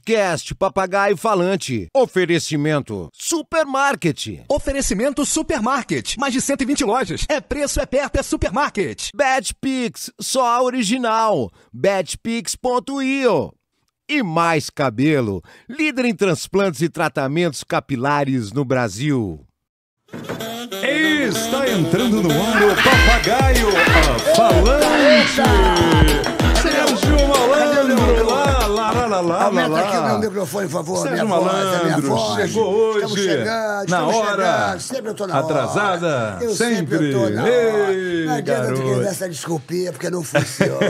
podcast Papagaio Falante. Oferecimento Supermarket. Oferecimento Supermarket. Mais de 120 lojas. É preço, é perto, é supermarket. Betpix, só a original. Betpix.io e mais cabelo, líder em transplantes e tratamentos capilares no Brasil. Está entrando no ar o papagaio falante. Sérgio Malandro lá, lá, lá, lá. aqui o meu microfone, por favor. Sérgio minha Malandro, voz, minha voz. chegou hoje. Estamos chegando, na estamos hora. Chegando. Sempre eu tô na hora. Atrasada, eu sempre. sempre eu tô na Ei, hora. Não adianta tu querer essa desculpinha, porque não funciona.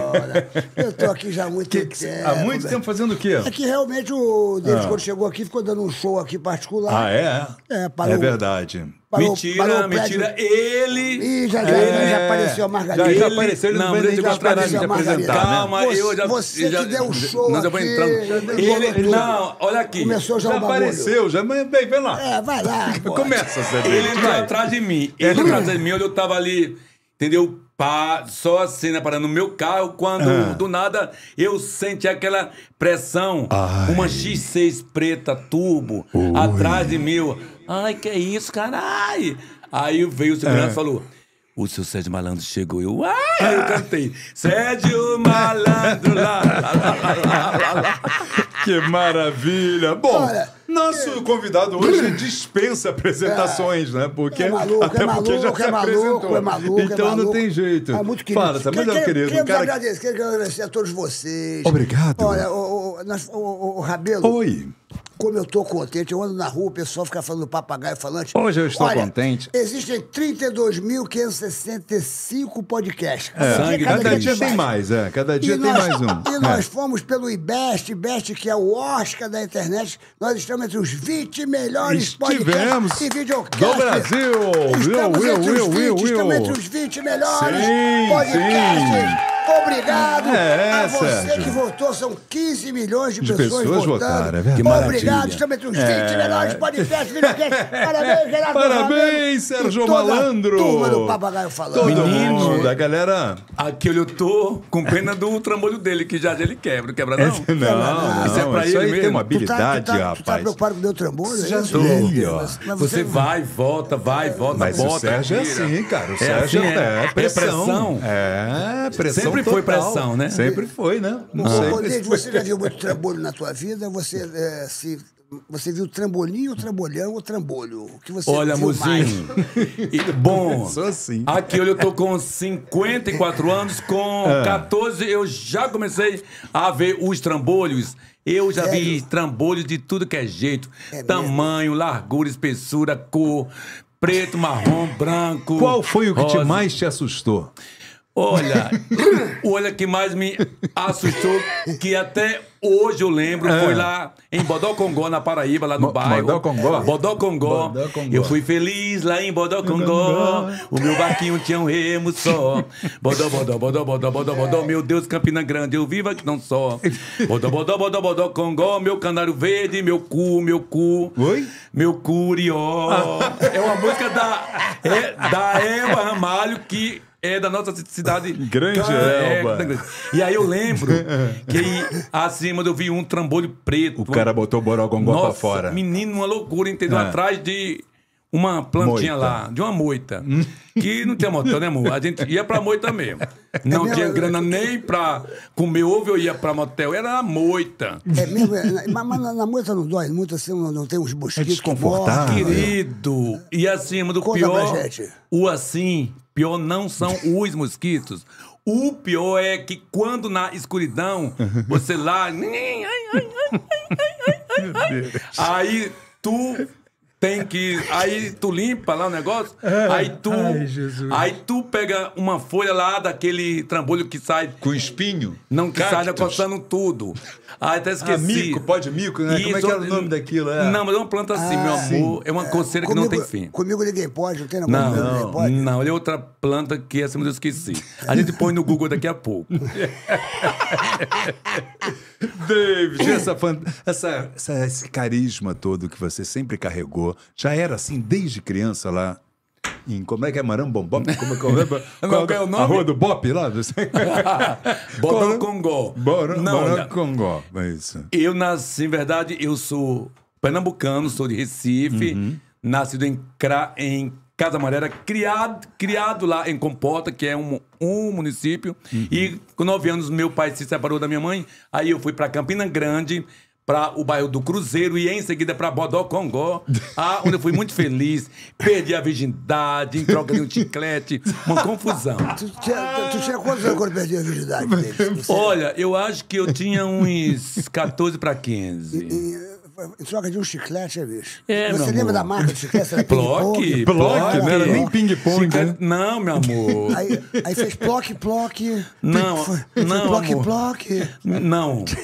eu tô aqui já há muito que, tempo. Há muito tempo fazendo o quê? É que realmente o David, ah. quando chegou aqui, ficou dando um show aqui particular. Ah, é? É, para É o... verdade. Parou, mentira, parou mentira. Ele. Ih, já, já, é... já apareceu a Margarida. Já, já apareceu, ele não, não de apresentar. Né? Calma, né? eu já. Você eu já, que deu o show. Nós já vamos entrando. Ele, não, olha aqui. Começou já, já apareceu, já. bem, vem lá. É, vai lá. Começa, Zé Ele entrou atrás de mim. Ele entrou atrás de mim, olha, eu tava ali, entendeu? Pá, só assim, né, parando no meu carro, quando ah. do nada eu senti aquela pressão. Ai. Uma X6 preta turbo Ui. atrás de mim. Ai, que isso, carai? Aí veio o segurança é. e falou. O seu Sérgio Malandro chegou, eu. ai ah! Aí é. eu cantei. Sérgio Malandro lá, lá, lá, lá lá. Que maravilha! Bom, Olha, nosso é... convidado hoje dispensa apresentações, é... né? Porque. É maluco, até é maluco, porque já é maluco, é apresentou. é maluco. Então maluco. não tem jeito. É muito querido. Fala, tá muito querido. Quero, cara... agradecer, quero agradecer a todos vocês. Obrigado. Olha, o, o, o, o Rabelo. Oi como eu estou contente. Eu ando na rua, o pessoal fica falando papagaio falante. Hoje eu estou Olha, contente. Existem 32.565 podcasts. É, é cada, dia, cada dia tem mais, é. Cada dia e tem nós, mais um. E nós é. fomos pelo IBEST, IBEST que é o Oscar da internet. Nós estamos entre os 20 melhores Estivemos podcasts e videocasts. Do Brasil! Estamos, will, entre, will, os 20, will, estamos entre os 20 melhores sim, podcasts. Sim. Obrigado é, é, a você que votou. São 15 milhões de, de pessoas, pessoas votaram. É verdade. Obrigado. Estamos entre os 20 é. melhores manifestos. Parabéns, Gerardo. Parabéns, Sérgio Malandro. Turma do papagaio falando. Todo mundo, da galera. Aquele eu tô com pena do trambolho dele, que já ele quebra. Quebra não? Esse, não, não, Isso é pra isso ele aí mesmo. tem uma habilidade, tu tá, tu tá, rapaz. Tu tá preocupado com o meu trambolho? É já tô. Mas, você vai, volta, vai, volta, mas bota. O Sérgio é assim, cara. O é Sérgio assim, é, pressão. É, pressão sempre foi pressão, né? Sempre foi, né? Não ah. Rodrigo, você já viu muito trambolho na tua vida? Você é, se você viu trambolinho, trambolhão ou trambolho? O que você Olha, viu mozinho. bom, assim. aqui eu tô com 54 anos, com ah. 14 eu já comecei a ver os trambolhos. Eu já Sério? vi trambolhos de tudo que é jeito. É Tamanho, mesmo? largura, espessura, cor, preto, marrom, branco. Qual foi o que te mais te assustou? Olha, olha que mais me assustou, que até hoje eu lembro, é. foi lá em Bodó Congó, na Paraíba, lá no Bo bairro. Congó? Bodó Congó. Eu fui feliz lá em Bodó Congó, o meu barquinho tinha um remo só. Bodó, bodó, bodó, bodó, bodó, bodó, meu Deus, Campina Grande, eu vivo aqui não só. Bodó, bodó, bodó, bodó Congó, meu canário verde, meu cu, meu cu. Oi? Meu curió. Ah. é uma música da, é, da Eva Ramalho que é da nossa cidade. Grande é, Elba. É, e aí eu lembro que assim, quando eu vi um trambolho preto. O cara botou o borogongó pra fora. Menino, uma loucura, entendeu? É. Atrás de uma plantinha moita. lá, de uma moita. que não tinha motel, né, amor? A gente ia pra moita mesmo. Não é tinha mesmo, grana nem pra comer ovo, eu ia pra motel. Era na moita. É mesmo, é, mas na, na, moita não dói muito, assim, não, tem uns é mosquitos. É desconfortável. Querido, e acima do Conta pior, o assim pior não são os mosquitos. O pior é que quando na escuridão, você lá. Aí tu tem que. Aí tu limpa lá o negócio, é. aí tu. Ai, Jesus. Aí tu pega uma folha lá daquele trambolho que sai. Com espinho? Não, que Cactus. sai acostando tudo. Aí ah, até esqueci. Ah, mico, pode mico, né? Isso, Como é que era o nome daquilo? É? Não, mas é uma planta assim, ah, meu amor. Sim. É uma é. coceira comigo, que não tem fim. Comigo ninguém pode, não tem negócio não, comigo, ninguém pode. Não, ele é outra planta que essa assim, eu esqueci. A gente põe no Google daqui a pouco. David, essa, essa, essa, esse carisma todo que você sempre carregou já era assim desde criança lá em, como é que é Marambom? Como, é que é é qual é o nome? A rua do Bop lá? Borongongó. Borongongó, é isso. Eu nasci, em verdade, eu sou pernambucano, sou de Recife, uhum. nascido em, em Casa Amarela, criado, criado lá em Comporta, que é um, um município. Uhum. E com nove anos meu pai se separou da minha mãe, aí eu fui para Campina Grande, para o bairro do Cruzeiro e em seguida para Bodocongó, ah, onde eu fui muito feliz, perdi a virgindade em troca de um chiclete, uma confusão. Tu, tinha, quantos anos quando perdi a virgindade? Deles? Olha, eu acho que eu tinha uns 14 para 15. E, e, em troca de um chiclete, é bicho. É, Você lembra amor. da marca do chiclete? ploque, ploque, não era nem ping-pong. Né? Não, meu amor. Aí, aí fez ploque, ploque. Não, não. ploque, ploque. Não.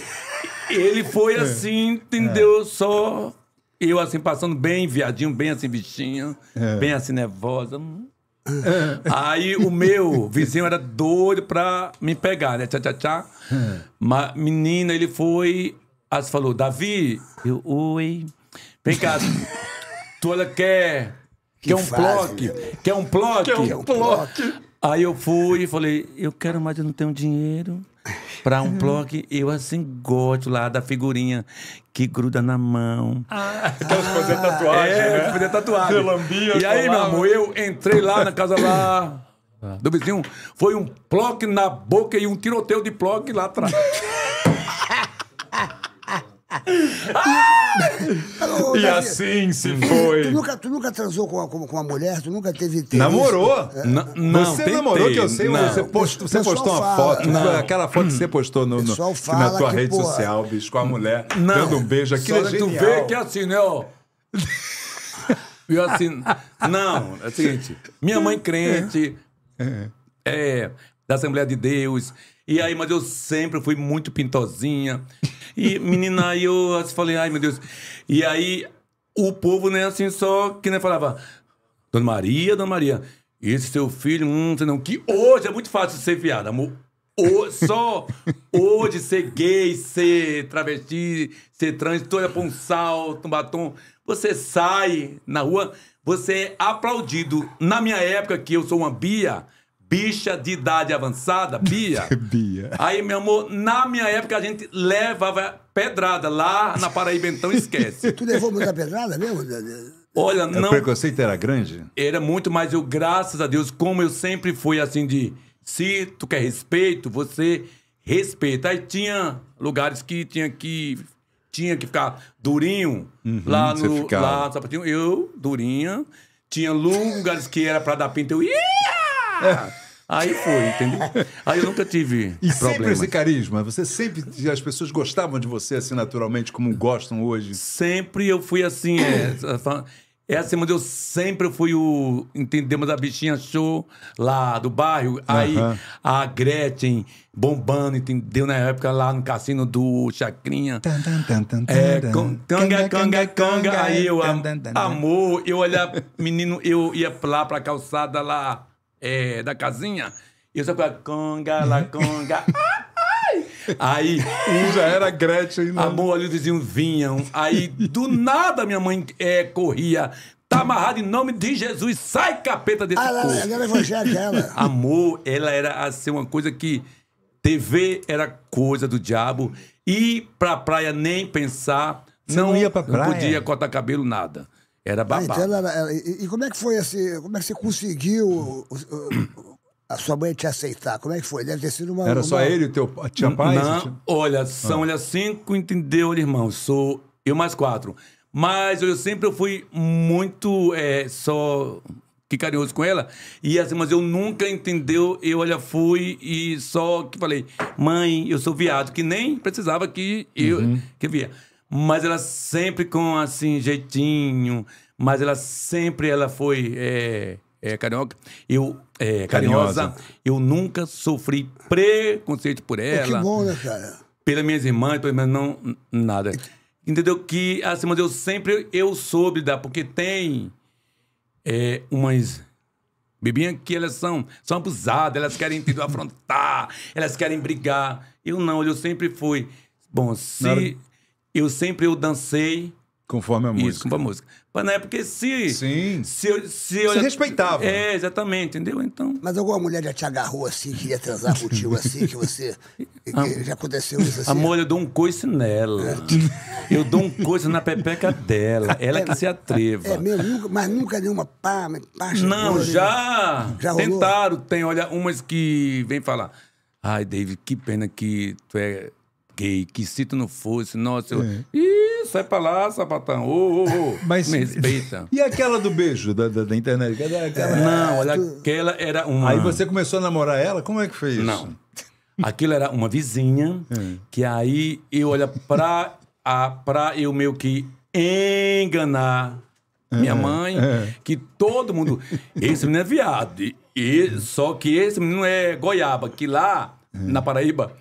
Ele foi é. assim, é. entendeu? Só eu assim, passando bem viadinho, bem assim, bichinho, é. bem assim, nervosa. Aí o meu vizinho era doido pra me pegar, né? Tchá, tchá, tchá. Mas, menina, ele foi. as falou, Davi, eu, oi. Vem cá, tu olha quer. Que quer um ploque? Quer um ploque? Quer um ploque? Aí eu fui e falei, eu quero, mas eu não tenho dinheiro para um blog. Uhum. Eu, assim, gosto lá da figurinha que gruda na mão. Ah, aquelas ah, fazer tatuagem, é, né? fazer tatuagem. Lambia, e aí, meu amor, eu entrei lá na casa lá do vizinho. Foi um ploque na boca e um tiroteio de ploque lá atrás. ah! e assim se foi. Tu nunca, tu nunca transou com, com, com uma mulher? Tu nunca teve. teve Namorou? É. Não, Você tentei. namorou, que eu sei. Não. Você, post, você postou uma foto. Não. Aquela foto que você postou no, no na tua que, rede porra, social, bicho, com a mulher, não. dando um beijo. Aquilo Só é tu vê que é assim, né, ó. assim. Não, é o seguinte. Minha mãe crente. É. é da Assembleia de Deus e aí, mas eu sempre fui muito pintosinha. E, menina, aí eu assim, falei, ai meu Deus. E aí, o povo, né, assim, só que né, falava, Dona Maria, Dona Maria, esse seu filho, hum, não, que hoje é muito fácil ser viado, amor. O, só hoje ser gay, ser travesti, ser trans, toda pra um salto, um batom. Você sai na rua, você é aplaudido. Na minha época, que eu sou uma bia, Bicha de idade avançada, Bia. Bia. Aí, meu amor, na minha época a gente levava pedrada lá na Paraíba, então esquece. tu levou muita pedrada mesmo? Olha, o não. O preconceito era grande? Era muito, mas eu, graças a Deus, como eu sempre fui assim de. Se tu quer respeito, você respeita. Aí tinha lugares que tinha que. Tinha que ficar durinho uhum, lá no. Ficava... Lá no sapatinho. Eu, durinha. Tinha lugares que era pra dar pinta, eu. Ia! Ah, aí foi, entendeu? Aí eu nunca tive e problema. sempre esse carisma? Você sempre... As pessoas gostavam de você assim naturalmente, como gostam hoje? Sempre eu fui assim... É, é assim, é mas eu sempre fui o... Entendemos a bichinha show lá do bairro. Aí a Gretchen bombando, entendeu? Na época lá no cassino do Chacrinha. Tan, tan, tan, é, con, canga, canga, Aí eu... Am, amor, eu olhava... Menino, eu ia lá pra calçada lá é, da casinha, e eu só falava, conga, la conga. Aí. já era Gretchen, né? Amor, ali os vizinhos vinham. Aí, do nada, minha mãe é, corria. Tá amarrado em nome de Jesus, sai capeta desse ah, corpo. Ela, ela evangélica, dela. Amor, ela era assim, uma coisa que. TV era coisa do diabo. E pra praia nem pensar. Você não, não ia pra praia? Não podia cortar cabelo, nada. Era babado. Ah, então e, e, como é que foi assim? Como é que você conseguiu a sua mãe te aceitar? Como é que foi? Deve ter sido uma. Era uma... só ele, o teu tinha pai? Não, tinha... olha, ah. são ah. olha, cinco, entendeu, irmão? Sou eu mais quatro. Mas eu sempre fui muito é, só que carinhoso com ela. E assim, mas eu nunca entendeu. Eu, olha, fui e só que falei, mãe, eu sou viado, que nem precisava que eu uhum. que via mas ela sempre com assim jeitinho, mas ela sempre ela foi é, é, carioca, eu é, carinhosa. carinhosa. Eu nunca sofri preconceito por ela. que bom, né, cara? Pelas minhas irmãs, pelas minhas não nada. Entendeu que assim, mas eu sempre eu soube dar porque tem é, umas bebinhas que elas são são abusadas, elas querem te afrontar, elas querem brigar. Eu não, eu sempre fui bom se eu sempre eu dancei Conforme a música. Isso, conforme a música. Mas na época, se. Sim. Se, eu, se eu, se respeitava. É, exatamente, entendeu? Então. Mas alguma mulher já te agarrou assim, queria transar contigo assim, que você. Que já aconteceu isso assim? Amor, eu dou um coice nela. É. Eu dou um coice na pepeca dela. Ela é, que se atreva. É mesmo? Nunca, mas nunca nenhuma pá, pá Não, coisa, já. Né? Já rolou? Tentaram. Tem, olha, umas que vem falar. Ai, David, que pena que tu é que se tu não fosse, nossa, eu... É. Ih, sai pra lá, sapatão, ô, ô, ô, Mas, me respeita. E aquela do beijo da, da, da internet? Aquela, aquela... É, não, olha, aquela era uma... Aí você começou a namorar ela? Como é que foi isso? Não. Aquilo era uma vizinha, é. que aí eu olha pra, a, pra eu meio que enganar é, minha mãe, é. que todo mundo. Esse menino é viado. E, só que esse menino é goiaba, que lá é. na Paraíba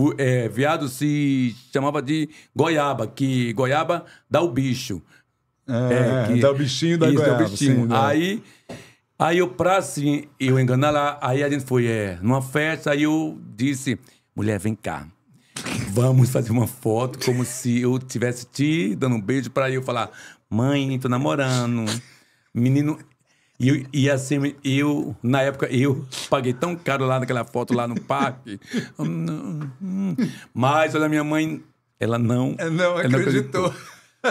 o, é, veado se chamava de goiaba, que goiaba dá o bicho. É, é, é que, dá o bichinho da isso, goiaba. Dá o bichinho. Sim, é. aí, aí eu, pra assim, eu enganar lá, aí a gente foi é, numa festa, aí eu disse, mulher, vem cá. Vamos fazer uma foto como se eu tivesse te dando um beijo para eu falar, mãe, tô namorando. Menino, e, e assim, eu, na época, eu paguei tão caro lá naquela foto lá no parque. Hum, hum, hum. Mas olha, minha mãe, ela não. Não acreditou. Ela não acreditou.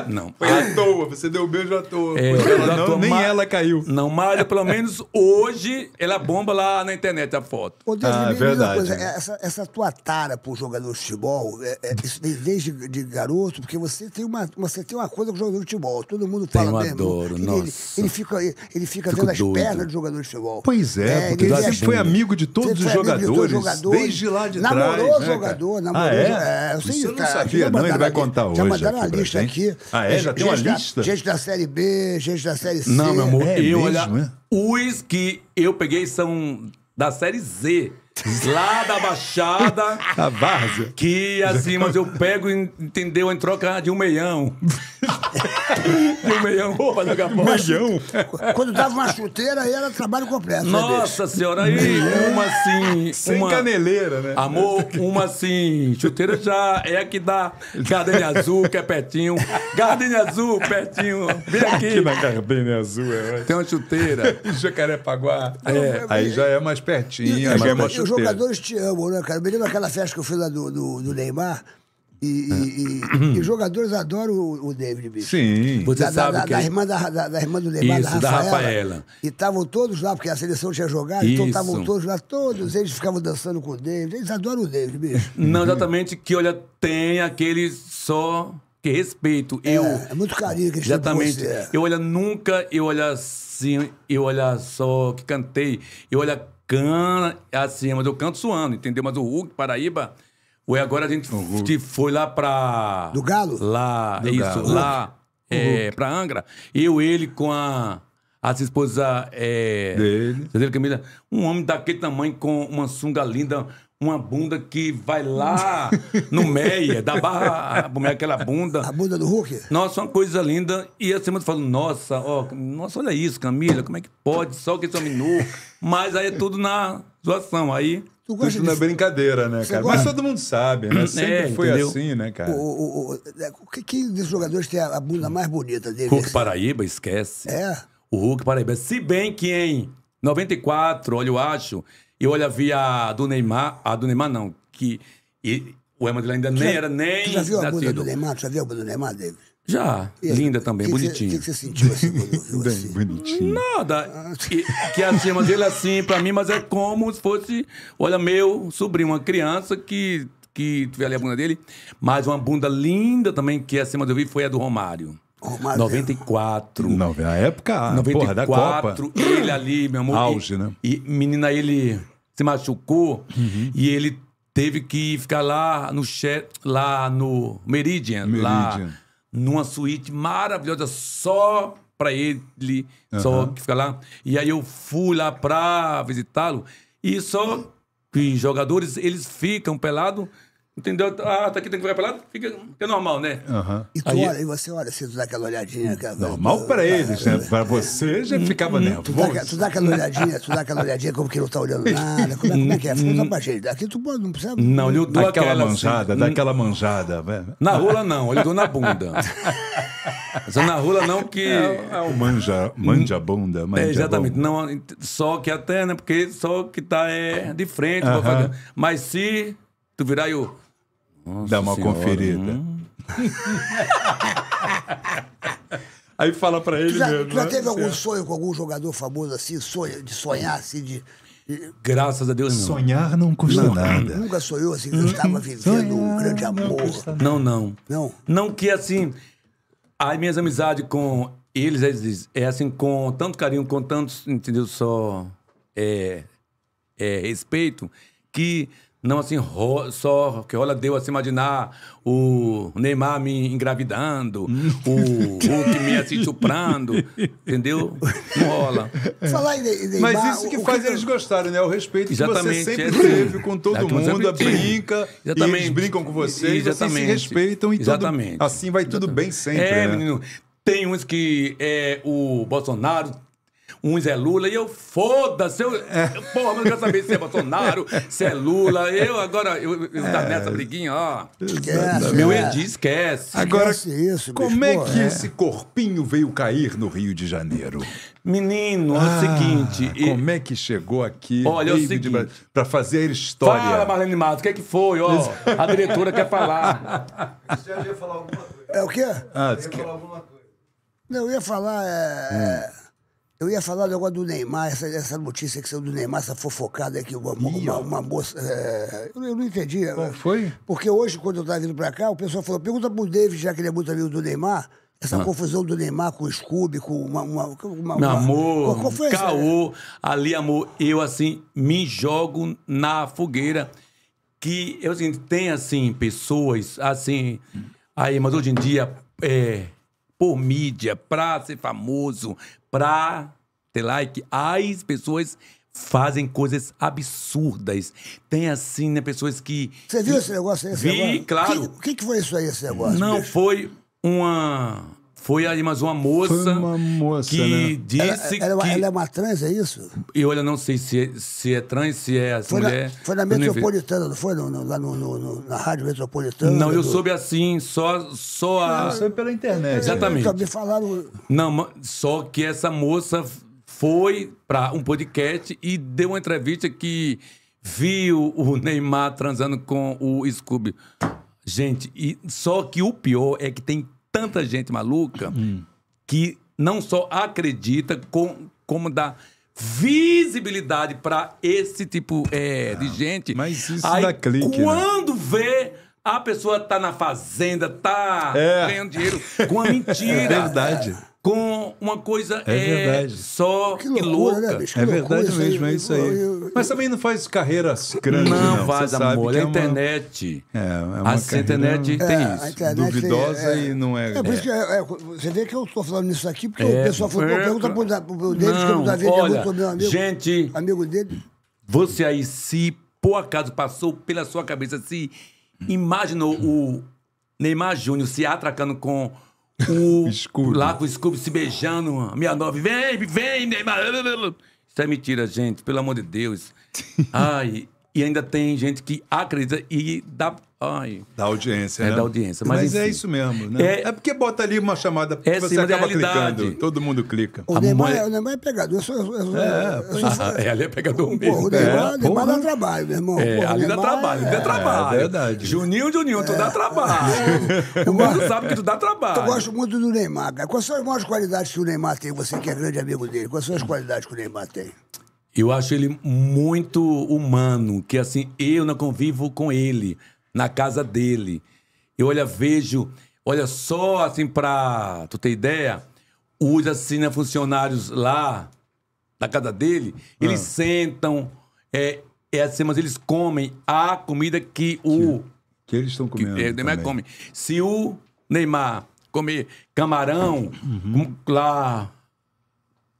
Não. Foi à ah, toa, você deu beijo à toa. É, ela, não, nem ela caiu. Não, mas pelo menos hoje ela bomba lá na internet a foto. Ô, Deus, ah, é verdade. Coisa, é, essa, essa, tua tara por jogador de futebol, é, é, isso desde de, garoto, porque você tem uma, você tem uma coisa com jogador de futebol. Todo mundo fala Eu mesmo. Adoro, nossa. Ele, ele fica, ele, fica vendo doido. as pernas do jogador de futebol. Pois é, é porque ele, ele sempre foi amigo de todos os jogadores, de jogadores, desde lá de namorou trás. Namorou né, jogador, né, namorou. Ah, é? é eu sei, você não tá, sabia, não, ele vai contar hoje. Já mandaram a lista aqui. Ah, é? Já tem uma lista? Gente da Série B, gente da Série C. Não, meu amor, é eu é mesmo, é? é? Os que eu peguei são da Série Z. lá da Baixada. A várzea. Que assim, mas eu pego, entendeu? Em troca de um meião. de um meião, roupa da Meião? Quando dava uma chuteira, aí era trabalho completo. Né, Nossa né, senhora, aí uma assim. Sem uma, caneleira, né? Amor, uma assim. Chuteira já é a que dá Gardenia Azul, que é pertinho. Gardenia Azul, pertinho. Vem aqui. Aqui na Gardenia Azul, é. Tem uma chuteira. Jacarepaguá. É. Aí já é mais pertinho. já é mais os jogadores te amam, né, cara? me lembro aquela festa que eu fiz lá do, do, do Neymar. E, e, é. e, uhum. e, os jogadores adoram o, o David bicho. Sim. Você da, sabe da, que... da, é irmã da, da, da irmã do Neymar, Isso, da, Rafaela, da Rafaela. E estavam todos lá, porque a seleção tinha jogado, então Isso. então estavam todos lá, todos eles ficavam dançando com o David. Eles adoram o David, bicho. Não, uhum. exatamente, que olha, tem aquele só que respeito. É, eu, é muito carinho que eles Exatamente. É. Eu olha, nunca, eu olha assim, eu olha só que cantei, eu olha Cana, assim, mas eu canto suando, entendeu? Mas o Hulk, Paraíba, foi agora a gente uhum. foi lá pra. Do Galo? Lá, Do isso, Galo. lá, é, pra Angra. Eu, ele com a. A sua esposa é. Dele. Camila. Um homem daquele tamanho com uma sunga linda, uma bunda que vai lá no meia, da barra, como é aquela bunda. A bunda do Hulk? Nossa, uma coisa linda. E a semana falando, nossa, ó, nossa, olha isso, Camila, como é que pode? Só que esse homem nu. Mas aí é tudo na zoação. Aí. Tu gosta Tudo de... na brincadeira, né, Você cara? Gosta? Mas todo mundo sabe, né? Hum, Sempre é, foi entendeu? assim, né, cara? O, o, o, é, quem dos jogadores tem a bunda mais bonita dele? Hulk Paraíba, esquece. É. O Hulk Paraíba. Se bem que em 94, olha, eu acho, e olha, vi a do Neymar, a do Neymar não, que e, o Emanuel ainda nem já, era nem. Tu já viu a bunda do Neymar? Tu já viu a bunda do Neymar, David? Já, e, linda também, bonitinha. O que, você sentiu assim quando Bem, assim? bonitinho. Nada. Ah. Que, que acima dele assim, pra mim, mas é como se fosse, olha, meu sobrinho, uma criança que, que tiver ali a bunda dele. Mas uma bunda linda também, que acima do eu vi, foi a do Romário. Oh, 94. Não, a época, 94, porra, da Copa. Ele ali, meu amor. Auge, e, né? E, menina, ele se machucou uhum. e ele teve que ficar lá no lá no Meridian, Meridian. lá numa suíte maravilhosa só para ele, uhum. só que fica lá. E aí eu fui lá para visitá-lo e só que jogadores eles ficam pelado Entendeu? Ah, tá aqui, tem que virar pra lá, fica, é normal, né? Uhum. E, tu Aí... olha, e você olha se tu dá aquela olhadinha. Aquela, normal pra eles, né? Pra você já hum, ficava hum, nervoso. Tu, dá, tu dá aquela olhadinha, tu dá aquela olhadinha como que não tá olhando nada. Como é, como é que é? Fica hum, pra gente. Aqui tu não precisa. Não, eu dou assim, aquela, manjada, assim, dá aquela manjada. Na rola não, ele dou na bunda. Só é na rola não que. É, é o manja, manja bunda, é, manja é, Exatamente. Não, só que até, né? Porque só que tá é, de frente. Uhum. Mas se tu virar eu. Nossa Dá uma senhora, conferida. Hum. Aí fala pra ele já, mesmo. já né? teve assim, algum sonho com algum jogador famoso assim, sonho, de sonhar assim, de, Graças a Deus, não. Sonhar não custa não, nada. Nunca sonhou assim que eu estava vivendo um grande amor. Não, não, não. Não que assim, as minhas amizades com eles, eles é assim, com tanto carinho, com tanto, entendeu, só é, é, respeito, que não assim, ro só que rola deu a imaginar o Neymar me engravidando, o Hulk me assim suprando, entendeu? Não rola. É. Falar em Neymar, Mas isso que faz que... eles gostarem, né? O respeito exatamente, que você sempre é, teve assim. com todo tá, exatamente. mundo, brinca, exatamente. eles brincam com você, assim, exatamente. vocês se respeitam e exatamente. Tudo, assim vai tudo bem sempre. É, né? menino, tem uns que é o Bolsonaro uns é Lula, e eu foda-se, eu, é. porra, mas eu quero saber se é Bolsonaro, se é Lula, eu agora, eu, eu tá é. nessa briguinha, ó. Esquece, Meu é. Edi esquece. Agora, esquece isso, como é que é. esse corpinho veio cair no Rio de Janeiro? Menino, ah, é o ah, seguinte. Como e... é que chegou aqui? Olha, é o seguinte. Pra fazer história. Fala, Marlene Matos, o que é que foi? Ó, a diretora quer falar. Você ia falar alguma coisa. É o quê? Ah, eu ia que... falar alguma coisa. Não, eu ia falar. É... Hum. Eu ia falar do negócio do Neymar, essa, essa notícia que saiu do Neymar, essa fofocada que uma, uma, uma, moça. É, eu, não entendi. É, qual foi? Porque hoje, quando eu estava vindo para cá, o pessoal falou: pergunta pro David, já que ele é muito amigo do Neymar. Essa ah. confusão do Neymar com o Scooby, com uma. uma, uma, amor, qual foi caô, ali, amor, eu assim, me jogo na fogueira. Que é eu assim, tem assim, pessoas assim. Aí, mas hoje em dia. É, por mídia, para ser famoso, para ter like. As pessoas fazem coisas absurdas. Tem assim, né, pessoas que... Você viu esse negócio aí? Esse Vi, negócio? claro. O que, que, foi isso aí, esse negócio? Não, bicho? foi uma foi aí mais uma moça, uma moça que né? disse ela, é, ela, é que... Ela é uma trans, é isso? E olha, não sei se é, se é trans, se é foi mulher... Na, foi na Metropolitana, não foi? No, no, lá no, no, na Rádio Metropolitana? Não, eu do... soube assim, só, só a... Eu soube pela internet. Exatamente. É. Me falaram... Não, só que essa moça foi para um podcast e deu uma entrevista que viu o Neymar transando com o Scooby. Gente, e só que o pior é que tem tanta gente maluca hum. que não só acredita, com, como dá visibilidade para esse tipo é, de ah, gente. Mas isso Aí, dá clique. Né? Quando né? vê. A pessoa tá na fazenda, tá é. ganhando dinheiro com a mentira. É verdade com uma coisa é, é só que louca. Né, é que é loucura, verdade mesmo, é isso aí. Eu, eu, Mas também não faz carreiras grandes, não. Não faz, amor. É a internet. É, é uma a internet tem é, isso. Internet Duvidosa é, é. e não é... É por isso que é, você vê que eu estou falando nisso aqui, porque o pessoal foi, pergunta para o que eu não olha, meu amigo, gente, amigo dele. Você aí, se por acaso passou pela sua cabeça, se imaginou o Neymar Júnior se atracando com o, Scooby. Lá com o Scooby se beijando, 69, vem, vem, Neymar. Isso é mentira, gente, pelo amor de Deus. Ai, e ainda tem gente que acredita e dá. Ai, da audiência, é, né? da audiência. Mas, Mas é isso mesmo, né? É, é porque bota ali uma chamada é você acaba clicando. Todo mundo clica. O Neymar, mãe... É- o Neymar é pegador. Eu sou, eu sou, é, eu sou, é, ali é pegador mesmo. Porra, é, o Neymar, é, Neymar dá trabalho, meu irmão. É, porra, ali dá é- trabalho, é, dá trabalho. É verdade. Juninho, Juninho, tu dá trabalho. O mundo sabe que tu dá trabalho. Eu gosto muito do Neymar, cara. Quais são as maiores qualidades que o Neymar tem, você que é grande amigo dele? Quais são as qualidades que o Neymar tem? Eu acho ele muito humano, que assim, eu não convivo com ele, na casa dele. Eu olha, vejo, olha só assim pra tu ter ideia, os assina né, funcionários lá na casa dele, ah. eles sentam, é, é assim, mas eles comem a comida que o. Que, que eles estão comendo. Que, é, Neymar come. Se o Neymar comer camarão, uhum. lá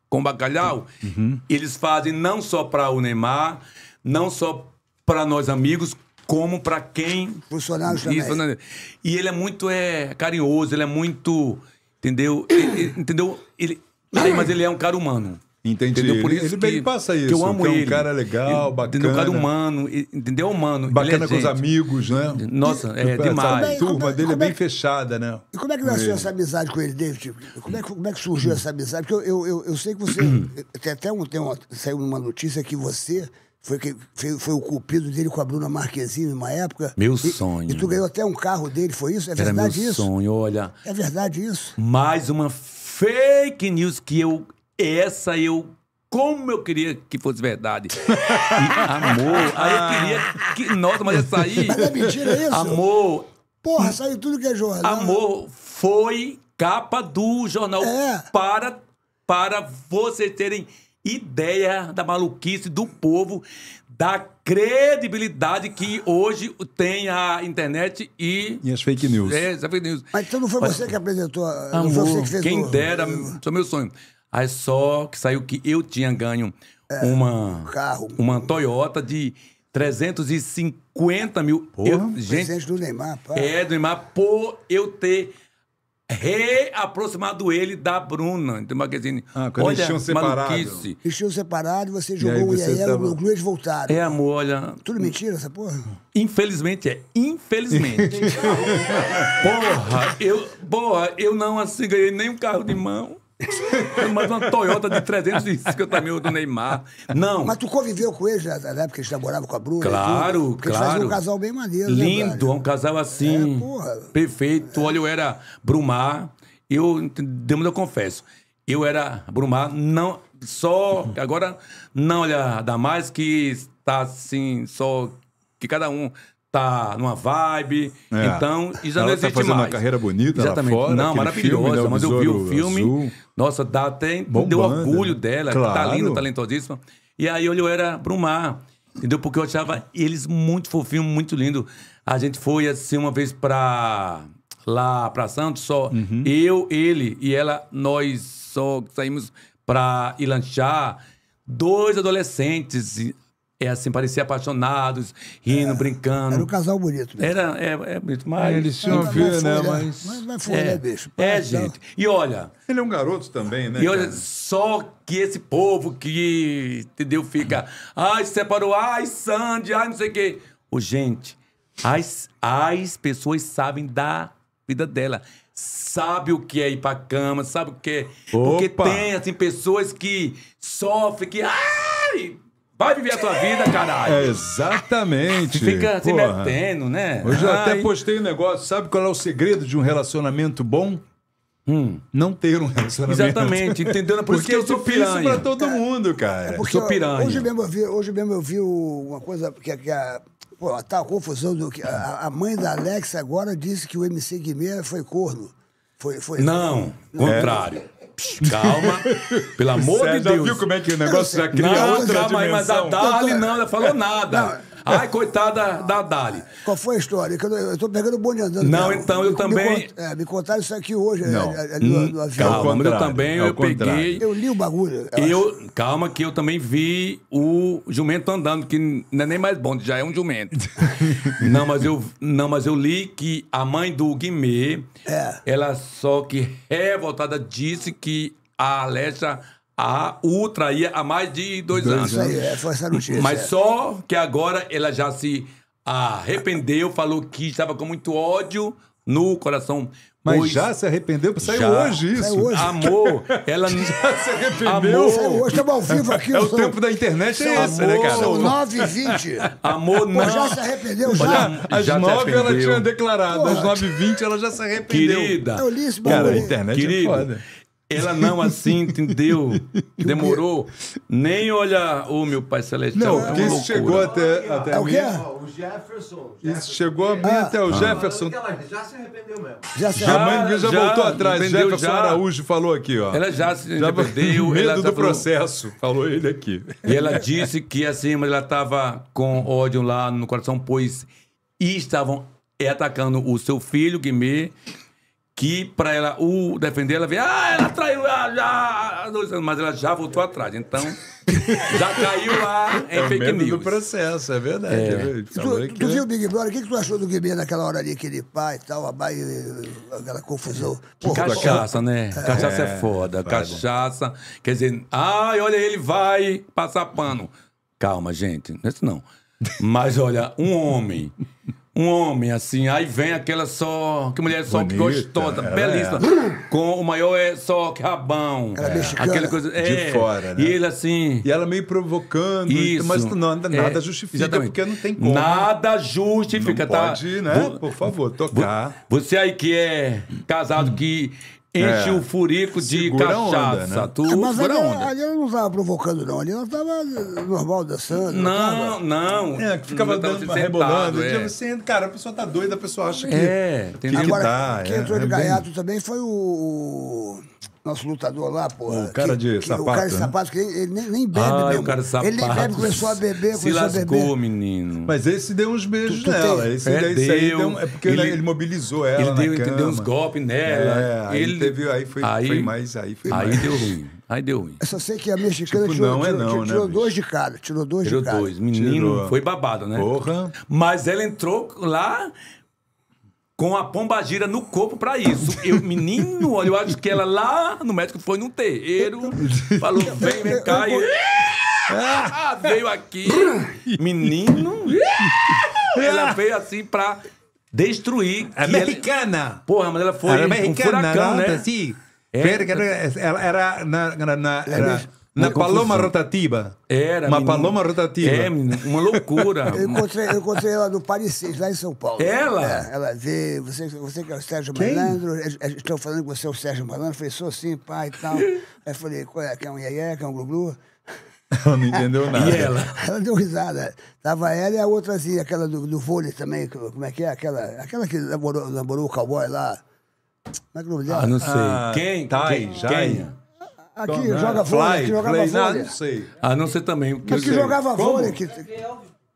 com bacalhau, uhum. eles fazem não só para o Neymar, não só para nós amigos, como para quem. Funcionários também. Né? E ele é muito é, carinhoso, ele é muito. Entendeu? Ele, entendeu? Ele, mas ele é um cara humano. Entendi. Entendeu? Por isso ele, que, ele passa isso. Que eu amo que é um ele. cara legal, ele, bacana. Um cara humano, entendeu? É humano. É bacana é com os amigos, né? Nossa, e, é demais. a é, turma dele é bem fechada, né? E como é que nasceu essa amizade com ele, David? Como é, hum. como é que surgiu essa amizade? Porque eu, eu, eu sei que você. Hum. Eh, tem até um, tem uma, saiu uma notícia que você foi, que, foi, o culpido dele com a Bruna Marquezine numa época. Meu e, sonho. E tu ganhou até um carro dele, foi isso? É verdade Era meu isso? sonho, olha. É verdade isso? Mais uma fake news que eu essa eu como eu queria que fosse verdade. amor. Aí eu queria que. Nossa, mas essa aí. Mas é mentira isso? Amor. Porra, saiu tudo que é jornal. Amor foi capa do jornal é. para, para vocês terem ideia da maluquice do povo, da credibilidade que hoje tem a internet e. E as fake news. É, as fake news. Mas então não foi mas, você que apresentou. Amor, não foi você que fez Quem o... dera, o... sou meu sonho. Aí só que saiu que eu tinha ganho é, uma, carro. uma Toyota de 350 mil. Porra, eu, gente, do Neymar, pá. É, do Neymar, por eu ter reaproximado ele da Bruna, do então, Magazine. Ah, olha, eles tinham separado. Eles tinham separado, você jogou e aí, o e tava... o Glues voltaram. É, amor, olha... Tudo mentira, essa porra? Infelizmente é. Infelizmente. porra, eu, porra, eu não assim ganhei nem um carro de mão. Mas uma Toyota de 350 mil do Neymar. Não. Mas tu conviveu com eles na época que eles namoravam com a Bruna? Claro, porque claro. Eles faziam um casal bem maneiro. Né, Lindo, né, um casal assim. É, porra. Perfeito. É. Olha, eu era Brumar. Eu, Deus, eu confesso. Eu era Brumar, não. Só. Agora, não olha, dá mais que está assim, só. Que cada um tá numa vibe. É. Então, e já Ela não tá existe tá fazendo mais. uma carreira bonita Exatamente. Fora, não, maravilhosa. Né, Mas eu vi o filme. Azul. Nossa, dá até Bombando, deu né? orgulho né? dela. Claro. Tá linda, talentosíssima. E aí eu era pro mar. Entendeu? Porque eu achava eles muito fofinhos, muito lindo. A gente foi assim uma vez pra lá pra Santos, só uhum. eu, ele e ela, nós só saímos pra ir lanchar. Dois adolescentes é assim, parecia apaixonados, rindo, é, brincando. Era um casal bonito mesmo. Era, é, é bonito, mas... Ele se ouvia, né, né, mas... Mas vai fora, né, é, bicho. É, gente. E olha... Ele é um garoto também, né, E olha, cara? só que esse povo que, entendeu, fica... Ai, separou, ai, Sandy, ai, não sei o quê. Ô, gente, as, as pessoas sabem da vida dela. Sabe o que é ir pra cama, sabe o que é... Opa. Porque tem, assim, pessoas que sofrem, que... Ai! Vai viver a tua vida, caralho. É, exatamente. Fica se assim Porra. metendo, né? Hoje eu até postei um negócio. Sabe qual é o segredo de um relacionamento bom? Hum. Não ter um relacionamento. Exatamente, entendendo por porque, eu sou piranha. para todo é. É cara, mundo, cara. É porque sou piranha. Hoje mesmo eu vi, hoje mesmo eu vi uma coisa que, que a pô, tá a confusão do que a, a, mãe da Alex agora disse que o MC Guimê foi corno. Foi, foi, não, foi, contrário. É calma. Pelo amor de Deus. Já viu como é que o negócio já cria não, outra calma dimensão. Aí, mas a Dali não, ela falou nada. Ai, coitada da Dali. Qual foi a história? Eu estou pegando o bonde andando. Não, então, eu me, também... Me, cont... é, me contaram isso aqui hoje, é, não. É, é, no, no hum, avião. Calma, eu também eu peguei... Eu li o bagulho. Eu, eu calma que eu também vi o jumento andando, que não é nem mais bonde, já é um jumento. não, mas eu, não, mas eu li que a mãe do Guimê, é. ela só que revoltada disse que a Alessa a Ultra aí há mais de dois, dois anos. Aí, é, foi essa notícia. Mas só que agora ela já se arrependeu, falou que estava com muito ódio no coração. Mas pois... já se arrependeu? Saiu já. hoje isso. Saiu hoje. Amor, ela já se arrependeu. Amor. Saiu hoje, estamos ao vivo aqui. É o tempo da internet, é esse, né, cara? São 9 e 20 Amor, não. Pô, já se arrependeu, já. Olha, às já 9 ela tinha declarado, Porra. às 9 e 20 ela já se arrependeu. Querida. Eu li esse bagulho. Cara, a internet querido, é foda. Ela não assim entendeu, demorou, nem olha ô meu pai celestial. Não, é porque isso chegou até, até é o quê? É o Jefferson. Isso chegou a mim ah, até o ah. Jefferson. Ela já se arrependeu mesmo. Já se arrependeu. já, já, já voltou atrás. Jefferson já. Araújo falou aqui, ó. Ela já se arrependeu. medo do processo, falou ele aqui. E ela disse que assim, mas ela estava com ódio lá no coração, pois estavam atacando o seu filho, Guimê, que para ela o defender, ela vê, ah, ela traiu ah, já ah, ah, mas ela já voltou atrás. Então, já caiu lá em é fake news. processo, é verdade. É. É verdade. Tu, tu, viu o Big Brother? O que, que tu achou do Guimê naquela hora ali, aquele pai e tal, a mãe, aquela confusão? cachaça, né? É. Cachaça é, é foda. Vai, cachaça, quer dizer, ai, olha, ele vai passar pano. Calma, gente, não é isso não. Mas olha, um homem um homem, assim. Aí vem aquela só. Que mulher só Bonita, gostosa, é. belíssima. É. Com o maior é só que rabão. Ela é, é. Aquela coisa. É, de fora, né? E ele assim. E ela meio provocando. Isso. Mas não, nada é, justifica, exatamente. porque não tem como. Nada justifica, não tá? Pode, né? Vou, Por favor, tocar. Você aí que é casado, que Enche é. o furico de Segura cachaça. Onda, né? tu... Ah, mas ali, ali, eu não estava provocando, não. Ali eu estava normal dançando. Não, não. É, que ficava não dando, rebolando. É. Você, assim, cara, a pessoa tá doida, a pessoa acha que. É, tem que, que, que, tá, é, entrou é, de gaiato bem... também foi o nosso lutador lá, porra. O cara que, de que, sapato. O cara de né? sapato, que ele, nem, nem, bebe ah, mesmo. O cara de sapato. Ele nem bebe, começou a beber, começou lascou, a beber. Se lascou, menino. Mas esse deu uns beijos tu, tu nela. Tem... Esse, é, deu, aí é porque ele, ele mobilizou ela ele deu, deu uns golpes é, nela. É, ele, aí teve, aí foi, aí, foi mais, aí foi aí mais. deu ruim. Aí deu ruim. Eu só sei que a mexicana tipo, tirou, não é tirou, é não, tirou, né, tirou dois de cara Tirou dois tirou de cara. Tirou dois. Menino, tirou. foi babado, né? Porra. Mas ela entrou lá com a pombagira no corpo para isso. Eu, menino, olha, eu acho que ela lá no médico foi num terreiro, falou: vem, vem cá. E... Ah, veio aqui, menino. ela veio assim pra destruir. Americana! É ela... Porra, mas ela foi ela é um americana, furacão, né? Assim. É. Era, era, era, na, na, na, era é na paloma rotativa. Era. Uma paloma rotativa. É, uma loucura. eu, encontrei, eu encontrei ela no Paris 6, lá em São Paulo. Ela? É, ela veio, você, você que é o Sérgio Quem? Malandro, é, é, estou falando que você é o Sérgio Malandro. Eu falei, sou sim, pai e tal. Aí falei, qual é, quer um iaié, quer um glu-glu? Ela não entendeu nada. E ela? Ela deu risada. Tava ela e a outra, assim, aquela do, do vôlei também, como é que é? Aquela, aquela que namorou, namorou o cowboy lá. Como é que é o nome dela? Ah, não sei. Ah, quem? Tai, Jai. Quem? Aqui Tom, joga vôlei, que jogava play, vôlei. Não, sei. Ah, não sei também. Aqui sei. jogava Como? vôlei. Que...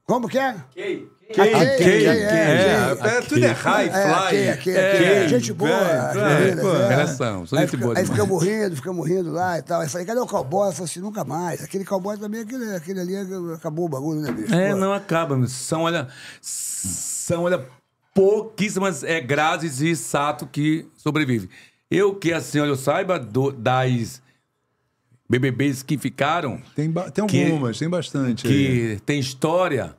Como que é? Key. Key. A Key, é, é, tudo é high, fly. É, Key, é, gente boa. É, elas são, gente boa Aí ficamos morrendo ficamos morrendo lá e tal. Aí falei, cadê o cowboy? Eu falei assim, nunca mais. Aquele cowboy também, aquele, aquele ali, acabou o bagulho, né, bicho? É, não acaba, são, olha, são, olha, pouquíssimas é, grades de sato que sobrevive. Eu que, assim, olha, eu saiba do, das BBBs que ficaram. Tem, tem algumas, que, tem bastante. Que aí. tem história.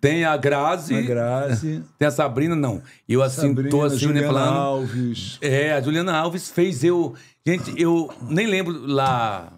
Tem a Grazi. A Grazi. Tem a Sabrina, não. Eu assim, Sabrina, tô assim, Juliana né, falando. Alves. É, a Juliana Alves fez eu. Gente, eu nem lembro lá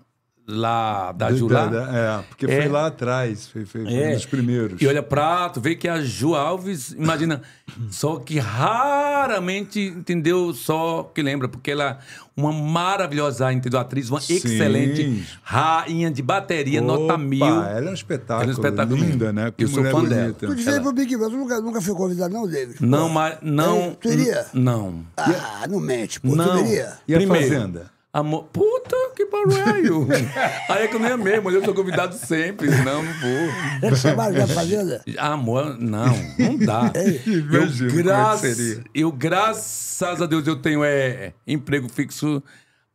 lá da Ju lá. É, porque é. foi lá atrás, foi, foi, foi é. um dos primeiros. E olha prato, vê que a Ju Alves, imagina, só que raramente entendeu só que lembra, porque ela é uma maravilhosa entendeu? atriz, uma Sim. excelente rainha de bateria, Opa, nota mil. Ela é um espetáculo, ela é um espetáculo linda, né? Com eu sou fã bonita. dela. Tu disse ela... pro Big Brother, nunca, nunca foi convidado não, David? Não, mas... Não... Tu iria? Não. Ah, não mente, pô. Não. Tu iria? E a Primeiro, Fazenda? Amor, puta que barulho! Aí é que eu nem amei, mas eu sou convidado sempre. Não, não vou. É te chamaram da fazenda? Amor, não, não dá. Ei, eu, é graças, eu, graças a Deus, eu tenho é, emprego fixo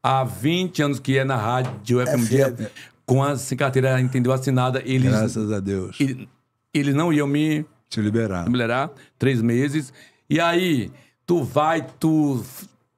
há 20 anos que é na rádio dia com a carteira, entendeu, assinada. Eles, graças a Deus. Eles, eles não iam me... Te liberar. Me liberar, três meses. E aí, tu vai, tu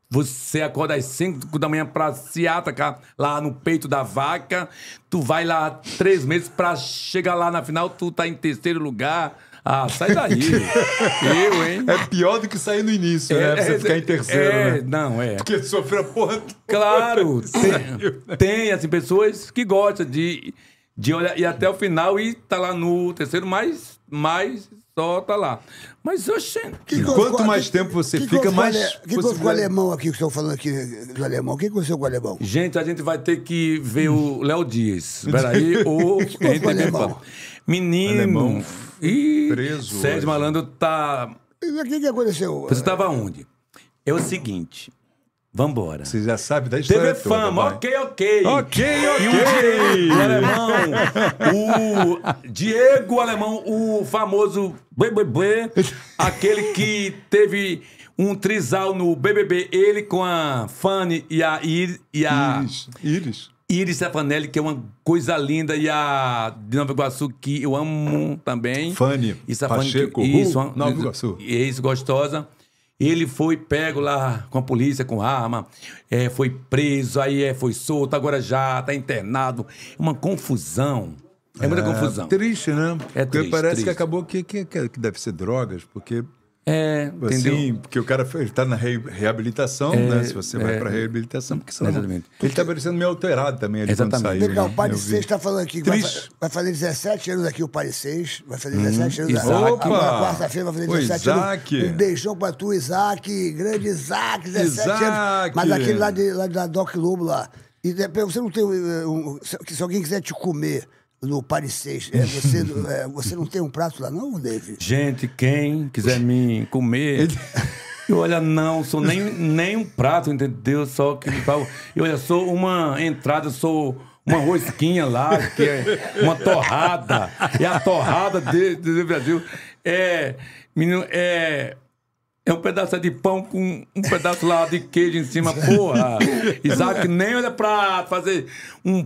você acorda às 5 da manhã pra se atacar lá no peito da vaca. Tu vai lá três meses pra chegar lá na final, tu tá em terceiro lugar. Ah, sai daí. eu, hein? É pior do que sair no início, é, né? Pra é, você ficar em terceiro. É, né? não, é. Porque sofreu a porra. Claro, tem, né? tem, assim, pessoas que gostam de, de olhar e até o final e tá lá no terceiro, mas, mas solta lá. Mas, eu Que Quanto mais tempo você que fica, mais... O que aconteceu com o alemão aqui, que estão falando aqui do alemão? O que aconteceu com é o alemão? Gente, a gente vai ter que ver o Léo Dias. Peraí, ou... que que é o alemão? Menino... e preso Sérgio hoje. Malandro tá... O que, que aconteceu? Você estava onde? É o seguinte, Vambora. Você já sabe da história. TV toda, Fama, ok, ok. Ok, ok. E o Diego Alemão, o Diego Alemão, o famoso BBB, aquele que teve um trisal no BBB, ele com a Fanny e a, Ir, e a... Iris. Iris. Iris Stefanelli, que é uma coisa linda, e a de Nova Iguaçu, que eu amo também. Fanny. Isso, a Pacheco. Que, isso, uh, Nova Iguaçu. Isso, gostosa. Ele foi pego lá com a polícia, com arma, é, foi preso, aí é, foi solto, agora já está internado. Uma confusão. É muita é, confusão. Triste, né? É porque triste, parece triste. que acabou que, que, que deve ser drogas, porque é, assim, entendeu? Sim, porque o cara está na re, reabilitação, é, né? Se você é, vai para reabilitação, porque senão. Exatamente. Ele está parecendo meio alterado também ali exatamente. quando saiu. Legal, o né? Pai de Seis está falando aqui que vai, vai, fazer 17 anos aqui, o Pai de Seis. Vai fazer 17 hum, anos hum, anos Isaac. agora. Quarta-feira vai fazer 17 Isaac. anos. Um beijão para tu, Isaac. Grande Isaac, 17 Isaac. anos. Mas aquele lá, de, lá da Doc Lobo lá. E você não tem. Eh, um, se alguém quiser te comer no Paris Seixas. É, você, é, você não tem um prato lá, não, David? Gente, quem quiser me comer. eu olha, não, sou nem, nem um prato, entendeu? Só que. E olha, sou uma entrada, sou uma rosquinha lá, que é uma torrada. E é a torrada do Brasil é. Menino, é. É um pedaço de pão com um pedaço lá de queijo em cima, porra. Isaac nem olha pra fazer um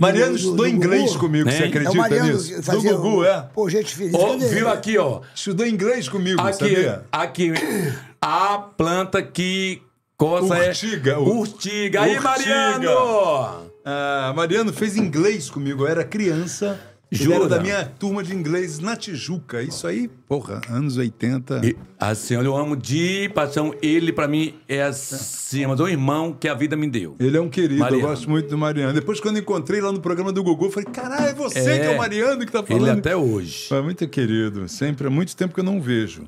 Mariano estudou do, inglês Gugu. comigo, você né? acredita é o nisso? Do Gugu, é? Pô, gente feliz. Né, viu aqui, ó. Estudou inglês comigo, aqui, sabia? Aqui. A planta que coça é. Urtiga. Urtiga. Aí, Mariano! Ah, Mariano fez inglês comigo, eu era criança. Jura? Ele da minha turma de inglês na Tijuca. Isso aí, porra, anos 80. E, assim, olha, eu amo de paixão. Ele, pra mim, é assim, mas o é irmão que a vida me deu. Ele é um querido, Mariano. eu gosto muito do Mariano. Depois, quando encontrei lá no programa do Gugu, eu falei: caralho, é você é, que é o é, Mariano que tá falando. Ele até hoje. Foi muito querido. Sempre, há muito tempo que eu não vejo.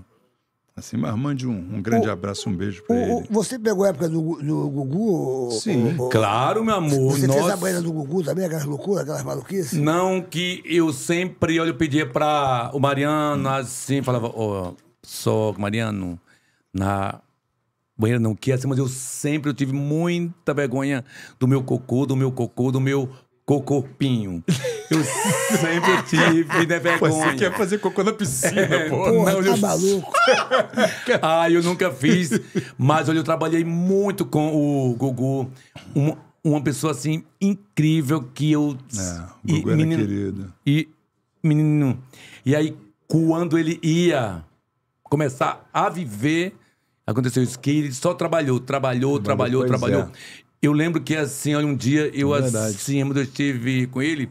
Assim, mas mande um, um grande o, abraço, um beijo pra o, ele. Você pegou a época do, do Gugu? Sim, o, claro, meu amor. Você nossa... fez a banheira do Gugu também, aquelas loucuras, aquelas maluquices? Não, que eu sempre, olha, eu pedia pra o Mariano, assim, falava, ó, só, Mariano, na banheira não quer, assim, mas eu sempre eu tive muita vergonha do meu cocô, do meu cocô, do meu Cocorpinho. Eu sempre tive né, vergonha. Você quer fazer cocô na piscina, é, pô. Porra, não, tá eu... maluco. ah, eu nunca fiz. Mas olha, eu trabalhei muito com o Gugu. Um, uma pessoa assim incrível que eu. É, o Gugu e, menino, querido. E, menino. E aí, quando ele ia começar a viver. Aconteceu isso, que ele só trabalhou, trabalhou, trabalhou, trabalhou. É. Eu lembro que assim, olha, um dia é eu assim, eu estive com ele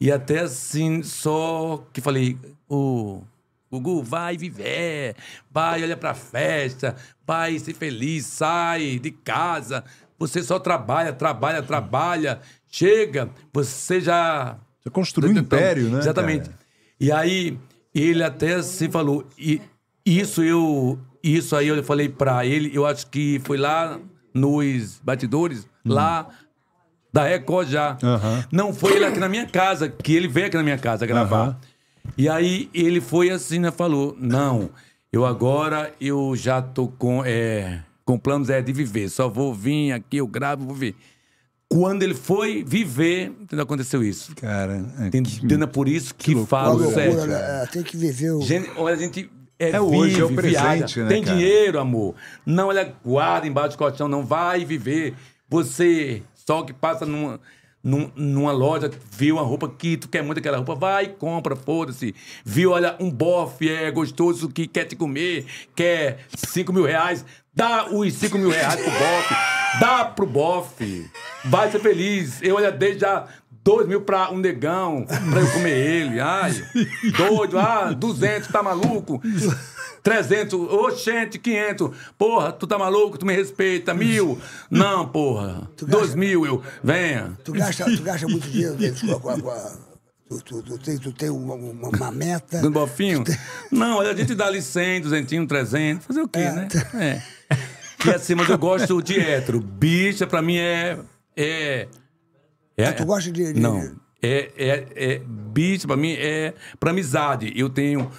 e até assim, só que falei, o oh, Gugu, vai viver, vai, olha pra festa, vai ser feliz, sai de casa, você só trabalha, trabalha, trabalha, chega, você já. Já construiu um então, império, né? Exatamente. Cara? E aí ele até se assim, falou, e isso eu. Isso aí eu falei pra ele, eu acho que foi lá nos batidores hum. lá da Record já. Uhum. Não foi ele aqui na minha casa, que ele veio aqui na minha casa gravar. Uhum. E aí ele foi assim, né? Falou: Não, eu agora eu já tô com, é, com planos é, de viver. Só vou vir aqui, eu gravo, vou ver Quando ele foi viver, entendeu? aconteceu isso. Cara, é, entendeu? Que... Por isso que, que falo, sério é, tem que viver o. Gente, olha, a gente é, é hoje, é o presente, viaja. né? Tem cara? dinheiro, amor. Não, olha, é, guarda embaixo do colchão, não vai viver. Você só que passa numa, numa loja, viu uma roupa que tu quer muito aquela roupa, vai, compra, foda-se. Viu, olha, um bofe é gostoso que quer te comer, quer 5 mil reais, dá os 5 mil reais pro bofe, dá pro bofe, vai ser feliz. Eu, olha, desde já dois mil pra um negão, pra eu comer ele. Ai, doido, ah, duzentos, tá maluco? trezentos oxente, quinhentos Porra, tu tá maluco? Tu me respeita. Mil? Não, porra. dois mil, eu. Venha. Tu gasta, tu gasta muito dinheiro né? com a. Com a... Tu, tu, tu, tem, tu tem uma, uma, uma meta. Do bofinho? Tem... Não, a gente dá ali 100, 200, 300. Fazer o quê, é, né? É. E assim, mas eu gosto de hétero. Bicha, pra mim, é. É é, ah, tu é. gosta de. de... Não. É, é, é, beat pra mim é pra amizade. Eu tenho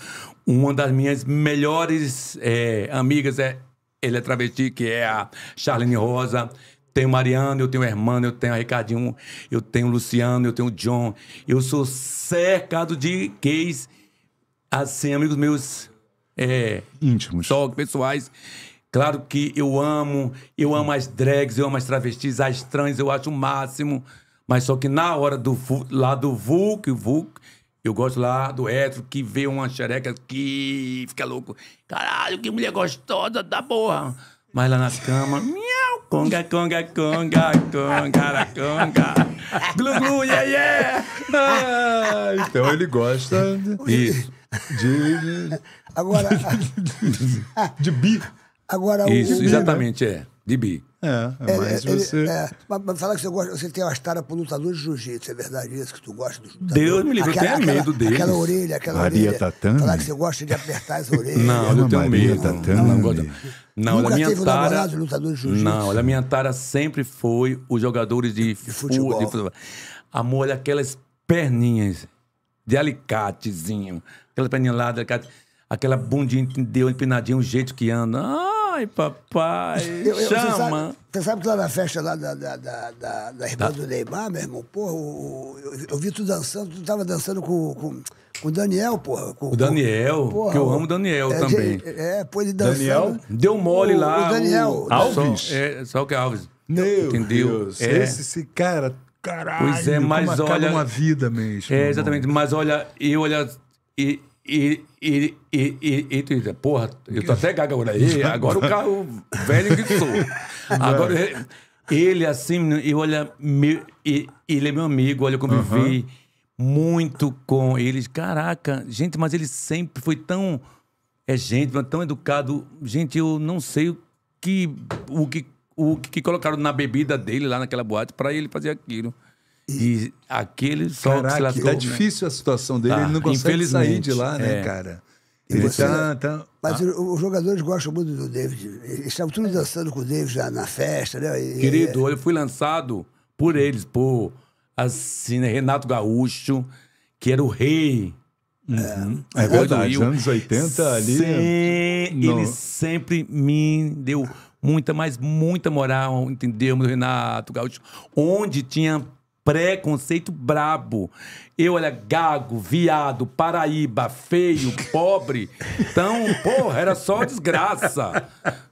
uma das minhas melhores é, amigas, é, ele é travesti, que é a Charlene Rosa. Tenho Mariano, eu tenho Hermano, eu tenho Ricardinho, eu tenho Luciano, eu tenho John. Eu sou cercado de gays, assim, amigos meus. É, Íntimos. Toques pessoais. Claro que eu amo, eu amo as drags, eu amo as travestis, as trans, eu acho o máximo. Mas só que na hora do lá do Vulk, Vulk, eu gosto lá do hétero que vê uma xereca que fica louco. Caralho, que mulher gostosa da porra. Mas lá nas cama, miau, conga, conga, conga, conga, conga, glu, glu, yeah, yeah. Ah, então ele gosta Isso. de... de... Agora... de bi. Agora, isso, o... Né? exatamente, é. De bi. É é, é, é mais é, você. É, mas, mas falar que você gosta, você tem uma tara pro lutador de jiu-jitsu, é verdade isso que tu gosta dos lutadores? Deus me livre, eu tenho medo dele deles. Aquela orelha, aquela Maria orelha. Tatame. Falar que você gosta de apertar as orelhas. Não, não eu tenho Maria medo. Tatame. Não, não, não Nunca minha teve tara. Um lutador de jiu-jitsu. Não, olha minha tara sempre foi os jogadores de, de futebol. De futebol. Amor, olha aquelas perninhas de alicatezinho, aquelas perninhas lá, de alicate, aquela bundinha, deu empinadinha, o jeito que anda. Ah! Ai, papai, eu, eu, chama. Você sabe, você sabe, que lá na festa lá da, da, da, da, da irmã tá. do Neymar, meu irmão, porra, eu, eu, vi tu dançando, tu tava dançando com, com, o Daniel, porra. Com, o Daniel, porra, que eu amo o Daniel é, também. É, pô, ele dançou Daniel? Deu mole lá. O Daniel. O, Alves? Só, é, só que é Alves. Meu Entendeu? Deus, é. esse, esse cara, caralho, pois é, mas olha, uma vida mesmo. É, exatamente, mas olha, e olha... E, e e tu ele, porra, eu tô até gaga agora. aí agora o carro velho que sou. Agora, é. ele assim, eu olha, meu, ele é meu amigo, olha, eu convivi muito com eles. Caraca, gente, mas ele sempre foi tão. É gente, tão educado. Gente, eu não sei o que. O que o que colocaram na bebida dele lá naquela boate para ele fazer aquilo. E aquele só Caraca, se lascou. Tá difícil a situação dele, tá. ele não consegue sair de lá, né, é. cara? Ele você, tá, tá... Mas ah. os jogadores gostam muito do David. Eles estavam todos dançando com o David já na festa, né? E, Querido, é eu fui lançado por eles, por assim, né, Renato Gaúcho, que era o rei. Uhum. É, é verdade, Rio. anos 80 ali. Se... Né? No... Ele sempre me deu muita, mas muita moral, entendeu? Renato Gaúcho, onde tinha preconceito brabo. Eu olha gago, viado, paraíba, feio, pobre. Então, porra, era só desgraça.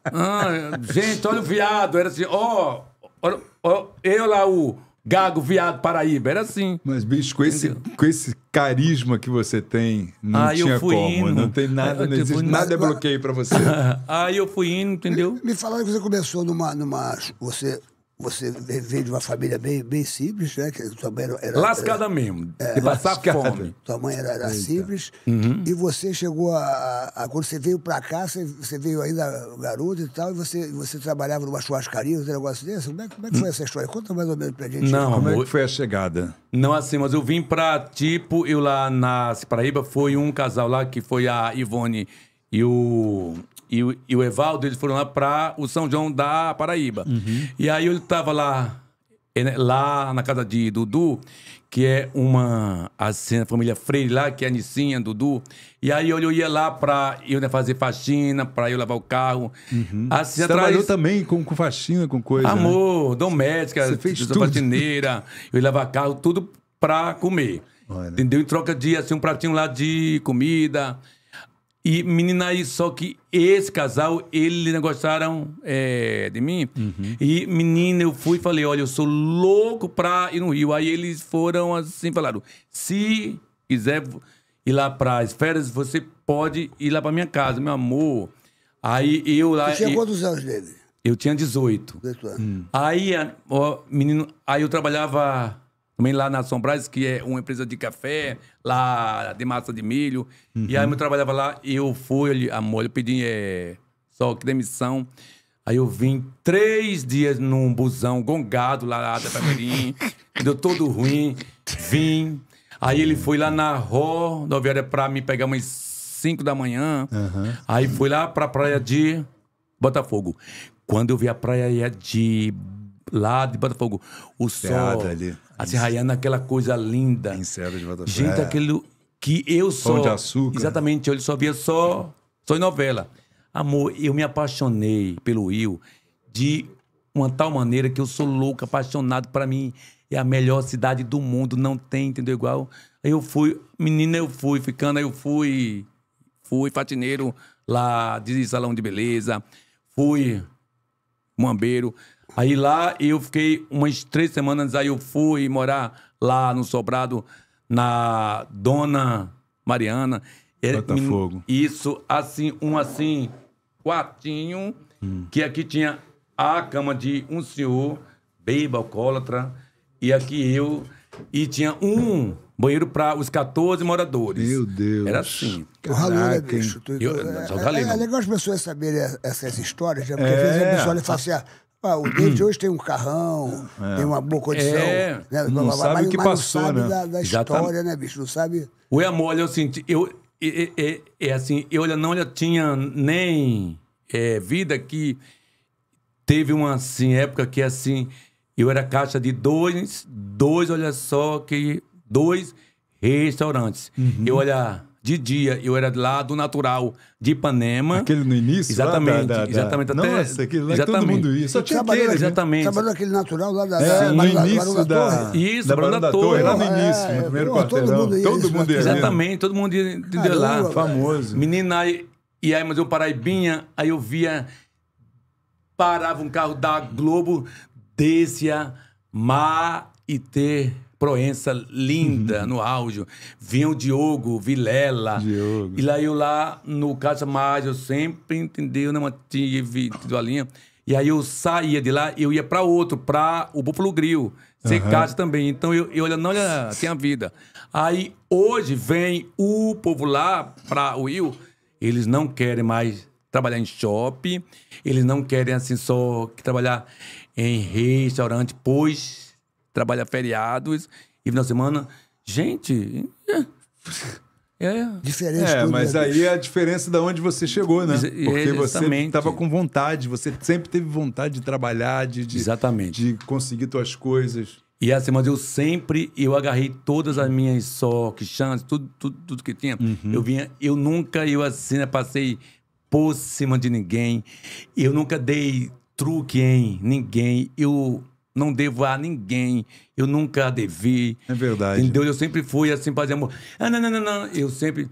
Ah, gente, olha o viado. Era assim, ó, oh, eu lá o gago, viado, paraíba. Era assim. Mas, bicho, com esse, com esse carisma que você tem, não Aí tinha como. Indo. Não tem nada, não existe, nada é bloqueio para você. Aí eu fui indo, entendeu? Me, me falaram que você começou numa... numa você você veio de uma família bem, bem simples, né? Que sua mãe era, era lascada era, mesmo, é, de passar lascada. fome. Sua mãe era, era simples. Uhum. E você chegou a, a, Quando você veio para cá, você, você, veio ainda garoto e tal, e você, você trabalhava numa churrascaria, um negócio desse. Como é, como é que foi essa história? Conta mais ou menos pra gente. Não, como é que foi a chegada? Não, assim, mas eu vim pra tipo, eu lá na Paraíba, foi um casal lá que foi a Ivone e o e o, e o Evaldo, eles foram lá para o São João da Paraíba. Uhum. E aí eu estava lá, né, lá na casa de Dudu, que é uma assim, a família Freire lá, que é a Nicinha, Dudu. E aí eu, eu ia lá para eu né, fazer faxina, para eu lavar o carro. Uhum. Assim, Você atrás... trabalhou também com, com, faxina, com coisa. Né? Amor, né? doméstica, fez tudo. faxineira, eu ia lavar carro, tudo para comer. Olha. Entendeu? Em troca de assim, um pratinho lá de comida. E, menina, aí, só que esse casal, eles não gostaram é, de mim. Uhum. E, menina, eu fui e falei, olha, eu sou louco pra ir no Rio. Aí eles foram assim, falaram, se quiser ir lá pras férias, você pode ir lá pra minha casa, meu amor. Aí eu lá... Você tinha quantos anos dele? Eu tinha 18. 18 anos. Hum. Aí, ó, menino, aí eu trabalhava também lá na Sombras, que é uma empresa de café, lá de massa de milho. Uhum. E aí eu uhum. trabalhava lá e eu fui ele amor, eu pedi é, só que demissão. Aí eu vim três dias num busão gongado lá da Pepeirinho. deu todo ruim. Vim. Aí ele foi lá na Ró, horas pra me pegar umas cinco da manhã. Uhum. Aí fui lá pra praia de Botafogo. Quando eu vi a praia de lá de Botafogo. O sol, ali. assim, raiando aquela coisa linda. Serra de Botafogo. Gente, é. aquilo que eu só... Pão de açúcar. Exatamente, eu só via só, só em novela. Amor, eu me apaixonei pelo Will de uma tal maneira que eu sou louco, apaixonado. Para mim, é a melhor cidade do mundo, não tem, entendeu? Igual. Aí eu fui, menina, eu fui, ficando, aí eu fui, fui fatineiro lá de salão de beleza, fui mambeiro. Aí lá eu fiquei umas três semanas, aí eu fui morar lá no Sobrado, na Dona Mariana. É, Botafogo. Isso, assim, um assim, quartinho, hum. que aqui tinha a cama de um senhor, beiba, alcoólatra, e aqui eu, e tinha um banheiro para os 14 moradores. Meu Deus. Era assim. Ralura, bicho. Tu, tu, eu, é, é, é, legal as pessoas saberem essas histórias, né? porque às vezes a é. pessoa fala assim, ah, ah, o desde hoje tem um carrão, é. tem uma blocodição. É, né? não mas, sabe o que mas passou, não sabe né? da, da tá história, tá... né, bicho? Não sabe... O Amor, eu senti... Eu, é, é, é assim, eu não já tinha nem é, vida que... Teve uma, assim, época que, assim, eu era caixa de dois, dois, olha só, que... Dois restaurantes. Uhum. Eu, olha de dia. Eu era lá do natural de Ipanema. Aquele no início? Exatamente. da, da. Exatamente. Até, Nossa, aquele lá é exatamente. todo mundo ia. Só tinha trabalhou aquele, né? exatamente. Trabalhou aquele natural lá da, é, no início da, Isso, da Barão da, Torre. Lá no é, início, no primeiro quarteirão. Todo mundo ia. Todo mundo ia exatamente, todo mundo ia de lá. Famoso. Menina, e aí, mas eu paraibinha, aí eu via... Parava um carro da Globo, descia... Maitê Proença linda uhum. no áudio. Vinha o Diogo Vilela. Diogo. E lá eu lá no Caixa Mais, eu sempre entendi, eu não tive, tudo a linha. E aí eu saía de lá, eu ia para outro, para o Buffalo Grill, ser uhum. Caixa também. Então eu, eu não olha, tinha vida. Aí hoje vem o povo lá para o Will, eles não querem mais trabalhar em shopping, eles não querem assim só trabalhar em restaurante, pois trabalha feriados e final de semana. Gente. É. é. Diferente. É, mas aí é a diferença da onde você chegou, né? Porque Exatamente. você estava com vontade, você sempre teve vontade de trabalhar, de, de, Exatamente. de conseguir suas coisas. E assim, mas eu sempre, eu agarrei todas as minhas soques, chances, tudo, tudo, tudo que tinha. Uhum. Eu vinha, eu nunca, eu assim, né, passei por cima de ninguém. Eu nunca dei truque em ninguém. Eu não devo a ninguém, eu nunca devi. É verdade. Entendeu? Eu sempre fui assim, fazer amor. Ah, não, não, não, não. Eu sempre.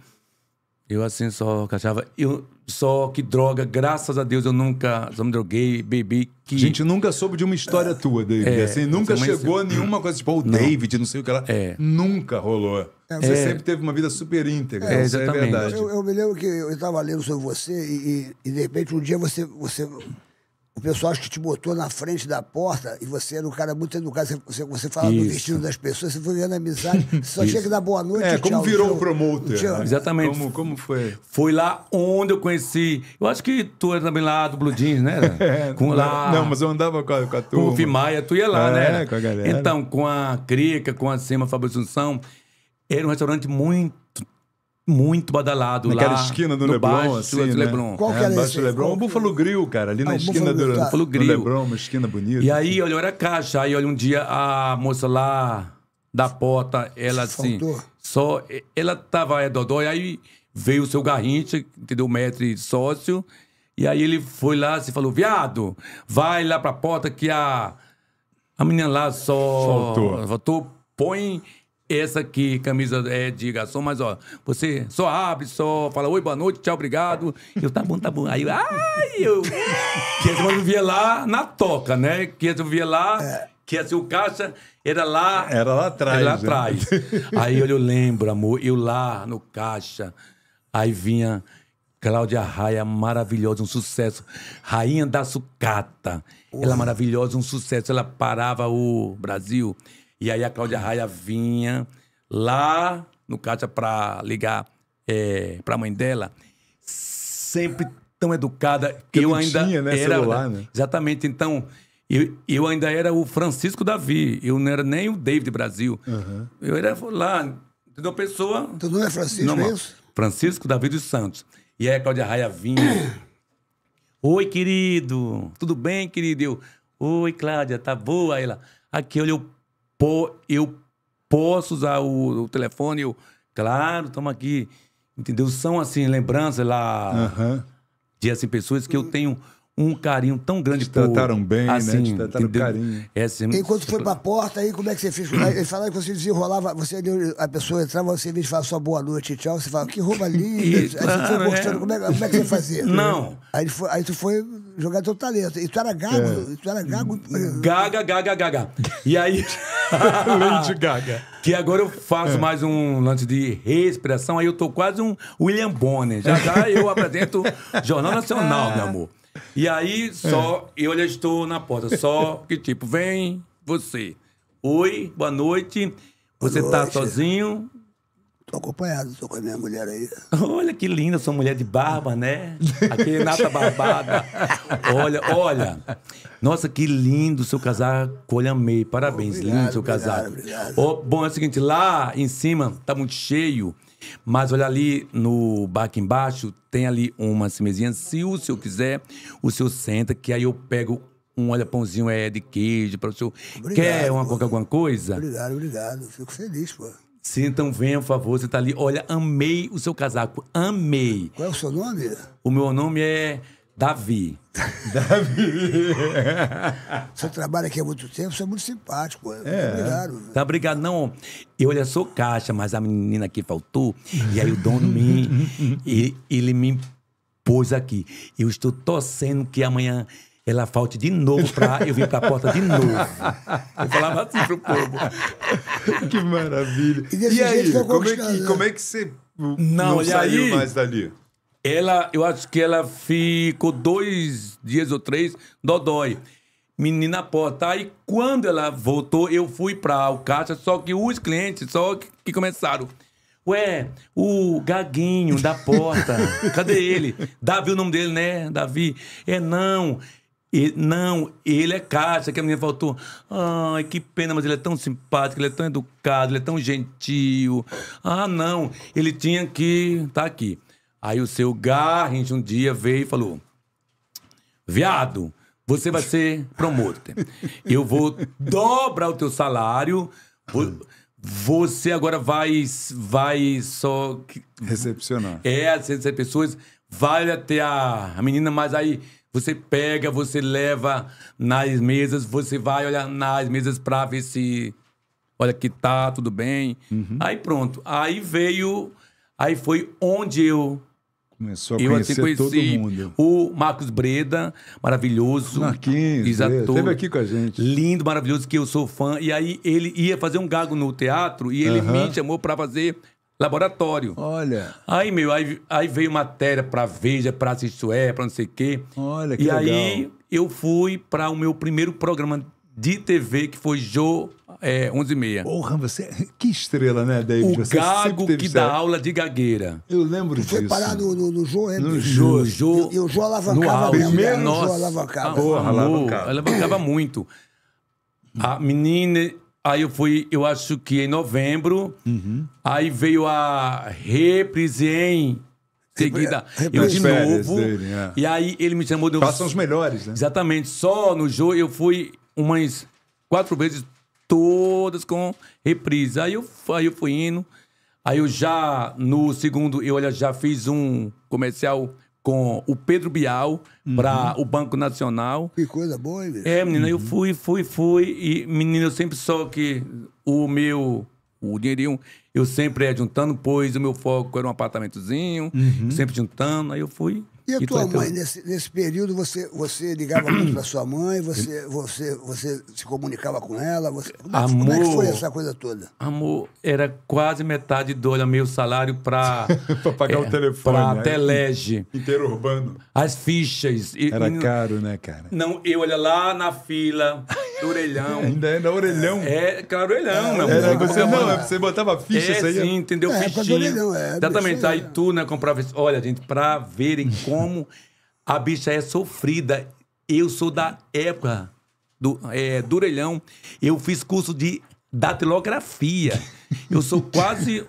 Eu assim só cachava. Eu, só que droga, graças a Deus eu nunca só me droguei, bebi. Que... A gente nunca soube de uma história é. tua, David. É, assim, nunca chegou nenhuma coisa tipo, o oh, não. David, não sei o que lá. É. Nunca rolou. É, você é. sempre teve uma vida super íntegra. É, é, exatamente. verdade. Eu, eu, me lembro que eu estava lendo sobre você e, e, de repente um dia você, você o pessoal acho que te botou na frente da porta e você era um cara muito educado. Você, você fala Isso. do vestido das pessoas, você foi ganhando amizade, você só chega da boa noite. É, tchau, como virou tchau, promoter. Né? Exatamente. Como, como foi? Foi lá onde eu conheci. Eu acho que tu era também lá do Blue Jeans, né? é, com lá. Não, mas eu andava com a, com a turma. Com o Fimaia, tu ia lá, é, né? Com a galera. Então, com a Crica, com a Sema Fabio Assunção, era um restaurante muito muito badalado Naquela lá. esquina do no Leblon, baixo, assim, né? é, do Leblon. Qual que era é, esse? Leblon, o Buffalo Grill, cara, ali na ah, esquina Buffalo, do, Lebron, Buffalo Grill. Leblon, uma esquina bonita. E aí, olha, era caixa, aí olha, um dia a moça lá da porta, ela assim, Faltou. só, ela tava, é dodói, aí veio o seu Garrincha, entendeu, mestre sócio, e aí ele foi lá, se falou, viado, vai lá pra porta que a, a menina lá só... Faltou. Faltou, põe essa aqui, camisa é de garçom, mas ó, você só abre, só fala oi, boa noite, tchau, obrigado. Eu, tá bom, tá bom. Aí eu, ai, eu. que esse eu via lá na toca, né? Que esse eu via lá, é. que esse o caixa era lá. Era lá atrás. Era lá né? atrás. Aí eu, eu lembro, amor, eu lá no caixa, aí vinha. Cláudia Raia, maravilhosa, um sucesso. Rainha da sucata. Ela maravilhosa, um sucesso. Ela parava o Brasil e aí a Cláudia Raia vinha lá no Cátia para ligar é, para a mãe dela, sempre tão educada. Porque eu ainda tinha, né, era celular, né? exatamente. Então eu, eu ainda era o Francisco Davi. Eu não era nem o David Brasil. Uhum. Eu era lá entendeu pessoa. Então não é Francisco não, é isso? Francisco Davi dos Santos. E aí a Cláudia Raia vinha. Oi, querido. Tudo bem, querido? Eu, Oi, Cláudia, tá boa? Aí ela, aqui, olha, Pô, eu posso usar o, o telefone? Eu, claro, estamos aqui. Entendeu? São, assim, lembranças lá uhum. de, assim, pessoas que eu tenho um carinho tão grande. Te trataram por, bem, assim, né? Te assim, trataram entendeu? carinho. É, assim, é e quando foi pra porta, aí como é que você fez? Ele falava que você desenrolava, você, a pessoa entrava, você vinha falar só boa noite e tchau, você fala, que rouba ali. aí claro, você foi então, é. mostrando, é. como, é, como é que você fazia? Não. Aí, foi, aí tu foi jogar teu talento. E tu era gago, é. tu era gago. Gaga, gaga, gaga. E aí... lente Gaga. Que agora eu faço é. mais um lance de respiração, aí eu tô quase um William Bonner. Já já eu apresento Jornal Nacional, meu amor. E aí, só. É. Eu já estou na porta. Só que, tipo, vem você. Oi, boa noite. Você boa tá noite. sozinho? Tô acompanhado, tô com a minha mulher aí. Olha que linda sua mulher de barba, né? Aquele nata barbada. Olha, olha. Nossa, que lindo seu casaco. Olha, amei. Parabéns, obrigado, lindo seu obrigado, casaco. obrigado. Oh, bom, é o seguinte, lá em cima tá muito cheio. Mas olha ali no bar aqui embaixo, tem ali uma mesinhas. Se o senhor quiser, o senhor senta, que aí eu pego um olha pãozinho é de queijo para o senhor. Obrigado, Quer uma coca, alguma coisa? Obrigado, obrigado. Fico feliz, pô. Sim, então venha, por favor, você tá ali. Olha, amei o seu casaco, amei. Qual é o seu nome? O meu nome é Davi. Davi. Você trabalha aqui há muito tempo, você é muito simpático. É. é. Obrigado. Tá obrigado, não. Eu, olha, sou caixa, mas a menina aqui faltou. E aí o dono me... e ele me pôs aqui. Eu estou torcendo que amanhã ela falte de novo pra eu vir pra porta de novo. Eu falava assim pro povo. Que maravilha. E, e aí, como é, que, né? como é que você não, não saiu aí, mais dali? Ela, eu acho que ela ficou dois dias ou três, Dodói. Menina porta. Aí quando ela voltou, eu fui pra o caixa, só que os clientes só que, que começaram. Ué, o Gaguinho da porta, cadê ele? Davi, o nome dele, né? Davi. É não. e não, ele é caixa, que a menina faltou. Ai, que pena, mas ele é tão simpático, ele é tão educado, ele é tão gentil. Ah, não, ele tinha que estar tá aqui. Aí o seu Garrincha um dia veio e falou: Viado, você vai ser promotor. Eu vou dobrar o teu salário. Vou, você agora vai, vai só. Recepcionar. É, as pessoas. Vai até a, a menina, mas aí você pega, você leva nas mesas, você vai olhar nas mesas pra ver se. Olha que tá, tudo bem. Uhum. Aí pronto. Aí veio. Aí foi onde eu Começou a eu conhecer assim, todo mundo. O Marcos Breda, maravilhoso. Marquinhos, exator, esteve aqui com a gente. Lindo, maravilhoso, que eu sou fã. E aí ele ia fazer um gago no teatro e ele me chamou para fazer laboratório. Olha. Aí, meu, aí, aí veio matéria para Veja, para Isto É, para não sei o quê. Olha, que e legal. E aí eu fui para o meu primeiro programa de TV, que foi Jô é, 11 e meia. Porra, você... É que estrela, né, David? O você gago que dá aula de gagueira. Eu lembro disso. Foi parar no, no, no Jô, é? No Jô, Jô. E o Jô alavancava. No Primeiro né? Nossa. Jô alavancava. Ah, Porra, alavancava. Alavancava muito. A menina... Aí eu fui, eu acho que em novembro. Uhum. Aí veio a reprise em seguida. Repre eu de novo. Dele, é. E aí ele me chamou... De... Passam os melhores, né? Exatamente. Só no Jô eu fui umas quatro vezes, todas com reprise. Aí eu, aí eu fui indo. Aí eu já, no segundo, eu olha, já fiz um comercial com o Pedro Bial uhum. para o Banco Nacional. Que coisa boa, hein, bicho? É, menina, uhum. eu fui, fui, fui. E, menina, eu sempre só que o meu o dinheirinho eu sempre ia juntando, pois o meu foco era um apartamentozinho, uhum. sempre juntando. Aí eu fui e a e tua então mãe, nesse, nesse período, você, você ligava muito para sua mãe, você, você, você se comunicava com ela? Você, como, amor, é como é que foi essa coisa toda? Amor, era quase metade do olha, meu salário para. para pagar é, o telefone. Para né? telege. Interurbano. As fichas. Era e, caro, né, cara? Não, eu olha lá na fila do orelhão. Ainda é na orelhão? É, cara, orelhão, meu era, você, Não, você botava fichas é, isso aí? Sim, entendeu? É, Fichinha. Orelhão, é, Exatamente. Aí é. tu, né, comprava. Olha, gente, para verem como como a bicha é sofrida. Eu sou da época do, é, do orelhão. Eu fiz curso de datilografia. Eu sou quase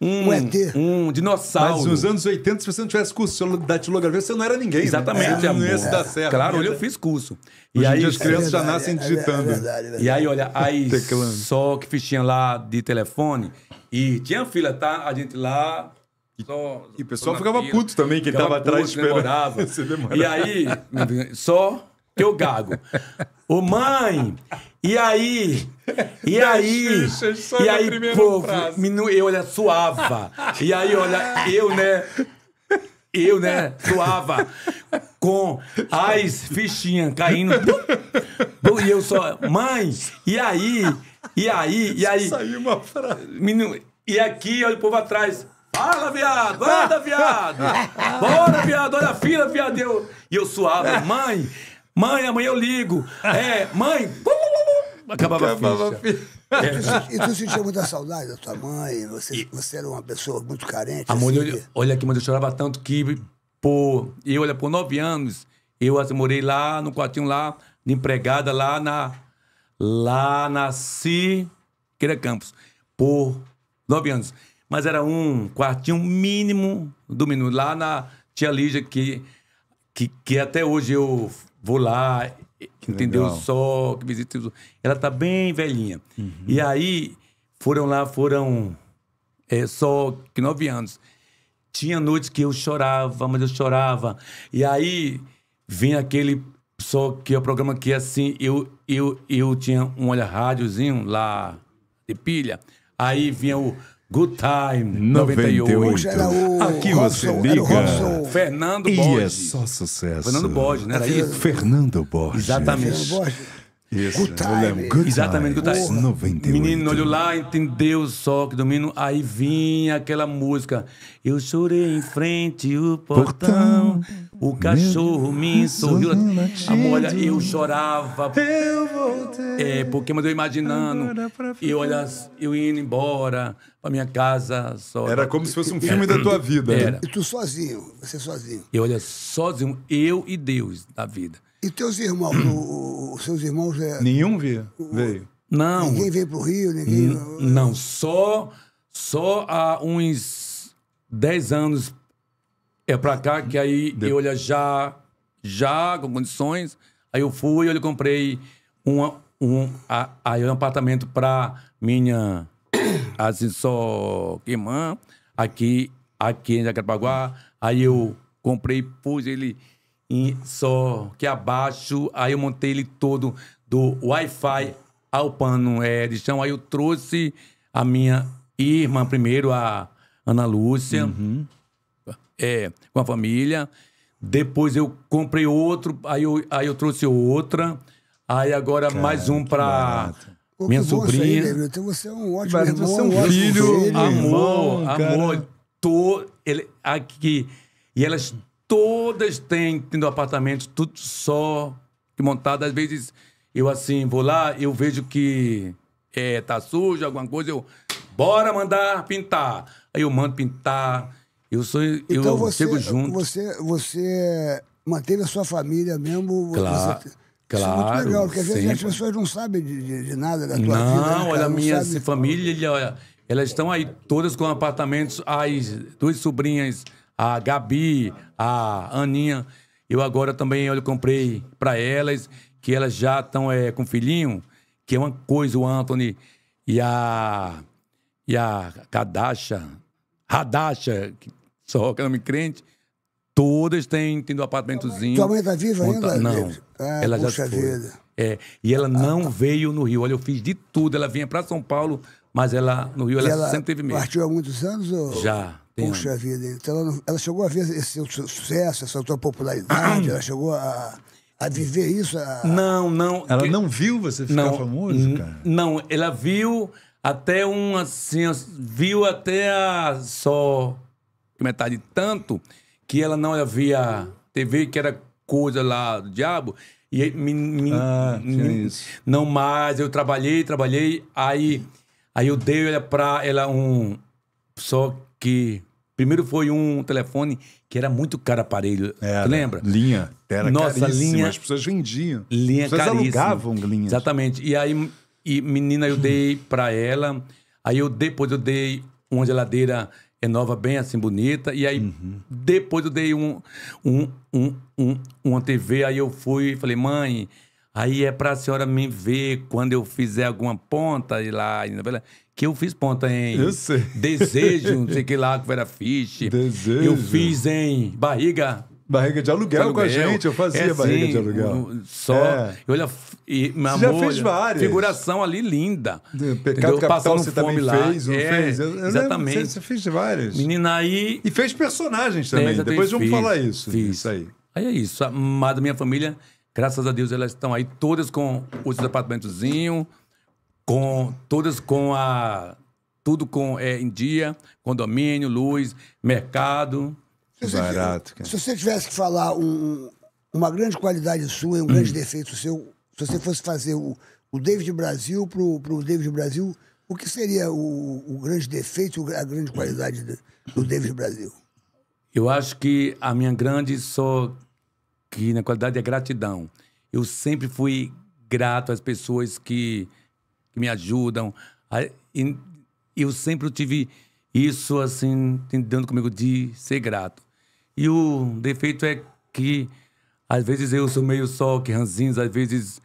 um, um, um dinossauro. Mas nos anos 80, se você não tivesse curso de datilografia, você não era ninguém. Né? Exatamente, né? é, não ia se dar certo. Claro, olha, eu fiz curso. E aí, as crianças é verdade, já nascem digitando. É verdade, verdade. É e aí, olha, aí só que fichinha lá de telefone. E tinha fila, tá? A gente lá só, e o pessoal ficava puto também, quem tava atrás puto, esperando. E aí, só teu eu gago. Ô mãe! E aí? E aí? É e aí, povo, minu, eu, olha, suava. E aí, olha, eu, né? Eu, né? Suava com as fichinhas caindo. e eu só, mãe, e aí? E aí? E aí? Saiu uma frase. Minu, e aqui, olha o povo atrás. Fala, viado! Anda, viado! Bora, viado! Olha a fila, viado! E eu, suava. Mãe, mãe, amanhã eu ligo. É, mãe... Acabava, a ficha. É. E tu sentia muita saudade da tua mãe? Você, e... você era uma pessoa muito carente? Amor, assim, olha aqui, mas eu chorava tanto que... Pô, eu, olha, por nove anos, eu morei lá, no quartinho lá, de empregada, lá na... Lá nasci... Queira Campos. Por nove anos mas era um quartinho mínimo do minuto. Lá na Tia Lígia, que, que, que até hoje eu vou lá, que entendeu? Legal. Só que visita. Ela tá bem velhinha. Uhum. E aí foram lá, foram é, só que nove anos. Tinha noites que eu chorava, mas eu chorava. E aí vinha aquele só que é o programa que assim eu eu eu tinha um olha rádiozinho lá de pilha. Aí vinha o Good Time 98. 98. Aqui Robson, você liga. Fernando Borges. E é só sucesso. Fernando Borges, né? Era isso? Fernando Borges. Exatamente. Isso, good time. Good Exatamente, good time. 98. Menino olhou lá, entendeu só que domino. Aí vinha aquela música. Eu chorei em frente o portão. portão. O cachorro me sorriu. Amor, olha, eu chorava. Eu voltei. É, porque mas eu imaginando. E olha, eu indo embora pra minha casa só. Era como se fosse um é. filme era, da tua vida. Né? Era. E tu sozinho, você sozinho. E olha, sozinho, eu e Deus na vida. E teus irmãos, os seus irmãos. É... Nenhum via, o, veio. Não. Ninguém veio pro Rio, ninguém. N não, só, só há uns 10 anos é pra cá, que aí de... eu olha já, já com condições. Aí eu fui, eu comprei uma, um, a, aí um apartamento pra minha, assim, só irmã, aqui, aqui em Jacarepaguá. Aí eu comprei, pus ele em, só que abaixo, aí eu montei ele todo do Wi-Fi ao pano é, de chão. Aí eu trouxe a minha irmã primeiro, a Ana Lúcia. Uhum. É, com a família. Depois eu comprei outro, aí eu, aí eu trouxe outra. Aí agora Cara, mais um para minha sobrinha. Aí, então você é um ótimo irmão, você é um filho, filho, amor, irmão, amor. Tô, ele, aqui. E elas todas têm, tendo apartamento, tudo só montado. Às vezes eu assim, vou lá, eu vejo que é, tá sujo, alguma coisa, eu bora mandar pintar. Aí eu mando pintar eu sou. Eu então você, chego junto. Você, você manteve a sua família mesmo. Claro. Você... Claro. Isso é muito legal, porque às vezes as pessoas não sabem de, de, de nada da tua não, vida. Né, olha, a minha família, olha, elas estão aí todas com apartamentos. As duas sobrinhas, a Gabi, a Aninha. Eu agora também, eu comprei para elas, que elas já estão é, eh, com filhinho, que é uma coisa, o Anthony e a. E a Kadasha, Radasha, só Sorocaba, nome crente. Todas têm, têm um apartamentozinho. Tua mãe está viva ainda? Não. Ah, ela já foi. Vida. É, e ela ah, não ah, veio no Rio. Olha, eu fiz de tudo. Ela vinha para São Paulo, mas ela no Rio ela, ela sempre teve medo. Partiu há muitos anos? Ou... Já. Puxa anos. vida. Então ela, não, ela, chegou a ver esse seu sucesso, essa tua popularidade. ela chegou a, a viver isso. A... Não, não. Ela não viu você ficar não, famoso, cara? Não, ela viu até um assim, viu até a só metade tanto que ela não havia TV, que era coisa lá do diabo. E me, me, ah, me, não mais, eu trabalhei, trabalhei, aí, aí eu dei ela pra ela um. Só que. Primeiro foi um telefone que era muito caro aparelho. Era, tu lembra? Linha. Era Nossa, linha. As pessoas vendiam. Linha as pessoas caríssima. alugavam linhas. Exatamente. E aí, e menina, eu dei pra ela. Aí eu depois eu dei uma geladeira é nova, bem assim, bonita. E aí, uhum. depois eu dei um, um, um, um, uma TV, aí eu fui e falei, mãe, aí é pra senhora me ver quando eu fizer alguma ponta e lá, que eu fiz ponta em eu sei. Desejo, não sei que lá, que era fiche. Desejo. Eu fiz em Barriga, Barriga de aluguel, aluguel. com a gente, eu fazia é, assim, barriga de aluguel. Só. É. E olha, e, meu Você amor, já fez várias. Figuração ali linda. De, Pecado entendeu? Capital você também lá. fez, não é, fez? Eu, eu exatamente. Lembro, você, você, fez várias. Menina aí. E fez personagens também. Depois vamos falar isso. Fiz. Isso aí. Aí é isso. Mas da minha família, graças a Deus, elas estão aí todas com os apartamentozinhos, com, todas com a. Tudo com, é, em dia, condomínio, luz, mercado. Se Barato, cara. Se você tivesse que falar um, uma grande qualidade sua e um grande hum. defeito seu, se você fosse fazer o, o David Brasil pro, pro David Brasil, o que seria o, o grande defeito, a grande qualidade do David Brasil? Eu acho que a minha grande só que na qualidade é gratidão. Eu sempre fui grato às pessoas que, que me ajudam. Eu sempre tive isso assim, tentando comigo de ser grato. E o defeito é que, às vezes, eu sou meio só que ranzinhos às vezes,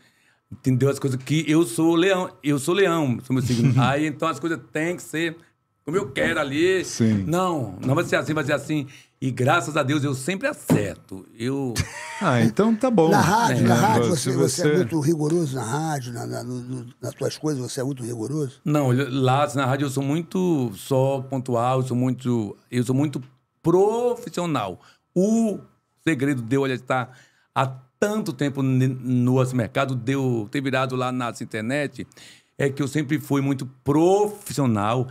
entendeu? As coisas que eu sou leão, eu sou leão, sou meu signo. Aí, então, as coisas têm que ser como eu quero ali. Sim. Não, não vai ser assim, vai ser assim. E graças a Deus eu sempre acerto. Eu... Ah, então tá bom. Na rádio, é. na rádio você, você, você... é muito rigoroso na rádio, na, na, no, nas tuas coisas você é muito rigoroso? Não, lá na rádio eu sou muito só pontual, eu sou muito, eu sou muito profissional. O segredo de olha está há tanto tempo no nosso mercado, deu ter virado lá na internet, é que eu sempre fui muito profissional,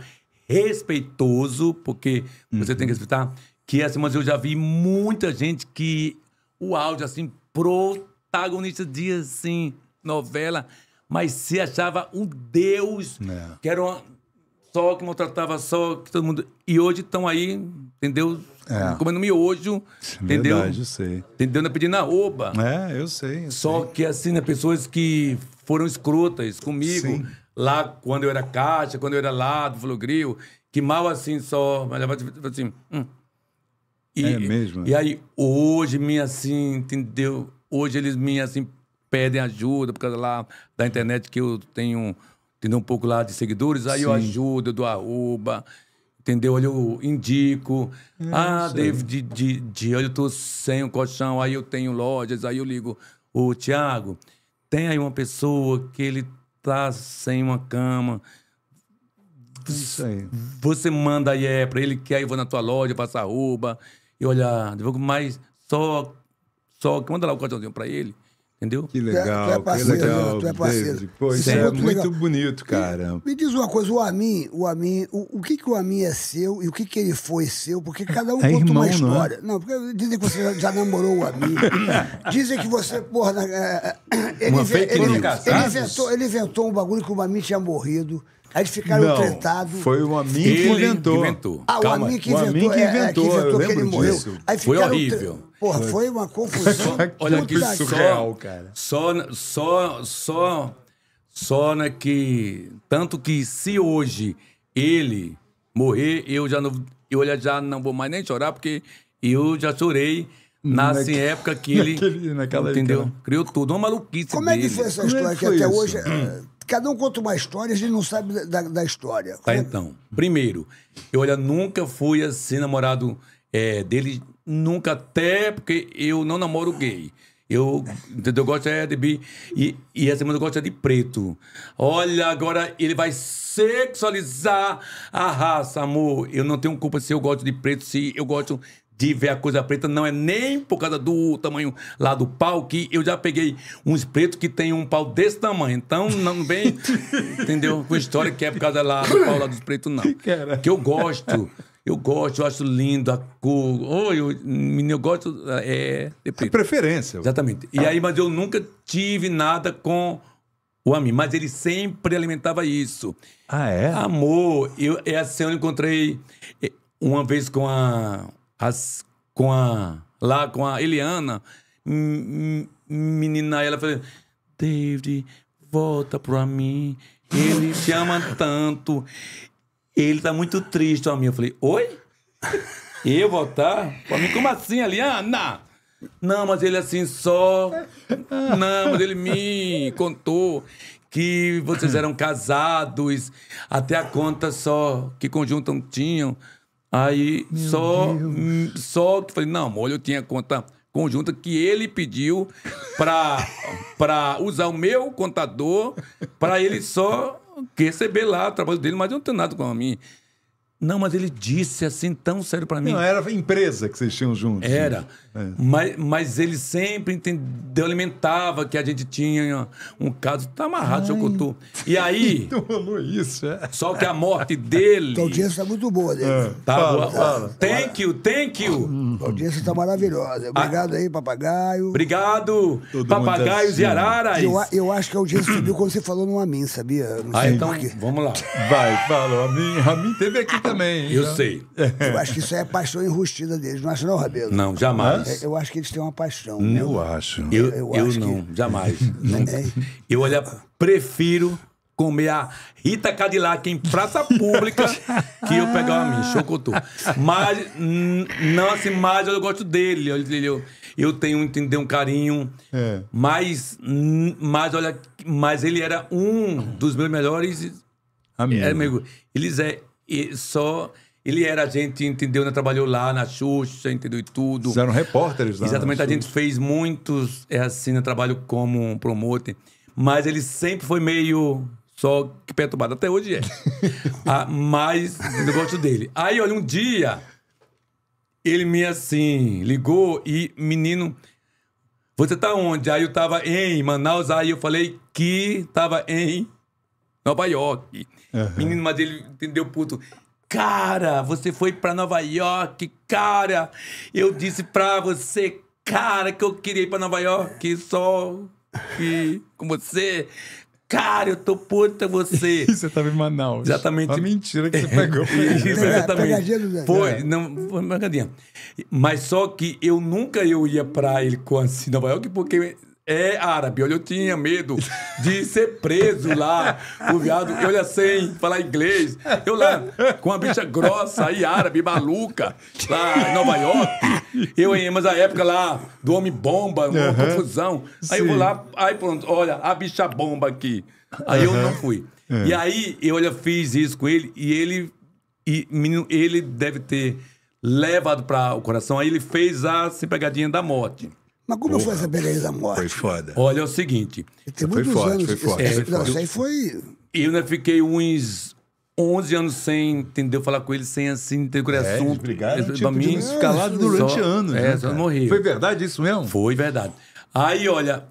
respeitoso, porque uhum. você tem que uhum. respeitar. Que assim, mas eu já vi muita gente que o áudio assim protagonista de assim novela, mas se achava um deus, é. que era uma, só que maltratava só que todo mundo. E hoje estão aí entendeu? É. Comendo miojo, é entendeu? Verdade, eu sei. Entendeu? Não é na oba. É, eu sei. Eu Só sei. que assim, né, pessoas que foram escrotas comigo. Sim lá quando eu era caixa, quando eu era lá do Flugrio, que mal assim só, mas assim. Hum. É e, é mesmo. E aí hoje me assim, entendeu? Hoje eles me assim pedem ajuda por causa lá da internet que eu tenho, tenho um pouco lá de seguidores, aí Sim. eu ajudo, eu dou arroba, Entendeu? Olha, eu indico. É, ah, David, de, de, de, olha, eu tô sem o colchão, aí eu tenho lojas, aí eu ligo. o Tiago, tem aí uma pessoa que ele tá sem uma cama. É isso aí. Você manda aí é pra ele que aí eu vou na tua loja, passar roupa E olha, mas só, só que manda lá o colchãozinho pra ele Entendeu? Que legal, que é- legal. Tu é parceiro. isso né? é, é muito, muito bonito, cara. Me, me, diz uma coisa, o Amin, o Amin, o, o, que que o Amin é seu e o que que ele foi seu? Porque cada um é conta irmão, uma é? história. Não, não, porque dizem que você já namorou o Amin. dizem que você, porra, ele, né, é, uma ele, ele, ele, inventou, ele inventou um bagulho que o Amin tinha morrido. Aí ficaram não, tretados. Foi o Amin que inventou. inventou. Ah, Calma, o Amin que inventou. O Amin que inventou, é, é, que inventou eu que ele morreu. Disso. Aí foi horrível. Tre... Porra, foi. foi uma confusão. Olha é que surreal, cara. Só, só, só, só na né que... Tanto que se hoje ele morrer, eu já não, eu já não vou mais nem chorar, porque eu já chorei na em assim, época que ele... Naquele, naquela entendeu? Época. Né? Criou tudo, uma maluquice Como dele. é que foi essa é história que, que até isso? hoje... É, Cada um conta uma história e a gente não sabe da, da história. Tá, então. Primeiro, eu olha, nunca fui assim namorado é, dele, nunca até porque eu não namoro gay. Eu, eu gosto é de bi e, e essa semana eu gosto é de preto. Olha, agora ele vai sexualizar a raça, amor. Eu não tenho culpa se eu gosto de preto, se eu gosto de ver a coisa preta, não é nem por causa do tamanho lá do pau, que eu já peguei uns pretos que tem um pau desse tamanho. Então, não vem, entendeu? Com história que é por causa lá do pau lá dos pretos, não. Cara. Que eu gosto. Eu gosto, eu acho lindo a cor. Oh, eu, eu gosto. É, de preto. é preferência. Exatamente. E ah. aí, mas eu nunca tive nada com o ami mas ele sempre alimentava isso. Ah, é? Amor, eu, é assim, eu encontrei é, uma vez com a as, com a. Lá com a Eliana, menina, ela falou: David, volta pra mim. Ele te ama tanto. Ele tá muito triste, ó, minha. Eu falei: Oi? Eu voltar? Pra mim, como assim, Eliana? Não, mas ele assim só. Não, mas ele me contou que vocês eram casados, até a conta só que conjuntam tinham Aí Meu só, Deus. Hum, só falei, não, olha eu tinha conta conjunta que ele pediu para usar o meu contador para ele só receber lá o trabalho dele, mas eu não tenho nada com a mim. Não, mas ele disse assim tão sério para mim. Não, era empresa que vocês tinham juntos. Era. É. Mas, mas ele sempre entendeu, alimentava que a gente tinha um caso. Tá amarrado, seu Chocotu. E aí. Falou então, isso, é. Só que a morte dele. A audiência tá muito boa, né? É. Tá, fala, fala. Thank you, thank you. A audiência tá maravilhosa. Ah. Obrigado aí, papagaio. Obrigado, Todo papagaios assim. e araras. Eu, eu acho que a audiência subiu quando você falou no Amin, sabia? Não ah, então, vamos lá. Vai, fala. Amin, Amin teve aqui também. Ah, também. Eu então. sei. Eu acho que isso é a paixão enrustida deles. Não acha não, Rabelo? Não, jamais. Eu, é, eu acho que eles têm uma paixão. Não, eu acho. Eu, eu, eu acho não, que... jamais. Eu, olha, prefiro comer a Rita Cadillac em praça pública que eu pegar uma mim, Mas, não assim, mas eu gosto dele. Eu, eu tenho, entender um carinho. É. Mas, mas, olha, mas ele era um dos meus melhores Amigo. É, amigo. Eles é, e só. Ele era, a gente entendeu, né? trabalhou lá na Xuxa, entendeu e tudo. Vocês eram repórteres lá. Exatamente, a gente fez muitos, é assim, né? trabalho como promoter. Mas ele sempre foi meio só que perturbado, até hoje é. ah, mas eu gosto dele. Aí, olha, um dia, ele me assim, ligou e, menino, você tá onde? Aí eu tava em Manaus, aí eu falei que tava em Nova York. Uhum. Menino, mas ele entendeu puto. Cara, você foi pra Nova York, cara. Eu disse pra você, cara, que eu queria ir pra Nova York só e com você. Cara, eu tô puta você. Isso, você é tava em Manaus. Exatamente. Uma mentira que você pegou. Isso, exatamente. foi, é. não, foi uma Mas só que eu nunca eu ia pra ele com assim, Nova York, porque é árabe. Olha, eu tinha medo de ser preso lá, o viado. Eu olha sem falar inglês. Eu lá, com uma bicha grossa aí, árabe, maluca, lá em Nova York. Eu em, mas a época lá, do homem bomba, uma uhum. confusão. Aí Sim. eu vou lá, aí pronto, olha, a bicha bomba aqui. Aí uhum. eu não fui. Uhum. E aí, eu olha, fiz isso com ele e ele, e, menino, ele deve ter levado para o coração. Aí ele fez a se pegadinha da morte. Mas como Porra, foi essa beleza da morte? Foi foda. Olha, é o seguinte. Tem foi foda anos, foi foda Esse, é, não, isso aí foi. Eu né, fiquei uns 11 anos sem, entender Falar com ele sem assim, ter é, assunto. Obrigado. pra tipo mim, de... ficar lá durante só, é, anos. É, né, só morri. Foi verdade isso mesmo? Foi verdade. Aí, olha,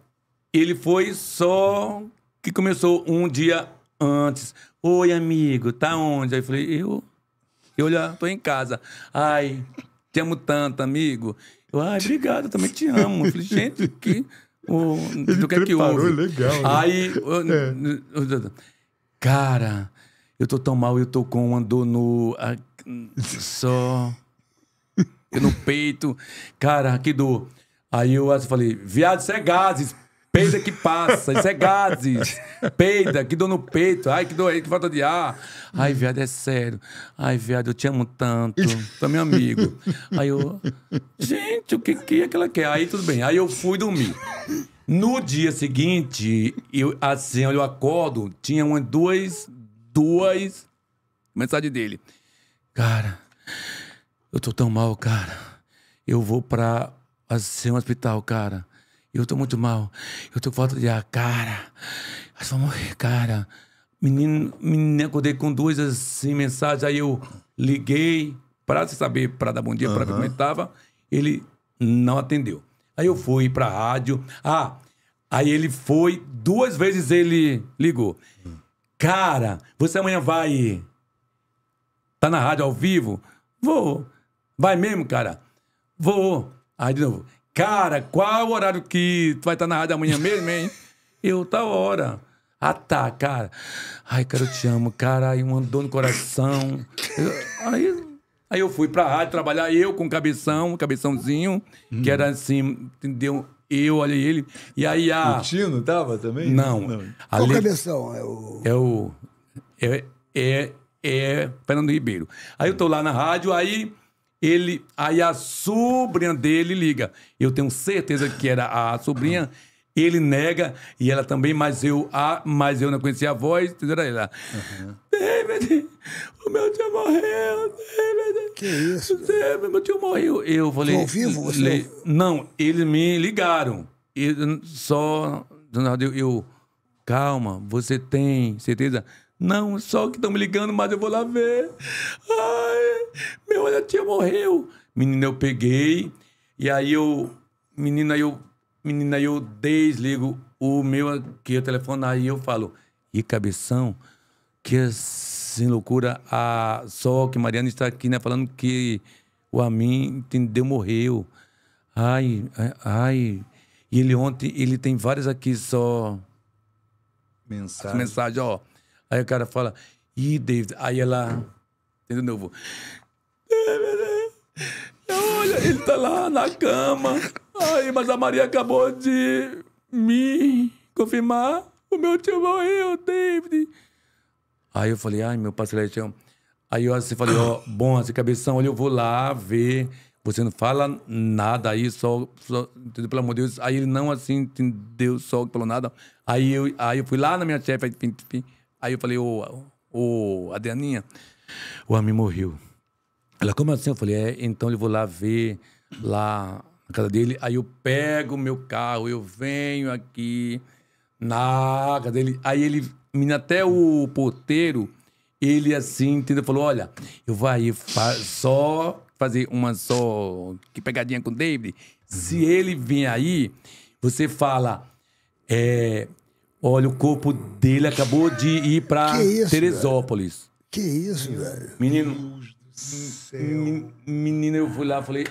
ele foi só que começou um dia antes. Oi, amigo, tá onde? Aí eu falei, eu. Eu olha tô em casa. Ai, te amo tanto, amigo ah, obrigado, eu também te amo. Eu falei, gente, que. O, Ele que é que houve? legal. Né? Aí. É. Cara, eu tô tão mal, eu tô com andou no. A, só. no peito. Cara, que dor. Aí eu assim, falei, viado, isso é gases. Peida que passa, isso é gases. Peida, que dor no peito. Ai, que dor aí, que falta de ar. Ai, viado, é sério. Ai, viado, eu te amo tanto. Tu é meu amigo. Aí eu. Gente, o que, que é que ela quer? Aí tudo bem. Aí eu fui dormir. No dia seguinte, eu, assim, olha, eu acordo, tinha umas duas. Duas. Mensagem dele. Cara, eu tô tão mal, cara. Eu vou pra assim, um hospital, cara. Eu estou muito mal. Eu estou com falta de ar. Cara, acho vamos vou morrer, cara. Menino, menina, acordei com duas assim, mensagens. Aí eu liguei para saber, para dar bom dia, uhum. para ver como é estava. Ele não atendeu. Aí eu fui para a rádio. Ah, aí ele foi. Duas vezes ele ligou. Cara, você amanhã vai. Tá na rádio ao vivo? Vou. Vai mesmo, cara? Vou. Aí de novo. Cara, qual o horário que tu vai estar tá na rádio amanhã mesmo, hein? Eu, tal hora. Ah, tá, cara. Ai, cara, eu te amo, cara. Aí uma dor no coração. Eu, aí, aí eu fui pra rádio trabalhar, eu com o cabeção, cabeçãozinho, hum. que era uhum. assim, entendeu? Eu, olha ele. E aí a. Ah, o Tino tava também? Não. Qual le... cabeção? É o. É o. É, é, é Fernando Ribeiro. Aí eu tô lá na rádio, aí ele, aí a sobrinha dele liga. Eu tenho certeza que era a sobrinha. Ele nega e ela também, mas eu, a, mas eu não conhecia a voz, era Ela, uhum. David, o meu tio morreu, David. Que isso? David, meu tio morreu. Eu falei. Ao vivo? Você... Le, não, eles me ligaram. só, eu, eu. Calma, você tem certeza? Não, só que estão me ligando, mas eu vou lá ver. Ai, meu olho tia morreu. Menina, eu peguei. E aí eu. Menina, eu. Menina, eu desligo o meu aqui, o telefone. Aí eu falo. E cabeção, que assim, loucura. A, só que Mariana está aqui, né? Falando que o Amin entendeu, morreu. Ai, ai, ai. E ele ontem, ele tem várias aqui só. Mensagem. Mensagem, ó. Aí o cara fala, ih, David. Aí ela. De novo. É, é, é. Olha, ele tá lá na cama. Ai, mas a Maria acabou de me confirmar. O meu tio morreu, David. Aí eu falei, ai, meu parceiro celestial. Aí eu falou assim falei, ó, oh, bom, esse cabeção, olha, eu vou lá ver. Você não fala nada aí, só, só entendeu? pelo amor de Deus. Aí ele não, assim, entendeu, só, falou nada. Aí eu, aí eu fui lá na minha chefe, enfim, enfim. Aí eu falei, ô, ô Adrianinha, o Ami morreu. Ela, como assim? Eu falei, é, então eu vou lá ver lá na casa dele. Aí eu pego o meu carro, eu venho aqui na casa dele. Aí ele, menina, até o porteiro, ele assim, entendeu? Falou, olha, eu vou aí fa só fazer uma só que pegadinha com o David. Se ele vir aí, você fala, é, Olha, o corpo dele acabou de ir pra que isso, Teresópolis. Velho? Que isso, velho? Menino. Men, menino, eu fui lá falei.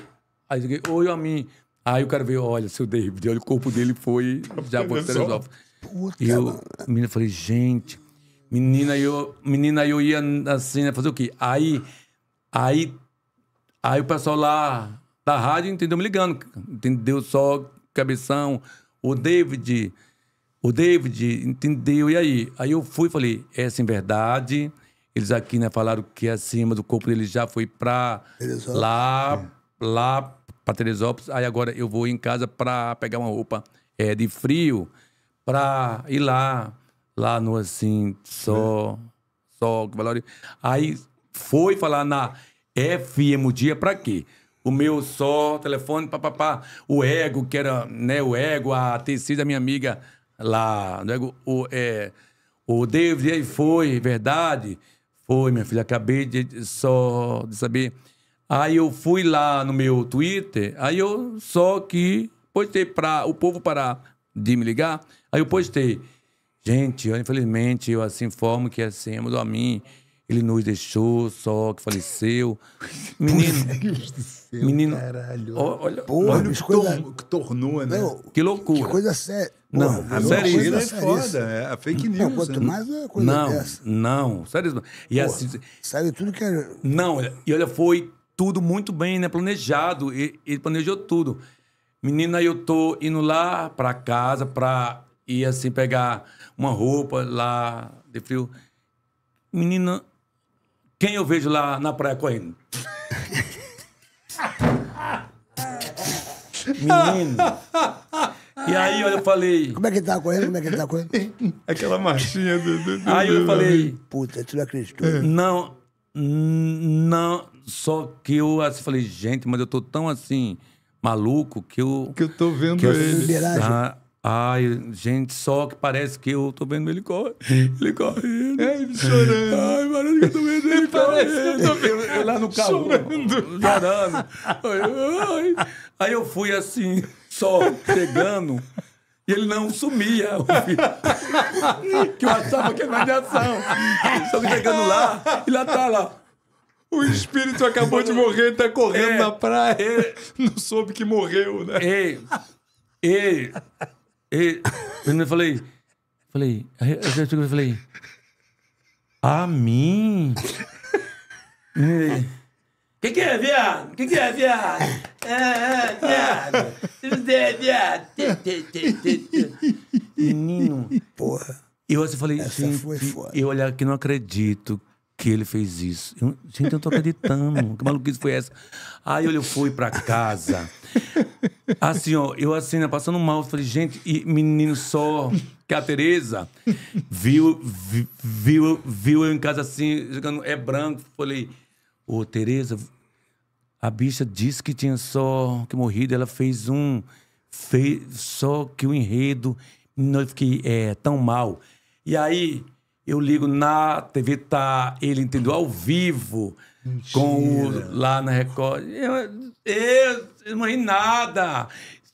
Aí eu fiquei, oi, a mim. Aí o cara veio, olha, seu David, olha, o corpo dele foi já pra Teresópolis. Puta, e eu, menina, falei, gente. Menina, eu, menina, eu ia assim, fazer o quê? Aí, aí, aí o pessoal lá da rádio entendeu me ligando, entendeu só cabeção, o David, o David entendeu, e aí? Aí eu fui e falei, essa é em verdade, eles aqui né, falaram que acima do corpo dele já foi pra lá, é. lá pra Teresópolis, aí agora eu vou em casa pra pegar uma roupa é, de frio, pra ir lá, lá no assim, só, é. só, valor. Aí foi falar na FM Dia pra quê? o meu só, telefone, papapá, o ego, que era, né, o ego, a tecida da minha amiga, lá. Né? O, é, o David, aí foi, verdade? Foi, minha filha, acabei de, só de saber. Aí eu fui lá no meu Twitter, aí eu só que postei para o povo parar de me ligar, aí eu postei. Gente, eu, infelizmente, eu assim informo que assim, é mudou a mim. Ele nos deixou, só que faleceu. Menino. Céu, menino. Caralho. Olha, olha, olha o tom que tornou, né? Meu, que loucura. Que coisa séria. Não, Porra, a série é foda. É a fake news. Não, quanto né? mais é coisa não, dessa. Não, sério. E sabe assim, tudo que é... Não, e olha, foi tudo muito bem, né? Planejado. Ele planejou tudo. Menina, eu tô indo lá pra casa pra ir assim pegar uma roupa lá de frio. Menina, quem eu vejo lá na praia correndo? Menino. E aí, olha, eu falei. Como é que ele tá correndo? Como é que ele tá correndo? Aquela marchinha do. do, do aí eu falei. Puta, tu não acreditou. É. Não, não. Só que eu assim, falei, gente, mas eu tô tão assim, maluco, que eu. Que eu tô vendo que ele. Eu, ah, Ai, gente, só que parece que eu tô vendo ele corre. Ele correndo. É, ele chorando. Ai, parece que eu tô vendo ele, ele parece correndo. eu tô vendo eu, lá no carro. Chorando. Chorando. Ai, ai. Aí eu fui assim só chegando. E ele não sumia, que eu achava que era é imaginação. Estamos chegando lá, e lá tá lá. O espírito acabou de morrer, tá correndo é, na praia. É, não soube que morreu, né? Ei, ei, ei. Eu falei, falei, eu falei, a mim? Ei que, que é, viado? O que, que é, viado? É, viado. Tudo é, viado. Menino. Porra. E eu assim, falei, Essa gente, foi foda. eu olhar que não acredito que ele fez isso. Eu, gente, eu não tô acreditando. que maluquice foi essa? Aí eu fui pra casa. Assim, ó, eu assim, né, passando mal. Eu falei, gente, e menino só, que a Tereza viu, viu, viu, viu eu em casa assim, jogando é branco. Falei, Ô, Tereza, a bicha disse que tinha só que morrido, ela fez um. Fez, só que o enredo não fiquei é, tão mal. E aí eu ligo na TV, tá? Ele entendeu ao vivo Mentira. com o, lá na Record. Eu, eu, eu não ri nada.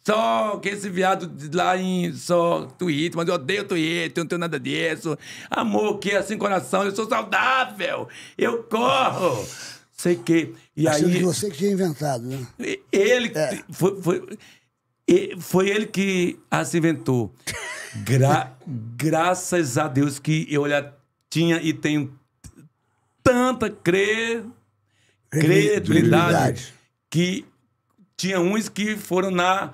Só que esse viado lá em só Twitter, mas eu odeio Twitter, eu não tenho nada disso. Amor, que é assim coração, eu sou saudável, eu corro sei que E Achando aí, que você que tinha inventado, né? Ele é. foi, foi, foi, ele que as inventou. Gra, graças a Deus que eu olha, tinha e tenho tanta credibilidade que tinha uns que foram na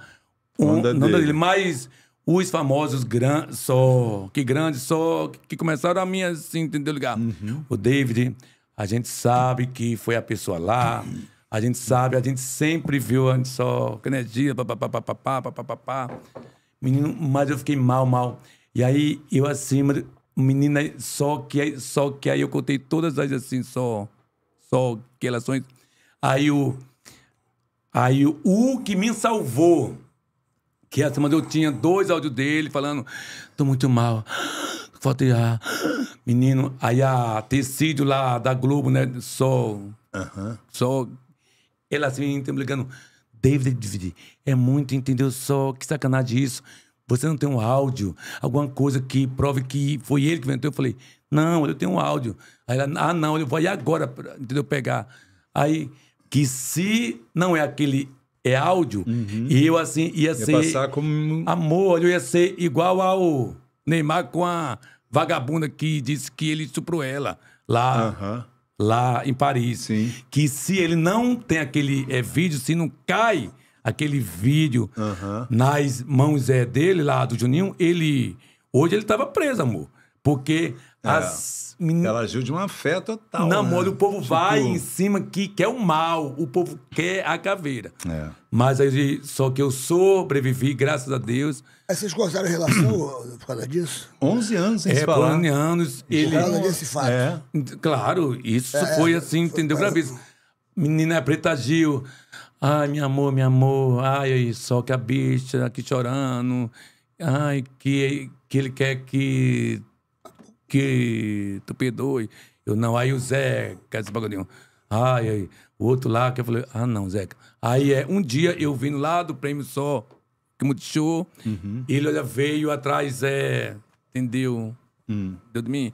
onda, dele. dele. mas os famosos grandes, só que grandes, só que começaram a minha assim, entendeu ligar. Uhum. O David, a gente sabe que foi a pessoa lá, a gente sabe, a gente sempre viu, a gente só, energia, papapá, papapá, Menino, mas eu fiquei mal, mal. E aí, eu assim, menina, só que, só que aí eu contei todas as, assim, só, só relações. Aí o, aí o, o que me salvou, que essa semana eu tinha dois áudios dele falando, tô muito mal foto e ah, menino, aí a tecido lá da Globo, né? Só. Uhum. Só. Ela assim, me ligando. David, David, é muito, entendeu? Só que sacanagem isso. Você não tem um áudio, alguma coisa que prove que foi ele que inventou. Eu falei, não, eu tenho um áudio. Aí ela, ah, não, eu vou ir agora, entendeu? Pegar. Aí, que se não é aquele é áudio, uhum. e eu assim ia, ia ser. Passar como... Amor, eu ia ser igual ao Neymar com a vagabunda que disse que ele estuprou ela lá, uhum. lá em Paris. Sim. Que se ele não tem aquele é, vídeo, se não cai aquele vídeo uhum. nas mãos é, dele lá do Juninho, ele hoje ele estava preso, amor, porque é. As men... Ela agiu de uma fé total. Não, né? o povo tipo... vai em cima que quer o mal, o povo quer a caveira. É. Mas aí, só que eu sobrevivi, graças a Deus. Aí vocês cortaram relação por causa disso? 11 anos sem é, se falar. 11 anos. Ele... Por causa desse fato. É. Claro, isso é, foi assim, foi entendeu? É. Pra... Vez. Menina Preta Gil. Ai, meu amor, meu amor. Ai, só que a bicha aqui chorando. Ai, que, que ele quer que que tu perdoe. Eu não, aí o Zé, quer é esse bagulho Ai, o outro lá, que eu falei, ah, não, Zeca. Aí é, um dia eu vindo lá do prêmio só, que multishow, uhum. ele olha, veio atrás, é, entendeu? Hum. Deu de mim.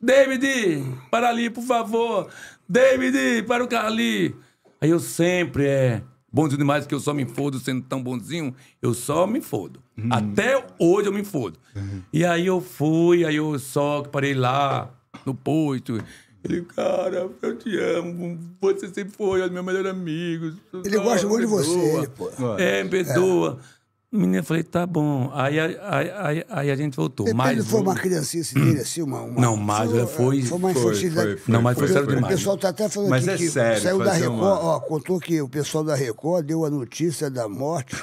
David, para ali, por favor. David, para o Carli. Aí eu sempre, é, bonzinho demais que eu só me fodo sendo tão bonzinho, eu só me fodo. Hum. Até hoje eu me fodo. Uhum. E aí eu fui, aí eu só parei lá no posto. Ele, cara, eu te amo. Você sempre foi meu melhor amigo. Ele gosta muito de você, pô. É, me perdoa. É. Menina, falei, tá bom. Aí, aí, aí, aí a gente voltou. Depende ele foi uma criancinha assim, dele, assim, uma, uma... Não, mas foi... É, foi, foi uma infantilidade. Né? Foi, não, mas foi, sério demais. O pessoal tá até falando mas aqui é que sério, saiu da Record, uma... ó, contou que o pessoal da Record deu a notícia da morte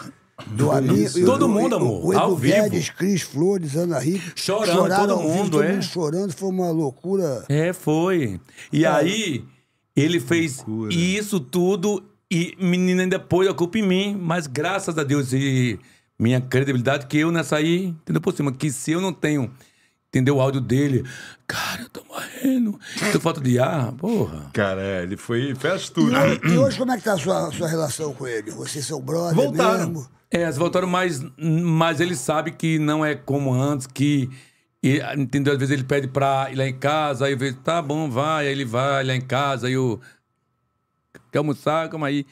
do amigo todo eu, mundo, amor. O Edu ao Guedes, vivo. Cris Flores, Ana Rica. Chorando, choraram todo mundo, vivo, todo é. Mundo chorando, foi uma loucura. É, foi. E aí, ele fez loucura. isso tudo e menina ainda pôs a culpa em mim, mas graças a Deus e minha credibilidade, que eu nessa aí, entendeu por cima, que se eu não tenho, entendeu, o áudio dele, cara, eu tô morrendo, tô falta de ar, porra. Cara, é, ele foi, fez tudo. E, e, hoje como é que tá a sua, a sua relação com ele? Vocês são brother Voltaram. mesmo? É, elas voltaram, mas, mas ele sabe que não é como antes, que. E, entendeu? Às vezes ele pede pra ir lá em casa, aí eu vejo, tá bom, vai, aí ele vai lá em casa, aí eu. Quer almoçar? Calma aí.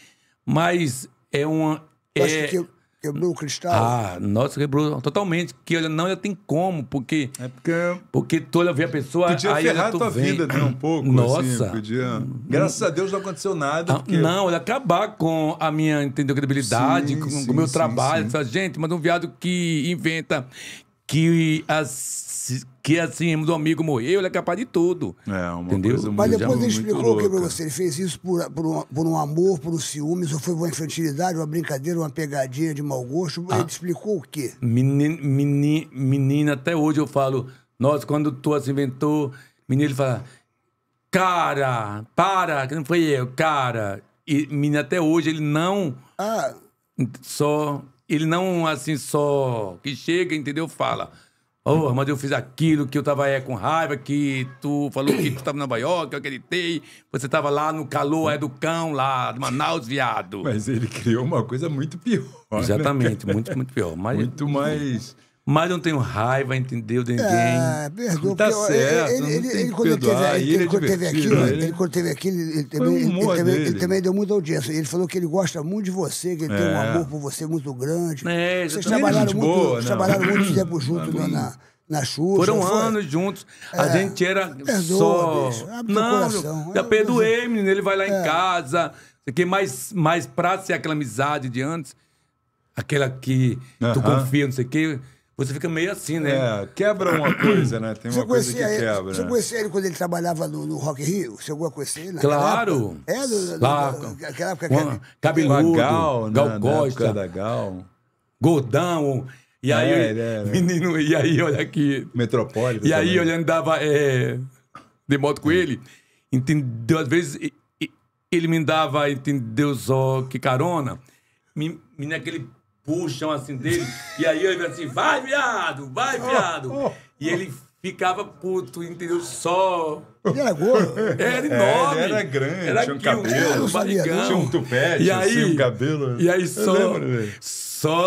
Mas é uma. É, eu, Quebrou é o cristal? Ah, nossa, quebrou é totalmente. Que olha, não, já tem como, porque. É porque. É- porque tu olha, ver a pessoa. Podia aí, ferrar a tua vem. vida, né? Um pouco. Assim, nossa. Assim, podia... Graças a Deus não aconteceu nada. Ah, porque... Não, olha, acabar com a minha entendeu, credibilidade, com, sim, com o meu sim, trabalho. Sim. Essa gente, mas um viado que inventa que as que assim, o amigo morreu, ele é capaz de tudo. É, uma entendeu? coisa Mas depois ele explicou o que pra você? Ele fez isso por, por, um, por um amor, por um ciúmes, ou foi uma infantilidade, uma brincadeira, uma pegadinha de mau gosto? Ah. Ele explicou o quê? Menino, menina, menina, até hoje eu falo, nossa, quando tu se inventou, menino, ele fala, cara, para, que não foi eu, cara. E menino, até hoje ele não... Ah. Só... Ele não, assim, só... Que chega, entendeu? Fala... Oh, mas eu fiz aquilo que eu tava é, com raiva, que tu falou que tu tava em Nova York, eu acreditei. Você tava lá no calor é do cão, lá de Manaus, viado. Mas ele criou uma coisa muito pior. Né? Exatamente, né, muito, muito pior. Mas... Muito mais mas não tenho raiva, entendeu? De ninguém. Ah, perdoa. Tá certo. Ele, ele, ele quando teve, é ele, quando teve aqui, ele, né? quando aqui, ele, também, ele, também, deu muita audiência. Ele falou que ele gosta muito de você, que ele é. tem um é. amor por você muito grande. É, vocês trabalharam muito, boa, trabalharam muito tempo junto não, na, na Xuxa. Foram anos juntos. A é, gente era perdoa, só. não, já perdoei, menino. Ele vai lá é. em casa. Aqui, mas, pra ser aquela amizade de antes, aquela que uh -huh. tu confia, não sei o quê você fica meio assim, né? É, quebra uma coisa, né? Tem você uma coisa que ele, quebra. Você conhecia ele quando ele trabalhava no, no Rock Rio? Chegou a conhecer ele? Claro! Época? É, do, do, Lá, do, aquela época uma, Cabeludo, Gal, né? Gal né? Costa. da Gal. Gordão. E aí, é, é, é, menino, e aí, olha aqui. Metropolitano. E aí, olha, andava é, de moto com hum. ele, entendeu? Às vezes ele me dava, entendeu, só que carona. Menino, me naquele puxam assim dele. e aí eu ia assim, vai, viado, vai, viado. Oh, oh. E ele ficava puto, entendeu? Só. Ele era gordo? Era enorme. É, ele era grande, era tinha um cabelo, um barrigão. Tinha um tupete, e assim, aí, assim, um cabelo. E aí só,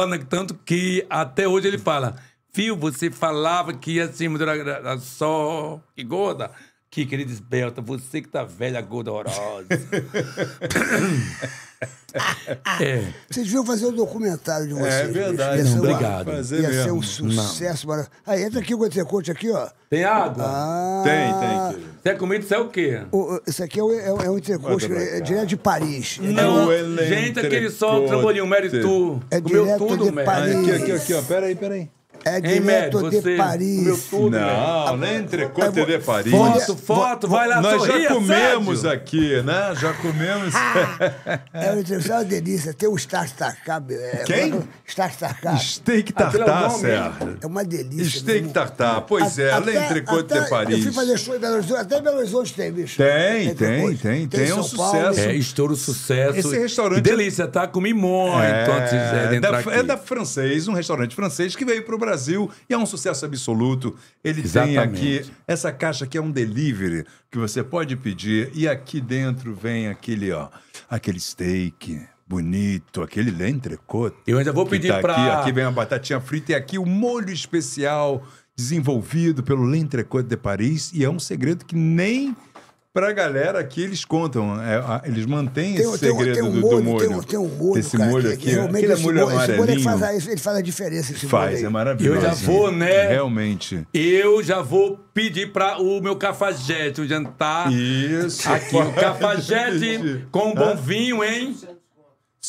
lembro, tanto que até hoje ele fala, fio, você falava que ia assim, era só e gorda. Que querida Esbelta, você que tá velha, gorda, horrorosa. É. Vocês deviam fazer um documentário de é vocês. É verdade. Não, obrigado. ia mesmo. ser um sucesso. Não. Aí entra aqui o Guatecote aqui, ó. Tem água? Ah, tem, tem. Você é isso é o quê? O, isso aqui é, o, é, é um entrecote, é, é direto de Paris. É Não, é gente, aquele sol, trambolinho, mérito. É direto comeu tudo, de Paris. Aqui, aqui, aqui, ó. Peraí, peraí. É direto de Paris. Né? não, né? nem é entrecote de Paris. Foto, foto, vai lá, Nós sorria, já comemos Sérgio. aqui, né? Já comemos. Ah! É, é uma delícia. Tem o Star é, Tartar. Quem? Star Tartar. Steak Tartar, Sérgio. É uma delícia. Steak Tartar, pois é. Além entrecote de Paris. Eu fui fazer show em Belo Horizonte. Até Belo Horizonte tem, bicho. Tem, tem, tem. Tem, um sucesso. É, estouro sucesso. Esse restaurante... delícia, tá? Comi muito antes de entrar É da francês, um restaurante francês que veio o Brasil Brasil e é um sucesso absoluto. Ele Exatamente. tem aqui essa caixa que é um delivery que você pode pedir e aqui dentro vem aquele ó, aquele steak bonito, aquele lentrecote. Eu ainda vou pedir tá para aqui, aqui vem a batatinha frita e aqui o molho especial desenvolvido pelo Lentrecote de Paris e é um segredo que nem para a galera que eles contam, é, eles mantêm tem, esse tem, segredo tem um do, molho, do, molho. Tem, tem um molho, esse cara, molho é aqui, realmente é esse molho, amarelinho. Esse molho é faz ele faz a diferença, esse faz, molho é maravilhoso. Eu já vou, né? Realmente. Eu já vou pedir para o meu cafajete, o jantar. Isso. Aqui, o cafajete com um bom vinho, hein?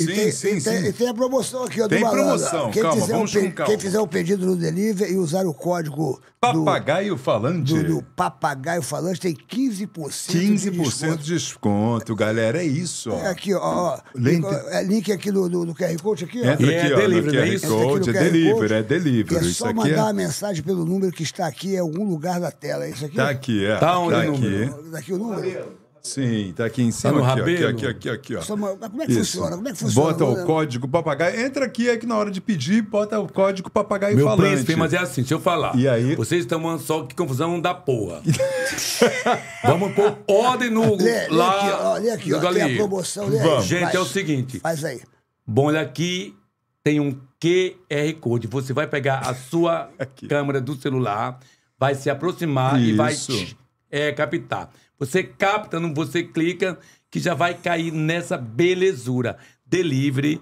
Sim, tem, sim, e sim. Tem, e tem a promoção aqui, ó, tem do promoção, quem calma, vamos um, com calma. Quem fizer o um pedido no delivery e usar o código... Papagaio do, Falante. Do, do, Papagaio Falante tem 15%, 15 de desconto. de desconto, galera, é isso, ó. É aqui, ó. ó link, é link aqui do, do, do QR Code aqui, ó. Entra é aqui, é ó, delivery, no QR isso? Code, é delivery, é delivery. É só é mandar é... mensagem pelo número que está aqui em é algum lugar da tela, é isso aqui? Tá aqui, é. Tá onde tá o número? Tá aqui o número? Sim, tá aqui em cima. Tá no aqui, rabelo. Ó, aqui, aqui, aqui, aqui, ó. como é que Isso. funciona? Como é que funciona? Bota o código papagaio. Entra aqui, é que na hora de pedir, bota o código papagaio Meu falante. príncipe, mas é assim, deixa eu falar. E aí? Vocês estão mandando só que confusão da porra. Vamos pôr ordem no... Lê, lá, lê aqui, ó, lê aqui, ó, tem a promoção. Lê Vamos. Aí. Gente, é o seguinte. Faz aí. Bom, olha aqui, tem um QR Code. Você vai pegar a sua câmera do celular, vai se aproximar Isso. e vai é, captar. Você capta, não você clica, que já vai cair nessa belezura. Delivery,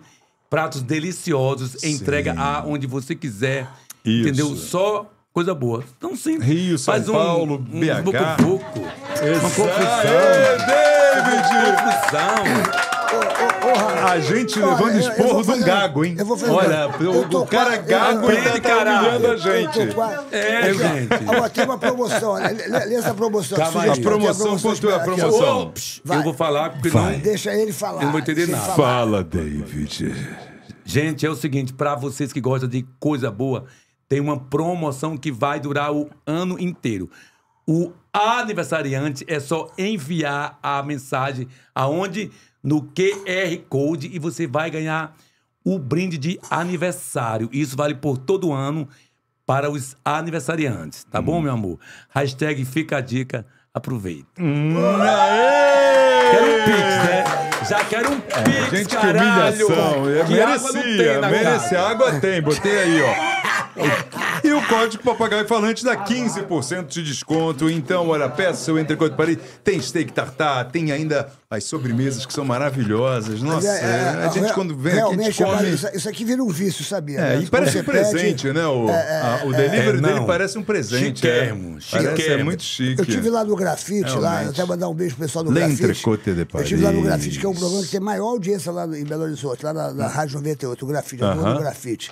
pratos deliciosos, entrega Sim. a onde você quiser. Isso. Entendeu? Só coisa boa. Então sim. Rio, São faz um, Paulo, um, BH. Um buco -buco, uma confusão. Aê, David! Uma confusão. Porra, a gente levando esporro de um gago, hein? Eu vou fazer. Olha, o, cara gago ele tá humilhando a gente. É, gente. Agora tem uma promoção. Lê essa promoção. Calma aí. A é promoção, quanto é a promoção? Eu vou falar porque não... Deixa ele falar. Eu não vou entender nada. Fala, David. Gente, é o seguinte, para vocês que gostam de coisa boa, tem uma promoção que vai durar o ano inteiro. O aniversariante é só enviar a mensagem aonde no QR Code e você vai ganhar o brinde de aniversário. Isso vale por todo ano para os aniversariantes, tá hum. bom, meu amor? Hashtag fica a dica, aproveita. Hum, aê! Quero um pix, né? Já quero um é, pix, gente, caralho! Que humilhação! Que merecia, água não tem na merecia. Água tem, botei aí, ó. E o código Papagaio Falante dá 15% de desconto. Então, olha, peça seu entrecote de Paris. Tem steak tartar, tem ainda as sobremesas que são maravilhosas. Nossa, é, é, a gente quando vem aqui, a gente come... isso, aqui vira um vício, sabia? É, né? É, é, é. e parece um presente, pede, né? O, a, o delivery dele parece um presente. Chiquermo, chiquermo. Parece, é muito chique. Eu tive lá no Grafite, lá, até mandar um beijo pro pessoal do Grafite. L'Entrecote de Paris. Eu tive lá no Grafite, que é um programa que tem maior audiência lá em Belo Horizonte, lá na, na hum. Rádio 98, o Grafite, uh -huh. grafite.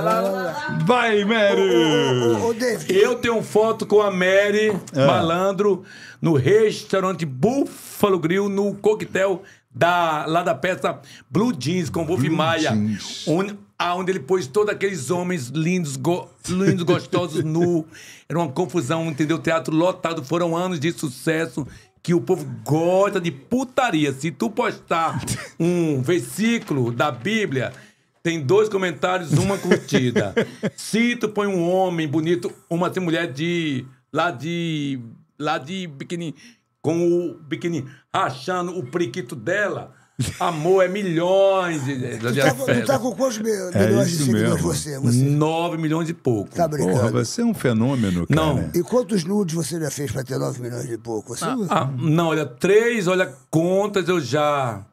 lá, lá. Vai, Mary! Ô, ô, ô, David. Eu tenho foto com a Mary Ah. Malandro no restaurante Buffalo Grill, no coquetel da, lá da peça Blue Jeans com Wolf Maia. Jeans. Onde, aonde ele pôs todos aqueles homens lindos, go- lindos gostosos nu. Era uma confusão, entendeu? Teatro lotado. Foram anos de sucesso que o povo gosta de putaria. Se tu postar um versículo da Bíblia tem dois comentários, uma curtida. Cito, põe um homem bonito, uma tem mulher de. lá de. lá de biquininho. Com o biquininho rachando o priquito dela. Amor é milhões de, de tu, tá, tu tá com quantos mil, é milhões de seguidores você, você? Nove milhões e pouco. Tá brincando? Porra, você é um fenômeno, cara. Não. E quantos nudes você já fez pra ter nove milhões e pouco? Você... Ah, ah, não, olha, três, olha, contas eu já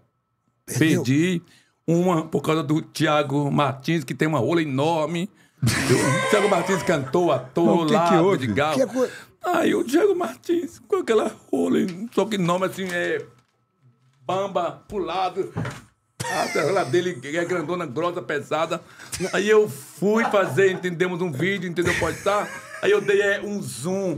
Perdeu. perdi. Uma por causa do Tiago Martins, que tem uma rola enorme. o Tiago Martins cantou, ator, Não, lá, que houve? de galo. Que Aí o Tiago Martins, com aquela rola, só que nome assim é bamba pulado ah, A rola dele é grandona, grossa, pesada. Aí eu fui fazer, entendemos um vídeo, entendeu? pode estar tá? Aí eu dei é, um zoom.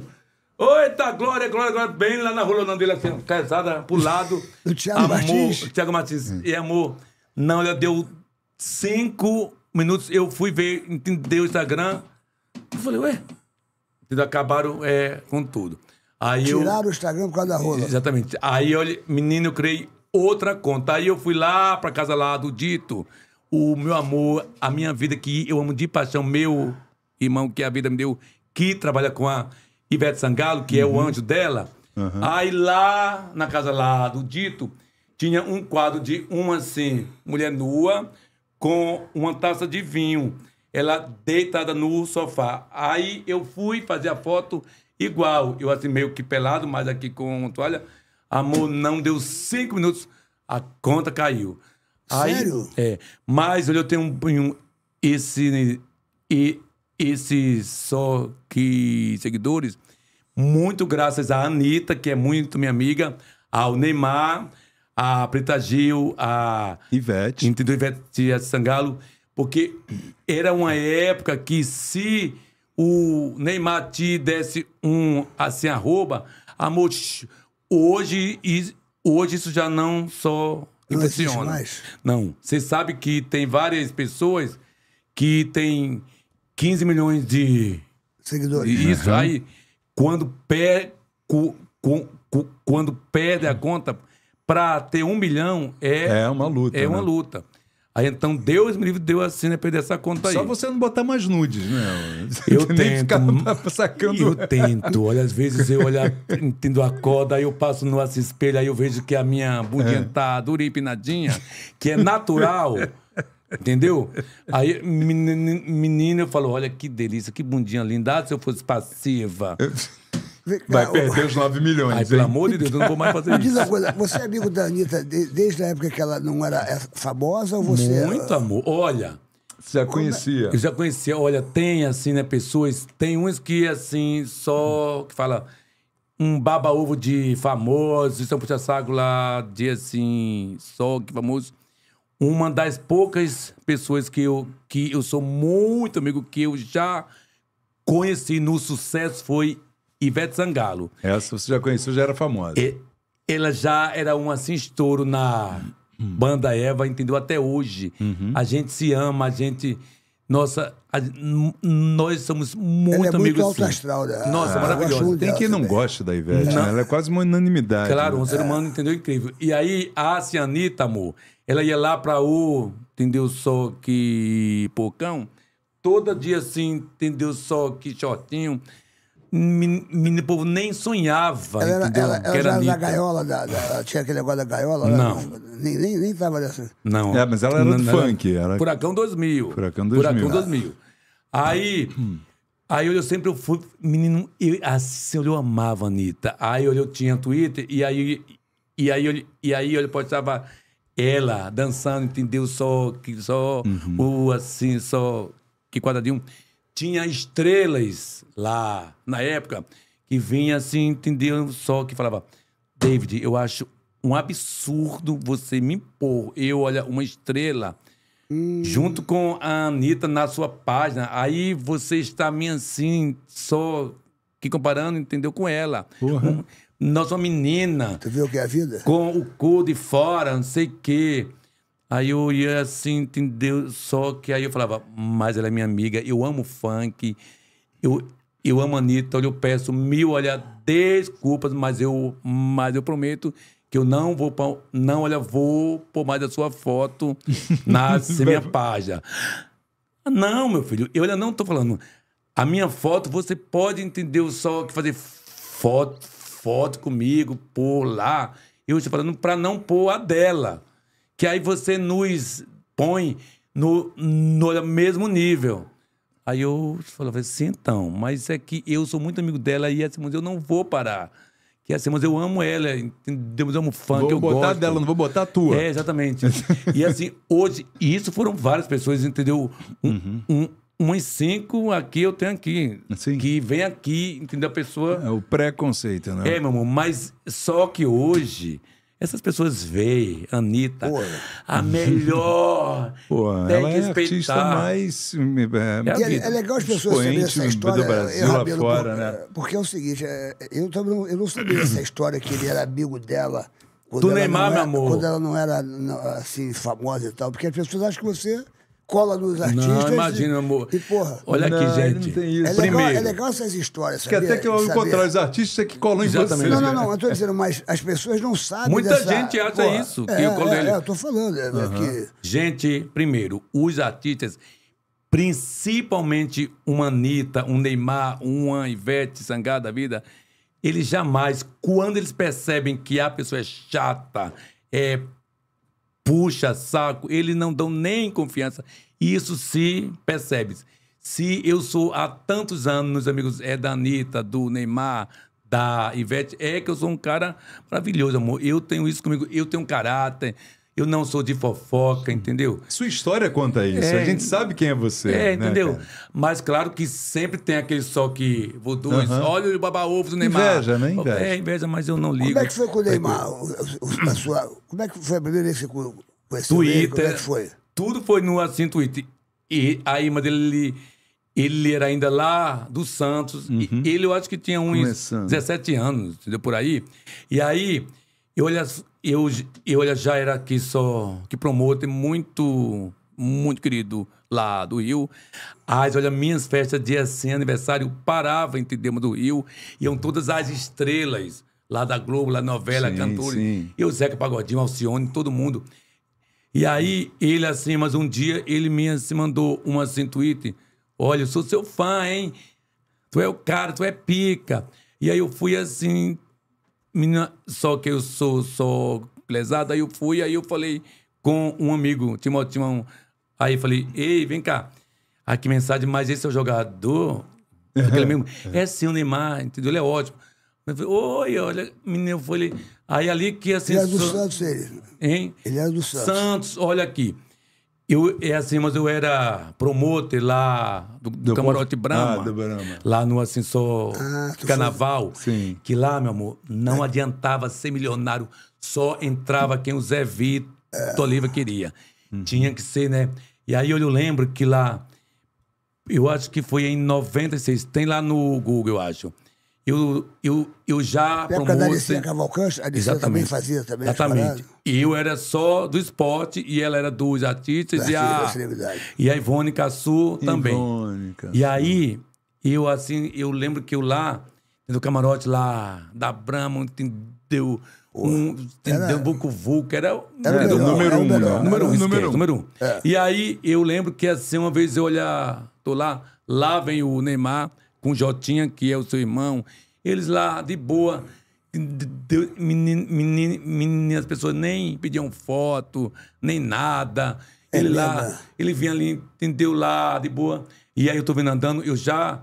Eita, glória, glória, glória. Bem lá na rola dele, assim, pesada, pulado lado. O Tiago Martins. O Tiago Martins. Hum. E amor. Não, ela deu cinco minutos. Eu fui ver, entendeu o Instagram. Eu falei, ué, eles acabaram é, com tudo. Aí Tiraram eu, o Instagram por causa da rola. Exatamente. Aí, olha, menino, eu criei outra conta. Aí eu fui lá pra casa lá do Dito. O meu amor, a minha vida que eu amo de paixão, meu irmão que a vida me deu, que trabalha com a Ivete Sangalo, que uhum. é o uhum. anjo dela. Uhum. Aí lá, na casa lá do Dito, tinha um quadro de uma assim, mulher nua com uma taça de vinho. Ela deitada no sofá. Aí eu fui fazer a foto igual. Eu assim, meio que pelado, mas aqui com toalha. Amor, não deu cinco minutos, a conta caiu. Aí, Sério? É. Mas olha, eu tenho um, um esse, e, esse só que seguidores, muito graças à Anitta, que é muito minha amiga, ao Neymar, a Preta Gil, a. Ivete. Entendeu? Ivete Sangalo. Porque era uma época que se o Neymar te desse um assim arroba, amor, hoje, hoje isso já não só não Mais. Não, você sabe que tem várias pessoas que tem 15 milhões de seguidores. Isso uhum. aí quando per, cu, cu, cu, quando perde a conta para ter um milhão é, é uma luta. É né? uma luta. Aí então Deus me livre deu assim, né? Perder essa conta Só aí. Só você não botar mais nudes, né? Você eu tento. Hum, sacando... Eu tento. Olha, às vezes eu olho, entendo a corda, aí eu passo no espelho, aí eu vejo que a minha bundinha é. tá dura e que é natural. Entendeu? Aí, menina, eu falo: olha que delícia, que bundinha linda. Ah, se eu fosse passiva, Vai perder os 9 milhões. Ai, pelo amor de Deus, eu não vou mais fazer isso. Diz uma coisa, você é amigo da Anitta desde a época que ela não era famosa ou você. Muito amor. Olha. Já conhecia. Eu já conhecia. Olha, tem assim, né, pessoas. Tem uns que, assim, só. que fala. Um baba-ovo de famosos, são puxa-saco lá, de assim, só que famoso. Uma das poucas pessoas que eu, que eu sou muito amigo, que eu já conheci no sucesso foi Ivete Zangalo. Essa você já conheceu, já era famosa. E, ela já era um assim estouro na banda Eva, entendeu? Até hoje. Uhum. A gente se ama, a gente. Nossa, a, nós somos muito ela é amigos. Muito astral, né? Nossa, ah, maravilhosa. Tem quem não né? gosta da Ivete, não. né? Ela é quase uma unanimidade. Claro, né? um ser humano, é. entendeu? Incrível. E aí, a Cianita, amor, ela ia lá pra o. Entendeu? Só que. Pocão. Todo dia assim, entendeu? Só que shortinho me povo nem sonhava. Ela, entendeu? ela, ela, era, era da gaiola, da, da, tinha aquele negócio da gaiola? Né? Não. nem, nem, nem tava nessa. Não. É, mas ela era não, do funk. Era... Furacão 2000. Furacão 2000. Furacão 2000. Ah. Aí, aí eu sempre fui. Menino, eu, assim, eu amava a Anitta. Aí eu, eu tinha Twitter e aí, e aí, eu, e aí eu postava ela dançando, entendeu? Só, que, só uhum. o assim, só que quadradinho tinha estrelas lá na época que vinha assim, entendeu? só que falava: David, eu acho um absurdo você me impor. Eu, olha, uma estrela. Hum. Junto com a Anitta na sua página. Aí você está me assim, só que comparando, entendeu? Com ela. Uhum. Um, nossa menina. Tu viu o que é a vida? Com o cu de fora, não sei o quê. Aí eu ia assim, entendeu? Só que aí eu falava, mas ela é minha amiga, eu amo funk, eu, eu amo a Anitta, olha, eu peço mil, olha, desculpas, mas eu, mas eu prometo que eu não vou pôr, não, olha, vou pôr mais a sua foto na minha página. Não, meu filho, eu olha, não tô falando. A minha foto, você pode entender só que fazer foto, foto comigo, por lá. Eu estou falando para não pôr a dela que aí você nos põe no, no mesmo nível. Aí eu falava assim, então, mas é que eu sou muito amigo dela e essa música eu não vou parar. Que assim, mas eu amo ela, entendeu? Eu amo funk, vou eu gosto. Vou botar dela, não vou botar a tua. É, exatamente. e assim, hoje, isso foram várias pessoas, entendeu? Um, uhum. um, umas cinco aqui eu tenho aqui. Sim. Que vem aqui, entendeu? A pessoa. É o preconceito, né? É, meu amor, mas só que hoje essas pessoas veem, Anitta, Pô, a melhor. Pô, tem ela que é respeitar. artista mais. É, é, é legal as pessoas saberem essa história. Do Brasil, eu, Rabelo, fora, né? É, porque é o seguinte, é, eu, também, eu não sabia essa história que ele era amigo dela. Do Neymar, era, meu amor. Quando ela não era assim, famosa e tal, porque as pessoas acham que você cola dos artistas. Não, imagina, amor. E, porra, Olha não, aqui, gente. É, Primeiro, legal, é legal essas histórias. Sabia? Que até que vou encontrar os artistas que colam Exatamente. em você. Não, não, não. Eu estou dizendo, mas as pessoas não sabem. Muita dessa, gente acha porra, isso. Que é, eu colo é, é, eu tô falando. Uhum. Que... Gente, primeiro, os artistas, principalmente uma Anitta, um Neymar, uma Ivete Sangada da vida, eles jamais, quando eles percebem que a pessoa é chata, é puxa saco, eles não dão nem confiança. Isso se percebe. Se eu sou há tantos anos, meus amigos, é da Anitta, do Neymar, da Ivete, é que eu sou um cara maravilhoso, amor. Eu tenho isso comigo, eu tenho caráter, eu não sou de fofoca, entendeu? Sua história conta isso, é, a gente sabe quem é você. É, né, entendeu? Cara? Mas claro que sempre tem aquele só que vou uhum. olha o baba ovo do Neymar. Inveja, né? Inveja. É, inveja, mas eu não ligo. Como é que foi com o Neymar? a sua, como é que foi a primeira vez que você conheceu Twitter, Como é que foi? Tudo foi no assim, Twitter. E a irmã dele, ele era ainda lá do Santos. Uhum. ele eu acho que tinha uns Começando. 17 anos, entendeu? Por aí. E aí eu olhava, eu, eu já era aqui só que promote muito, muito querido lá do Rio. As, olha, minhas festas de assim, aniversário, parava em Tidema do Rio, iam todas as estrelas lá da Globo, lá da novela, sim, cantores. Sim. Eu, Zeca Pagodinho, Alcione, todo mundo. E aí, ele assim, mas um dia ele me assim, mandou uma assim, tweet. Olha, eu sou seu fã, hein? Tu é o cara, tu é pica. E aí eu fui assim, menina, só que eu sou só lesado. Aí eu fui, aí eu falei com um amigo, Timóteo Timão. Aí eu falei, ei, vem cá. Ah, que mensagem, mas esse é o jogador. Aquele mesmo. É sim, o Neymar, entendeu? Ele é ótimo. Eu falei, oi, olha, menino, eu falei. Aí ali que assim. Ele é do so... Santos, ele. Hein? Ele é do Santos. Santos, olha aqui. Eu, é assim, mas eu era promotor lá do, do Camarote Brahma. Ah, do Brahma. Lá no assim só ah, carnaval. Sim. Que lá, meu amor, não é. adiantava ser milionário, só entrava quem o Zé Vitor é. Oliva queria. Uhum. Tinha que ser, né? E aí eu lembro que lá, eu acho que foi em 96, tem lá no Google, eu acho eu, eu, eu já Na Você promoto... Cavalcante, a Alicinha também fazia também Exatamente. E eu era só do esporte e ela era dos artistas da e a, é e a Ivone Caçu também. E aí, eu assim, eu lembro que eu lá, no camarote lá da Brahma, deu Um, deu um Vucu Vucu, era, era o número, um, número, um, número um, número é. um. E aí, eu lembro que assim, uma vez eu olhar, tô lá, lá vem o Neymar, com Jotinha, que é o seu irmão. Eles lá, de boa. Menino, menino, menino, as pessoas nem pediam foto, nem nada. É ele Helena. lá, né? ele vinha ali, entendeu lá, de boa. E aí eu tô vendo andando, eu já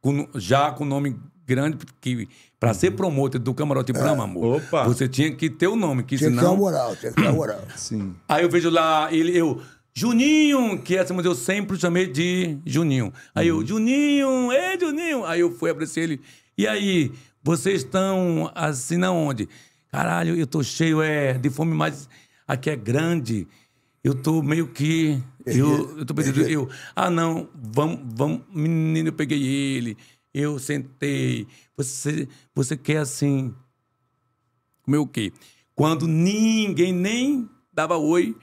com, já com nome grande, porque para ser uhum. promotor do Camarote é. Brahma, amor, Opa. você tinha que ter o nome. Que tinha senão... que ter moral, tinha que ter moral. Sim. Aí eu vejo lá, ele, eu... Juninho, que é essa música eu sempre chamei de Juninho. Aí eu, uhum. Juninho, ei, Juninho. Aí eu fui abracei ele. E aí, vocês estão assim na onde? Caralho, eu tô cheio é, de fome, mas aqui é grande. Eu tô meio que. Eu, é, eu tô pedindo. É eu, ah, não, vamos, vamos. Menino, eu peguei ele. Eu sentei. Você, você quer assim. Comer o quê? Quando ninguém nem dava oi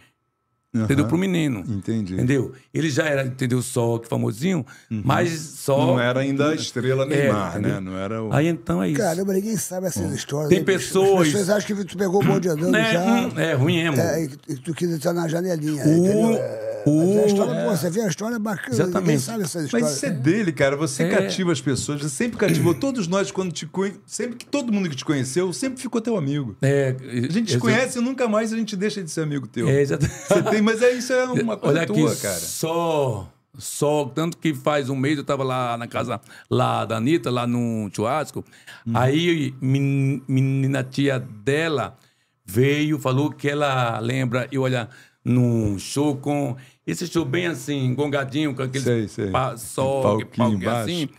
Uhum. Entendeu? Pro menino. Entendi. Entendeu? Ele já era, entendeu? Só famosinho, uhum. mas só. Não era ainda a uhum. estrela é, Neymar, é, né? Não era o. Aí então é isso. Caramba, ninguém sabe essas histórias. Tem né, pessoas. Vocês acham que tu pegou o bonde andando é, já. Hum, é, ruim é, mano. É, e tu quis entrar na janelinha. O... Entendeu? É... É, o a história, é. Pô, é. você vê a história é bacana. Exatamente. Sabe essas histórias. Mas isso é dele, cara. Você é. cativa as pessoas. Você sempre cativou. Todos nós, quando te conhe... sempre que todo mundo que te conheceu, sempre ficou teu amigo. É, a gente te exa... conhece e nunca mais a gente deixa de ser amigo teu. É, exatamente. tem, mas é, isso é uma coisa Olha tua, aqui, cara. Só. Só, tanto que faz um mês eu tava lá na casa lá da Anitta, lá no churrasco. Hum. Aí, menina tia dela veio, falou que ela lembra. E olha, num show com. Esse show bem assim, gongadinho, com aquele sei, sei. Pa, sol, palco é assim.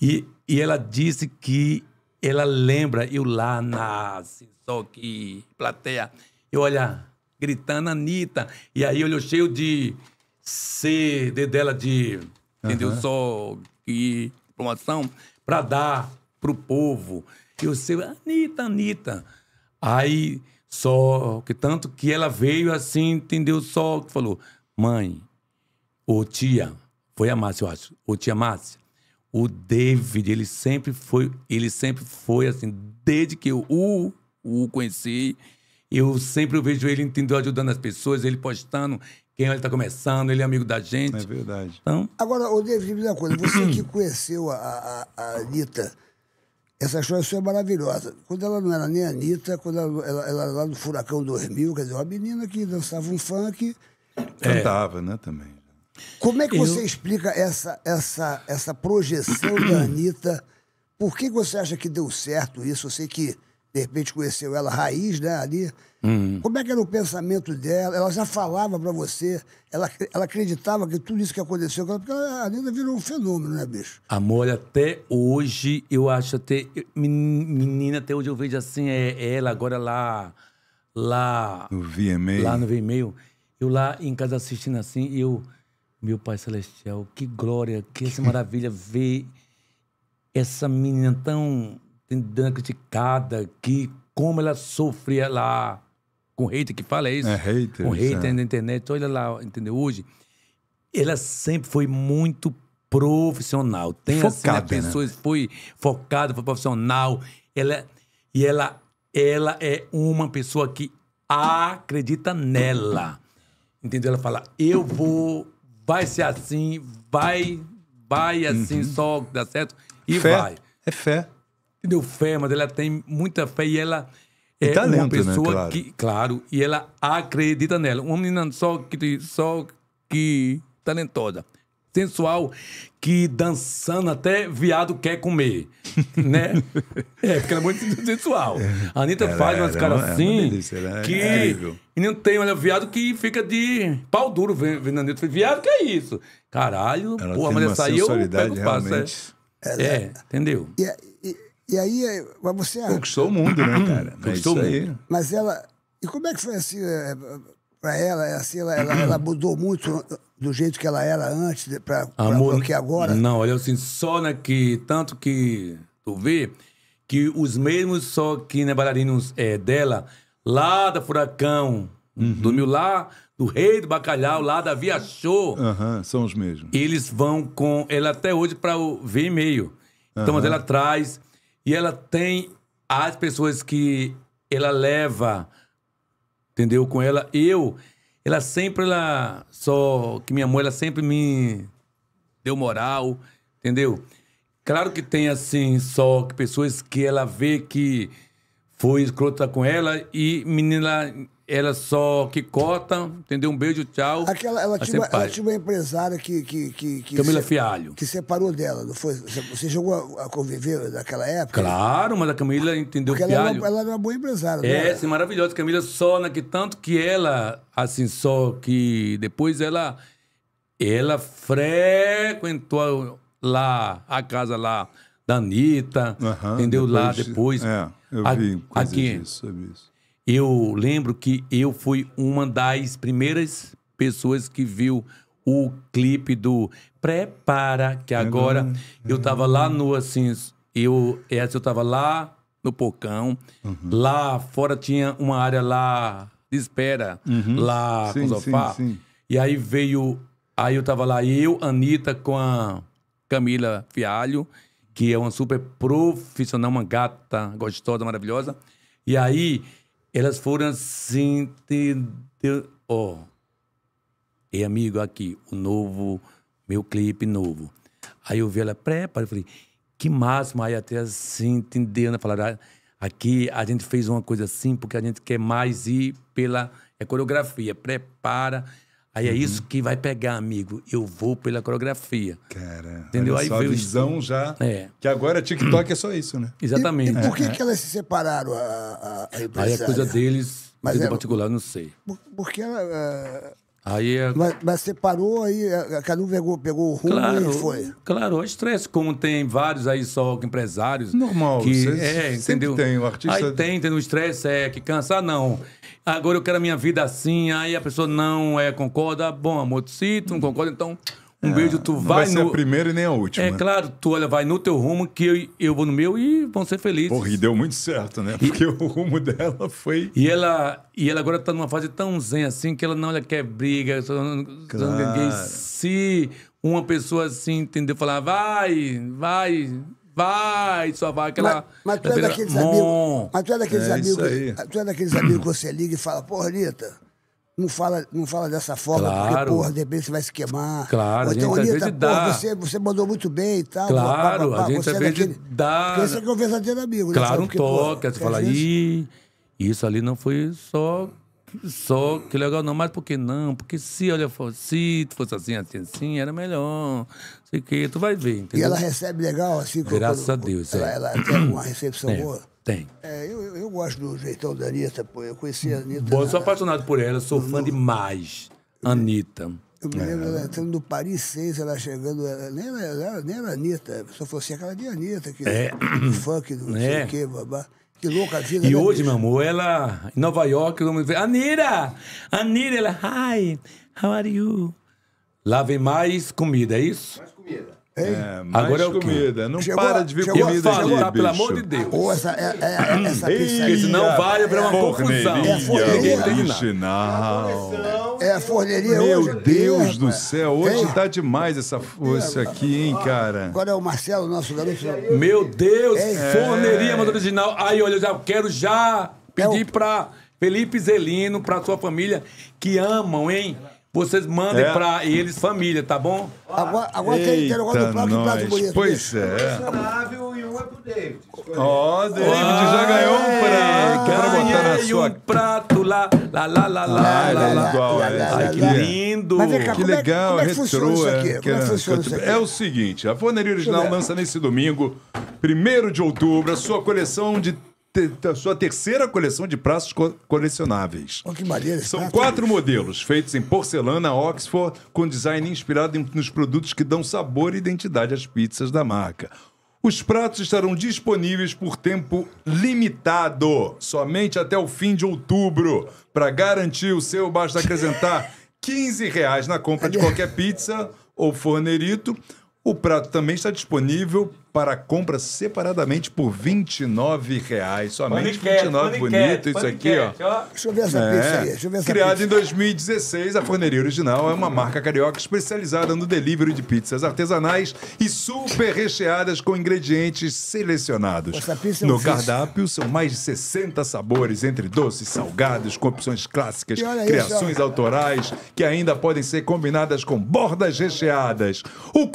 E, e ela disse que ela lembra eu lá na assim, só que plateia, eu olha, gritando Anitta. E aí olhou cheio de C de dela de. Entendeu? Uhum. Só que promoção para dar pro povo. Eu sei, Anitta, Anitta. Aí só que tanto que ela veio assim, entendeu só que falou. Mãe, o tia, foi a Márcia, eu acho. o tia Márcia, o David, ele sempre foi, ele sempre foi assim, desde que eu o, o conheci, eu sempre vejo ele, entendeu, ajudando as pessoas, ele postando quem ele está começando, ele é amigo da gente. É verdade. Então... Agora, o David, me uma coisa, você que conheceu a, a, a Anitta essa chance é maravilhosa. Quando ela não era nem Anitta, quando ela, ela, ela era lá no Furacão 2000, quer dizer, uma menina que dançava um funk. É. Cantava, né, também. Como é que Eu... você explica essa, essa, essa projeção da Anitta? Por que você acha que deu certo isso? Eu sei que de repente conheceu ela raiz, né, ali. Uhum. Como é que era o pensamento dela? Ela já falava para você, ela, ela acreditava que tudo isso que aconteceu com ela, porque ela, a Nina virou um fenômeno, né, bicho? Amor, até hoje, eu acho até. Menina, até hoje eu vejo assim, é, é ela agora lá. Lá. No VMA. Lá no VMA. Eu lá em casa assistindo assim, e eu. Meu Pai Celestial, que glória, que essa maravilha ver essa menina tão dando criticada, que como ela sofria lá com hater, que fala é isso. É, hater. com hater é. na internet. Olha lá, entendeu? Hoje, ela sempre foi muito profissional. Tem assim, né, focada, assim, né? pessoas, foi focada, foi profissional. Ela, e ela, ela é uma pessoa que acredita nela. Entendeu? Ela fala, eu vou, vai ser assim, vai, vai assim, uhum. só dá certo. E fé. vai. É fé entendeu? Fé, mas ela tem muita fé e ela é e talento, uma né? pessoa né? claro. que, claro, e ela acredita nela. Uma menina só que, só que talentosa, sensual, que dançando até viado quer comer, né? é, porque ela é muito sensual. A Anitta ela, faz é, umas é caras assim, uma é, assim é que... E não tem, olha, viado que fica de pau duro vendo a Anitta. Viado que é isso? Caralho, ela porra, mas essa aí eu pego passo. É. É, entendeu? E, e aí é, você. Conquistou o mundo, né, cara? É conquistou é o mundo. Mas ela. E como é que foi assim é, para ela? Assim, ela, ela, ela, mudou muito do jeito que ela era antes para o que agora? Não, olha assim, só na né, que tanto que tu vê que os mesmos só que né, bailarinos é, dela, lá da Furacão, uhum. dormiu lá, do Rei do Bacalhau, lá da Via Show. Uhum, são os mesmos. Eles vão com ela até hoje para o V e meio. Então, uhum. mas ela traz e ela tem as pessoas que ela leva, entendeu? Com ela. Eu, ela sempre, ela só. Que minha mãe, ela sempre me deu moral, entendeu? Claro que tem, assim, só que pessoas que ela vê que foi escrota com ela e menina ela só que corta entendeu? Um beijo, tchau. Aquela, ela, tinha, ela tinha uma empresária que. que, que, que Camila se, Fialho. Que separou dela, não foi? Você jogou a, a conviver naquela época? Claro, mas a Camila entendeu que Ela era, ela era uma boa empresária. Né? É, sim, maravilhosa. Camila só, né, que tanto que ela, assim, só que depois ela. Ela frequentou lá, a casa lá da Anitta, uhum, entendeu? Depois, lá depois. É, eu vi aqui, disso, eu vi isso. Eu lembro que eu fui uma das primeiras pessoas que viu o clipe do Prepara, que uhum. agora eu tava lá no assim, eu essa eu tava lá no Pocão. Uhum. Lá fora tinha uma área lá de espera, uhum. lá sim, com o sofá. Sim, sim. E aí veio, aí eu tava lá eu, Anitta com a Camila Fialho, que é uma super profissional, uma gata gostosa, maravilhosa. E aí elas foram assim. Ó. Oh. E amigo, aqui, o novo, meu clipe novo. Aí eu vi ela prepara, eu falei, que máximo. Aí até assim, entendendo, né? falaram, ah, aqui a gente fez uma coisa assim, porque a gente quer mais ir pela é coreografia. Prepara. Aí uhum. é isso uhum. que vai pegar, amigo. Eu vou pela coreografia. Cara, entendeu? Aí veio visão isso. já. É. Que agora TikTok é só isso, né? Exatamente. E, e por que, é. que elas se separaram a, a, a Aí é coisa deles, mas em é particular, não sei. Por, porque ela, Aí, é- mas, mas você parou aí, é, é, cada um pegou, pegou o rumo claro, e foi. Claro, é estresse, como tem vários aí só empresários. Normal, que, é, entendeu? tem o artista. Aí tem, tem o estresse, é que cansa ah, não. Agora eu quero a minha vida assim, aí a pessoa não é, concorda, bom, amor, se tu não concorda, então um é, beijo, tu vai, vai ser a primeira e nem a última. É claro, tu olha, vai no teu rumo, que eu, eu vou no meu e vão ser felizes. Porra, e deu muito certo, né? Porque e... o rumo dela foi. E ela, e ela agora tá numa fase tão zen assim que ela não olha quer briga, não, claro. ninguém. Se uma pessoa assim, entendeu? Falar, vai, vai, vai, só vai aquela. Mas, mas tu é daqueles amigos. Mas tu é daqueles é, amigos. Tu é daqueles amigos que você liga e fala, porra, Anitta não fala, não fala dessa forma, claro. porque, porra, de repente você vai se queimar. Claro, Ou a então, gente, Anitta, às então, porra, dá. Você, você mandou muito bem e tal. Claro, blá, blá, blá, a gente é às vezes daquele... dá. Porque esse é né, que o verdadeiro amigo. Claro, né? um toque, você fala, vezes... ih, isso ali não foi só, só que legal não, mas por que não? Porque se, olha, se fosse assim, assim, assim, era melhor, sei que, tu vai ver, entendeu? E ela recebe legal, assim? Graças quando, a Deus, é. ela, é. ela tem uma recepção é. boa? Tem. É, eu, eu gosto do jeitão da Anitta, pô. Eu conheci a Anitta. Bom, eu sou apaixonado por ela, sou no, fã demais. Anitta. Eu me lembro é. ela entrando no Paris 6, ela chegando. Ela, nem, ela, nem era Anitta, a pessoa falou assim, aquela de Anitta, que é. funk, não é. sei o quê, babá. Que louca a vida. E né, hoje, bicha. meu amor, ela, em Nova York, vamos me Anira! Anira, ela, hi, how are you? Lá vem mais comida, é isso? Mais comida. É, é, mais Agora é o comida. Não chegou, para de vir chegou, comida chegou, ali, tá, pelo amor de Deus. Ou essa, é, é, é essa pizza aí. não vale para uma confusão. É a forneria original. É a forneria Meu hoje, Deus do céu, hoje tá demais essa força é, aqui, hein, cara. Agora é o Marcelo, nosso garoto. Meu Deus, forneria moda original. Aí, olha, eu já quero já pedir para Felipe Zelino, para sua família, que amam, hein? Vocês mandem é. para eles família, tá bom? Agora, agora tem negócio do prato de prato bonito. Pois né? é. Um é e um é pro David. Ó, oh, David ah, já ganhou um é. prato. Quero botar na sua. um prato lá, lá, lá, lá, lá, é lá, lá. Ai, que lindo. Mas, cá, que legal, é, é retrô. Isso É, é, é o seguinte, a Forneria Original lança nesse domingo, 1 de outubro, a sua coleção de sua terceira coleção de pratos co colecionáveis. Oh, que maneiro, São prato, quatro modelos, feitos em porcelana Oxford, com design inspirado em, nos produtos que dão sabor e identidade às pizzas da marca. Os pratos estarão disponíveis por tempo limitado, somente até o fim de outubro. Para garantir o seu, basta acrescentar 15 reais na compra de qualquer pizza ou fornerito. O prato também está disponível para compra separadamente por R$ 29,00. Somente R$ 29,00. Bonito isso aqui, ó. Deixa eu ver essa é. pizza aí. Deixa eu ver essa Criado pizza. em 2016, a Forneria Original é uma marca carioca especializada no delivery de pizzas artesanais e super recheadas com ingredientes selecionados. Essa pizza é no cardápio são mais de 60 sabores, entre doces, salgados, com opções clássicas, criações isso, autorais, que ainda podem ser combinadas com bordas recheadas. O,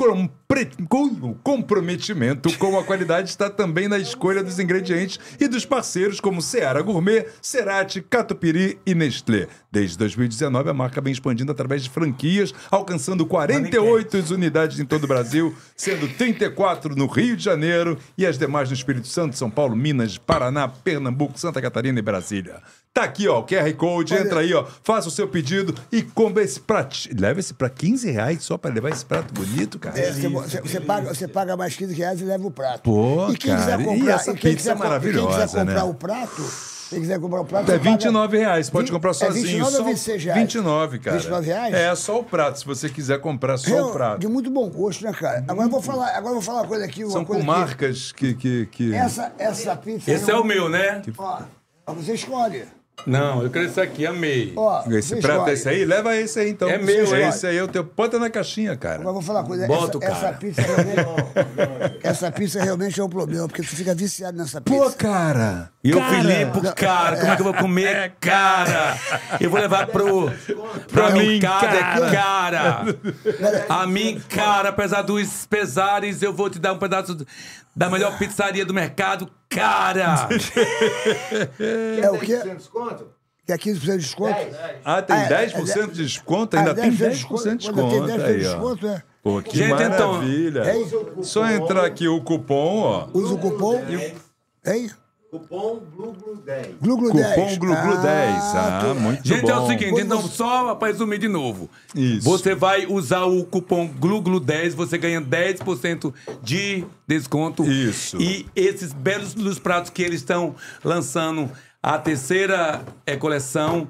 o comprometimento alimento, como a qualidade está também na escolha dos ingredientes e dos parceiros como Seara Gourmet, Cerati, Catupiry e Nestlé. Desde 2019, a marca vem expandindo através de franquias, alcançando 48 unidades em todo o Brasil, sendo 34 no Rio de Janeiro e as demais no Espírito Santo, São Paulo, Minas, Paraná, Pernambuco, Santa Catarina e Brasília. Tá aqui, ó, o QR Code, Olha. entra aí, ó, faça o seu pedido e compra esse prato. Leva esse pra 15 reais só pra levar esse prato bonito, cara. É, delícia, você, você, paga, você paga mais 15 reais e leva o prato. Pô, e quem cara, quiser comprar, e essa e quem pizza é quiser, é maravilhosa, quem quiser né? comprar né? o prato... Se quiser comprar o prato, é 29 paga... reais. Pode 20, comprar é sozinho. É 29 só... ou 26 reais? 29, cara. 29 reais? É, só o prato, se você quiser comprar só eu, o prato. De muito bom gosto, né, cara? agora eu vou hum. falar, agora vou falar uma coisa aqui. Uma São coisa com marcas que... que, que, que... Essa, essa pizza... Esse é, um... é o meu, né? Ó, você escolhe. Não, eu quero esse aqui, amei. Ó, esse prato olha. esse aí? Leva esse aí então. É meu, esse é esse aí, o teu. Bota na caixinha, cara. Mas vou falar uma coisa. Bota essa, essa, pizza realmente, essa pizza realmente é um problema, porque tu fica viciado nessa pizza. Pô, cara! E o Filipe, cara, como é que eu vou comer? É, cara! Eu vou levar pro. Pra mim, cara, cara! É A mim, cara, apesar dos pesares, eu vou te dar um pedaço da melhor pizzaria do mercado, cara! é o quê? desconto? Tem 15% de desconto? Ah, tem 10% é, é, é, de desconto? Ainda 10, tem 10% de desconto. Tem 10% de desconto, aí, né? Pô, que Gente, então, maravilha. Então, é Só entrar aqui o cupom, ó. Usa o cupom. E... Hein? Cupom GLUGLU10. GLUGLU10. Cupom GLUGLU10. Ah, ah, muito gente, bom. Gente, é o seguinte, então só para resumir de novo. Isso. Você vai usar o cupom GLUGLU10, você ganha 10% de desconto. Isso. E esses belos pratos que eles estão lançando, a terceira é, coleção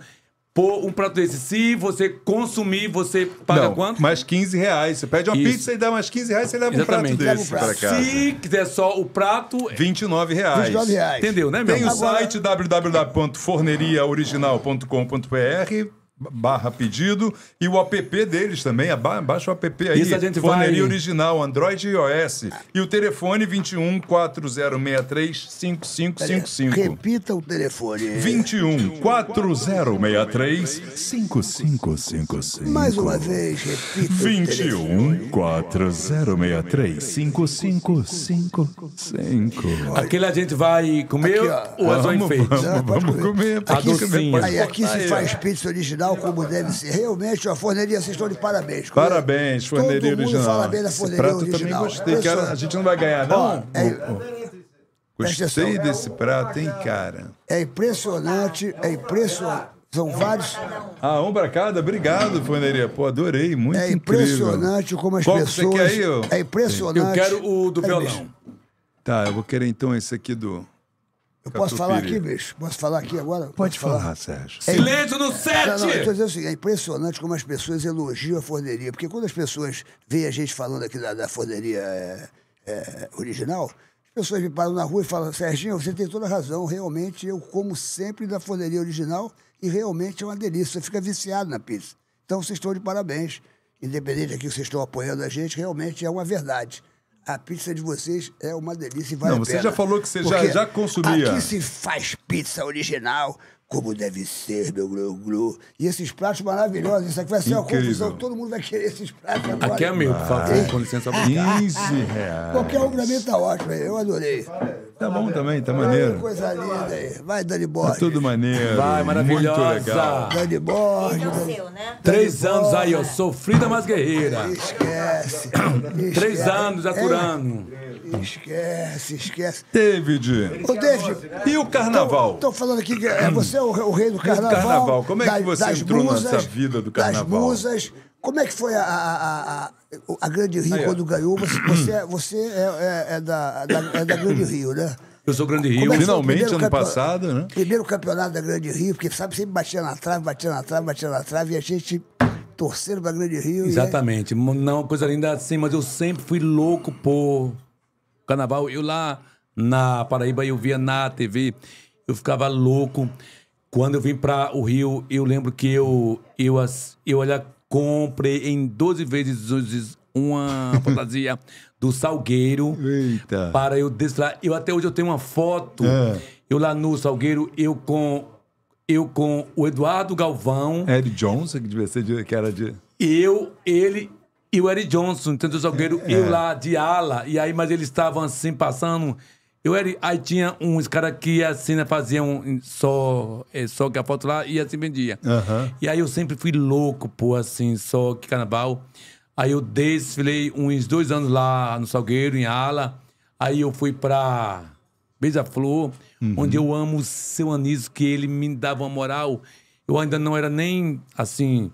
por um prato desse. Se você consumir, você paga não, quanto? Mais 15 reais. Você pede uma Isso. pizza e dá mais 15 reais, você leva Exatamente. um prato desse leva um Se quiser só o prato... 29 é reais. 29 reais. Entendeu, né, meu? Tem o Agora... site www.forneriaoriginal.com.br barra pedido e o app deles também, baixa o app aí, Isso a gente forneria vai... original, Android e iOS. E o telefone 21 4063 5555. Repita o telefone. 21 4063 5555. Mais uma vez, repita 21 4063 5555. Aquele a gente vai comer aqui, ó. ou é enfeite? Vamos, vamos, vamos comer. Aqui, aí, aqui se faz pizza original original como deve ser. Realmente, a forneria, vocês estão de parabéns. Parabéns, forneria Todo original. Mundo fala bem da forneria prato original. também gostei. a gente não vai ganhar, não? é... Gostei desse prato, hein, cara? É impressionante, é impressionante. São vários. Ah, um para cada? Obrigado, Forneria. Pô, adorei. Muito É impressionante incrível. como as Qual pessoas. você quer aí? Eu... É impressionante. Eu quero o do violão. tá, eu vou querer então esse aqui do. Eu posso falar aqui, bicho? Posso falar aqui agora? Pode falar, falar, Sérgio. É, Silêncio no set! Não, não, dizendo assim, é impressionante como as pessoas elogiam a forneria. Porque quando as pessoas veem a gente falando aqui da, da forneria é, é, original, as pessoas me param na rua e falam, Serginho, você tem toda a razão. Realmente, eu como sempre da forneria original e realmente é uma delícia. Você fica viciado na pizza. Então, vocês estão de parabéns. Independente aqui que vocês estão apoiando a gente, realmente é uma verdade a pizza de vocês é uma delícia e vale Não, você já falou que você já, já consumia. Aqui se faz pizza original, como deve ser, meu glu, glu. E esses pratos maravilhosos. Isso aqui vai ser Incrível. uma confusão. Todo mundo vai querer esses pratos agora. Aqui é meu, por favor. Ah, com licença, 15 ah, reais. Qualquer um pra mim tá ótimo. Eu adorei. Valeu. Tá bom também, tá maneiro. coisa linda aí. Vai, Dani tá Borges. Tá tudo maneiro. Vai, maravilhosa. Muito legal. Dani Borges. é o seu, né? Três Dani anos aí, eu sofrida, mas guerreira. Esquece. Três esquece. anos aturando. É. Esquece, esquece. David. Ô, David. E o carnaval? Tô, tô falando aqui que é você é o, rei do carnaval. O carnaval. Como é que você entrou musas, nessa vida do carnaval? Das musas como é que foi a, a, a, a Grande Rio Aí, quando ganhou? Você, você, é, você é, é, é, da, da, é, da, Grande Rio, né? Eu sou Grande Rio. Finalmente, ano passado, né? Primeiro campeonato da Grande Rio, porque sabe, sempre batia na trave, batia na trave, batia na trave, e a gente torcendo para Grande Rio. Né? Exatamente. E... Não, coisa linda assim, mas eu sempre fui louco por carnaval. Eu lá na Paraíba, eu via na TV, eu ficava louco. Quando eu vim para o Rio, eu lembro que eu, eu, eu olhava Compre em 12 vezes uma fantasia do Salgueiro. Eita. Para eu desfilar. Eu até hoje eu tenho uma foto. É. Eu lá no Salgueiro, eu com eu com o Eduardo Galvão. Eric Johnson, que devia ser de, que era de. Eu, ele e o Eric Johnson, tanto o Salgueiro, é. eu lá de ala. E aí, mas eles estavam assim, passando eu era, aí tinha uns caras que assim, né, faziam só, é, só que a foto lá e assim vendia. Uhum. E aí eu sempre fui louco, pô, assim, só que carnaval. Aí eu desfilei uns dois anos lá no Salgueiro, em Ala. Aí eu fui pra Beija-Flor, uhum. onde eu amo o seu Anísio, que ele me dava uma moral. Eu ainda não era nem, assim,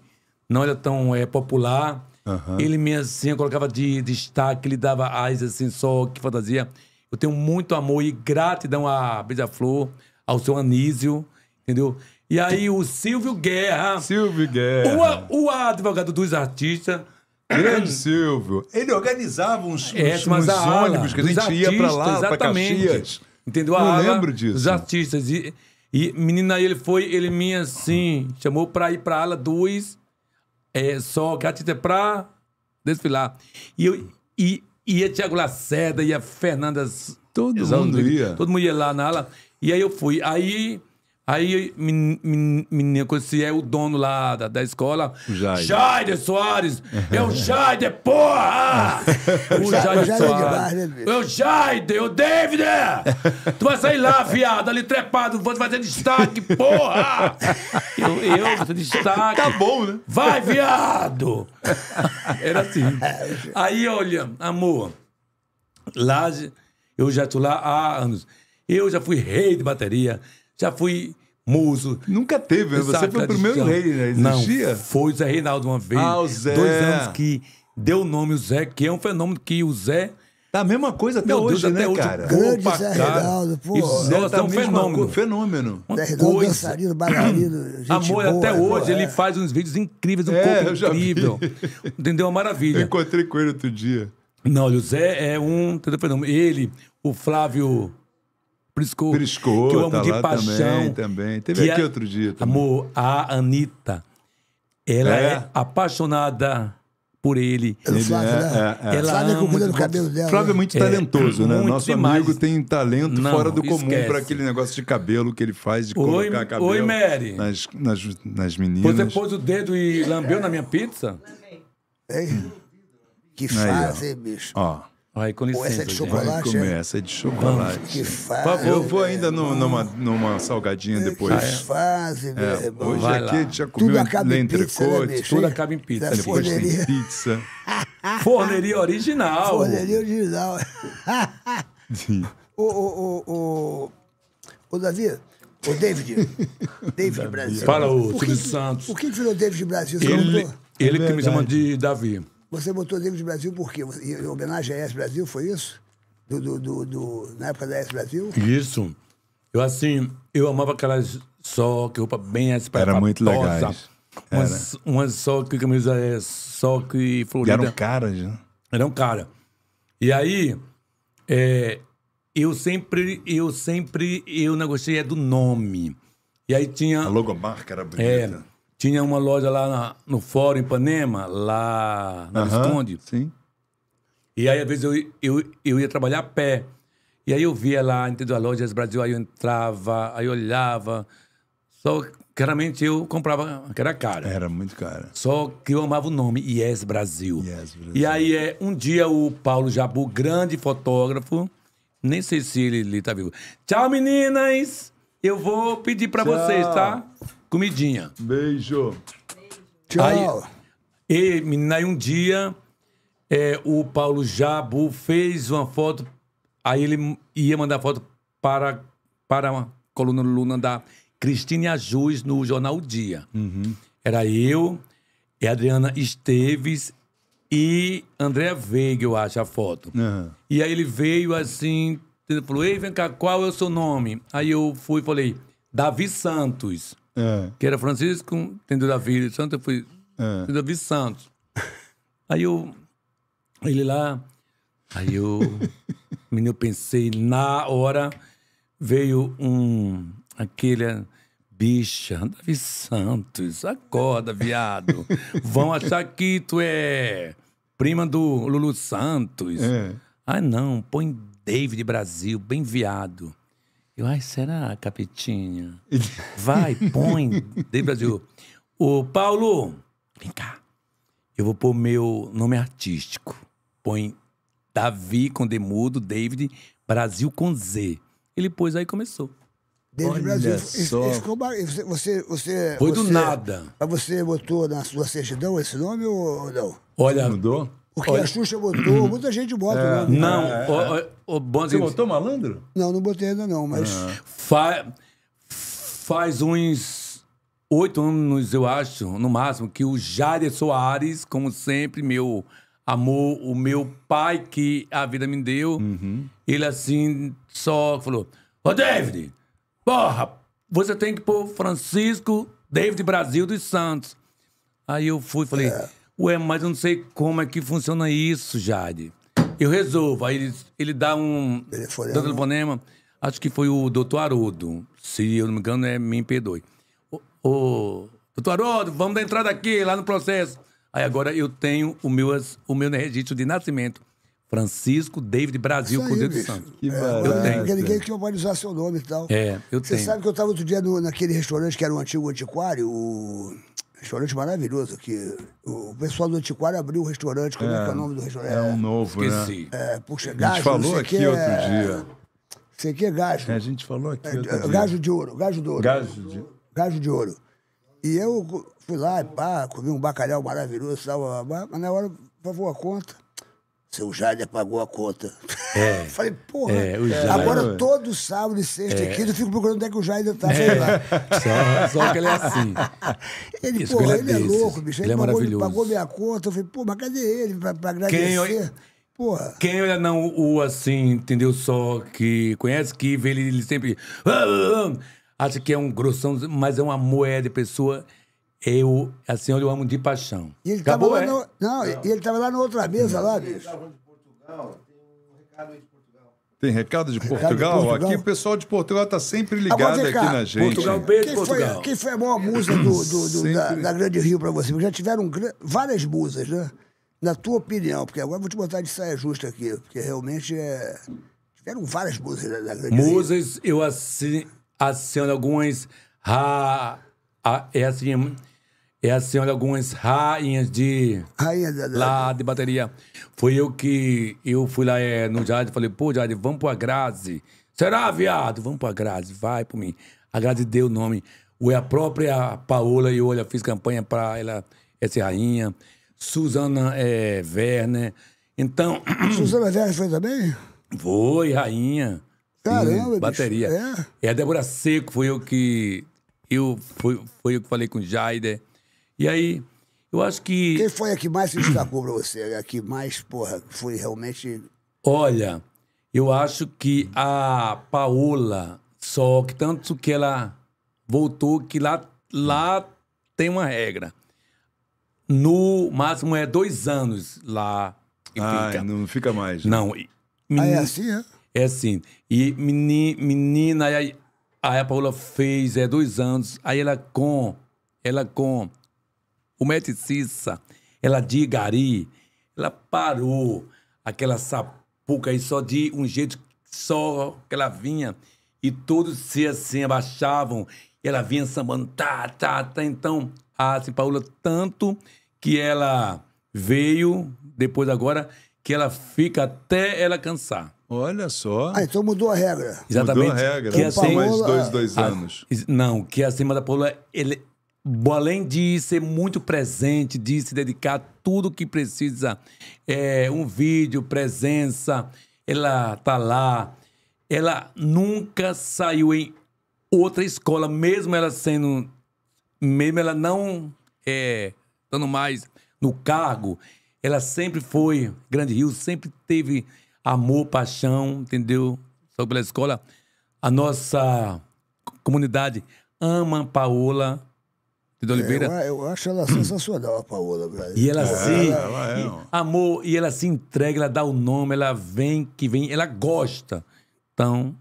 não era tão é, popular. Uhum. Ele me, assim, colocava de, de destaque, ele dava as, assim, só que fantasia. Eu tenho muito amor e gratidão à Beija-Flor, ao seu Anísio, entendeu? E aí o Silvio Guerra. Silvio Guerra. O, o advogado dos artistas. Grande Silvio. Ele organizava uns, é, uns, uns ônibus que a gente artistas, ia para lá, para Caxias. Entendeu? Não lembro disso. Os artistas. E, e menina, ele foi, ele me assim, chamou para ir para ala dois é, só que artista é pra desfilar. E, eu, e ia Tiago Lacerda, ia Fernandas. Todo mundo ia. Todo mundo ia lá na ala. E aí eu fui. Aí Aí menina, quando é o dono lá da, da escola, Jair. Jair Soares! É o Jair, porra! o Jair é Soares. Né, é o Jair, o David! Tu vai sair lá, viado, ali trepado, você vai ter destaque, porra! Eu, eu vou ter destaque. Tá bom, né? Vai, viado! Era assim. É, Aí, olha, amor, lá, eu já estou lá há anos. Eu já fui rei de bateria, já fui Muso. Nunca teve, né? Você foi o primeiro então, rei, né? Existia? Não, foi o Zé Reinaldo uma vez. Ah, o Zé. Dois anos que deu o nome o Zé, que é um fenômeno que o Zé... Tá a mesma coisa até Meu hoje, Deus, até né, hoje, cara? Grande Opa, Zé Reinaldo, pô. Zé nossa, é tá é um fenômeno. fenômeno. Uma Zé Reinaldo, coisa. dançarino, bailarino, gente Amor, boa, até é hoje é. ele faz uns vídeos incríveis, um é, corpo incrível. Entendeu? Uma maravilha. Eu encontrei com ele outro dia. Não, o Zé é um... Entendeu? Ele, o Flávio... Priscou. Priscou, que eu amo tá de paixão. Também, também. Teve aqui a, é, outro dia também. Amor, a Anitta, ela é, é apaixonada por ele. É ele Flávio, é, né? é, é. Ela Flávio é cabelo dela. Flávio é né? muito é, talentoso, é, né? Nosso demais. amigo tem talento Não, fora do comum para aquele negócio de cabelo que ele faz, de oi, colocar cabelo oi, Mary. Nas, nas, nas meninas. Você pôs o dedo e lambeu na minha pizza? Ei, que fase, bicho. Ó. Ai, com licença. Ou essa é de chocolate? Ai, como é? Essa é de chocolate. Que fase. Por favor, vou ainda no, numa, numa salgadinha depois. Que fase, velho. É, hoje Vai aqui lá. a gente já comeu lentrecote. Né, tudo acaba em pizza. Depois tem pizza. Forneria original. Forneria original. o, o, o, o, o Davi, o David. David Brasil. Fala, o Silvio Santos. O que virou David Brasil? Ele, ele é que me é chama de Davi. Você botou David Brasil por quê? Em homenagem a S Brasil, foi isso? Do, do, do, do na época da S Brasil? Isso. Eu, assim, eu amava aquelas que roupa bem Brasil. Era muito legal. Umas, umas que camisa é, que e florida. E eram caras, né? Eram caras. E aí, é, eu sempre, eu sempre, eu negociei é do nome. E aí tinha... A logomarca era é. bonita. É, tinha uma loja lá na, no Fórum Ipanema, lá na uhum, Visconde. Sim. E aí, às vezes, eu, eu, eu ia trabalhar a pé. E aí eu via lá, entendeu? loja lojas Brasil, aí eu entrava, aí eu olhava. Só claramente eu comprava, que era cara. Era muito cara. Só que eu amava o nome, Yes Brasil. Yes Brasil. E aí, é, um dia o Paulo Jabu, grande fotógrafo, nem sei se ele, ele tá vivo. Tchau, meninas! Eu vou pedir para vocês, tá? Comidinha. Beijo. Tchau. Aí, e, menina, aí um dia é, o Paulo Jabu fez uma foto. Aí ele ia mandar foto para, para uma coluna Luna da Cristine Ajus no jornal o Dia. Uhum. Era eu, e é Adriana Esteves e André Veiga, eu acho, a foto. Uhum. E aí ele veio assim, ele falou: Ei, vem cá, qual é o seu nome? Aí eu fui e falei: Davi Santos. É. Que era Francisco, tem Davi Santos, eu fui é. Davi Santos. Aí eu. Ele lá. Aí eu. menino, eu pensei, na hora veio um. Aquele. Bicha, Davi Santos, acorda, viado. Vão achar que tu é prima do Lulu Santos. É. Ah, não, põe David Brasil, bem viado. Eu, ai, será, Capitinha? Vai, põe. Dei Brasil. Ô, Paulo, vem cá. Eu vou pôr meu nome artístico. Põe Davi com Demudo, David, Brasil com Z. Ele pôs aí e começou. David Brasil. Só. Isso, você, você, Foi do você, nada. Mas você botou na sua certidão esse nome ou não? Olha, mudou? Porque Olha. a Xuxa botou, uhum. muita gente bota. É. Né? Não, é. o, o, o Você botou malandro? Não, não botei ainda não, mas... É. Fa faz uns oito anos, eu acho, no máximo, que o Jair Soares, como sempre, meu amor, o meu pai que a vida me deu, uhum. ele assim só falou, ô David, porra, você tem que pôr Francisco David Brasil dos Santos. Aí eu fui falei... É. Ué, mas eu não sei como é que funciona isso, Jade. Eu resolvo. Aí ele, ele dá um. Telefonema. Dá telefonema. Acho que foi o doutor Haroldo. Se eu não me engano, é, me perdoe. Ô, ô doutor Haroldo, vamos dar entrada aqui, lá no processo. Aí agora eu tenho o meu, o meu né, registro de nascimento. Francisco David Brasil, Cordeiro dos Santos. Que é, bom. eu tenho. Porque ninguém tinha humanizar seu nome e tal. É, eu tenho. Você sabe que eu estava outro dia no, naquele restaurante que era um antigo antiquário, o... Restaurante maravilhoso que o pessoal do Antiquário abriu o restaurante, como é, é, que é o é, nome do restaurante? É um novo, né? Esqueci. né? É, puxa, A gente falou aqui que, outro dia. Isso aqui é gajo. É, a gente falou aqui é, outro dia. Gajo de ouro, gajo de ouro. Gajo de... gajo de ouro. E eu fui lá, e pá, comi um bacalhau maravilhoso, tal, mas na hora pagou a conta. Seu Jade apagou a conta. É. Falei, porra. É, Jade... Agora, todo sábado, sexta é. e eu fico procurando onde é que o Jade tá. É. Lá. Só, só que ele é assim. Ele, Isso, porra, ele é, ele é louco, bicho. Ele, ele é pagou, ele pagou minha conta. Eu falei, pô, mas cadê ele pra, pra agradecer? Quem, porra. Quem olha não o assim, entendeu? Só que conhece, que vê ele, ele sempre... Ah, ah, ah. Acha que é um grossão, mas é uma moeda é de pessoa... Eu, a assim, senhora eu amo de paixão. E ele estava lá, é? no, não, não. ele tava lá na outra mesa, não. lá, bicho. de Portugal, tem um recado aí de Portugal. Tem recado de Portugal? Recado de Portugal? Aqui o pessoal de Portugal está sempre ligado Agora, aqui cá. na gente. Portugal, beijo, quem Portugal. Foi, quem foi a maior musa do, do, do da, da, Grande Rio para você? já tiveram várias musas, né? Na tua opinião, porque agora eu vou te botar de saia justa aqui, porque realmente é... tiveram várias musas da, Grande musas, Rio. Musas, eu assin... assino algumas. é assim é assim, olha, algumas rainhas de. Rainha da, Lá de bateria. Foi eu que. Eu fui lá é, no Jade falei, pô, Jade, vamos pra Grazi. Será, viado? Vamos pra Grazi, vai por mim. A Grazi deu o nome. Ou é a própria Paola, eu olha, fiz campanha pra ela, essa rainha. Suzana é, Werner. Então. Suzana Werner foi também? Foi, rainha. Caramba, Sim, bateria. Bicho, é. E a Débora Seco foi eu que. Eu, foi, foi eu que falei com o Jaider. E aí, eu acho que. Quem foi a que mais se destacou pra você? A que mais, porra, foi realmente. Olha, eu acho que a Paola, só que tanto que ela voltou, que lá, lá tem uma regra. No máximo é dois anos lá. Ah, não fica mais. Né? Não. Menina, ah, é assim, é? É assim. E meni, menina, aí, aí a Paola fez é, dois anos, aí ela com. Ela com o Mete ela de Igari, ela parou aquela sapuca aí só de um jeito só que ela vinha. E todos se assim abaixavam. E ela vinha sambando, tá, tá, tá. Então, a assim, Paula, tanto que ela veio, depois agora, que ela fica até ela cansar. Olha só. Ah, então mudou a regra. Exatamente. Mudou a regra. Que assim, mais dois, dois anos. A, não, que acima da Paula, ele, além de ser muito presente, de se dedicar a tudo que precisa, é, um vídeo, presença, ela tá lá. Ela nunca saiu em outra escola, mesmo ela sendo, mesmo ela não é, estando mais no cargo, ela sempre foi Grande Rio, sempre teve amor, paixão, entendeu? Só pela escola, a nossa comunidade ama Paola Cida Oliveira. É, eu, eu, acho ela hum. sensacional, a Paola. E ela é, se. Ela, e, amor, e ela se entrega, ela dá o nome, ela vem, que vem, ela gosta. Então.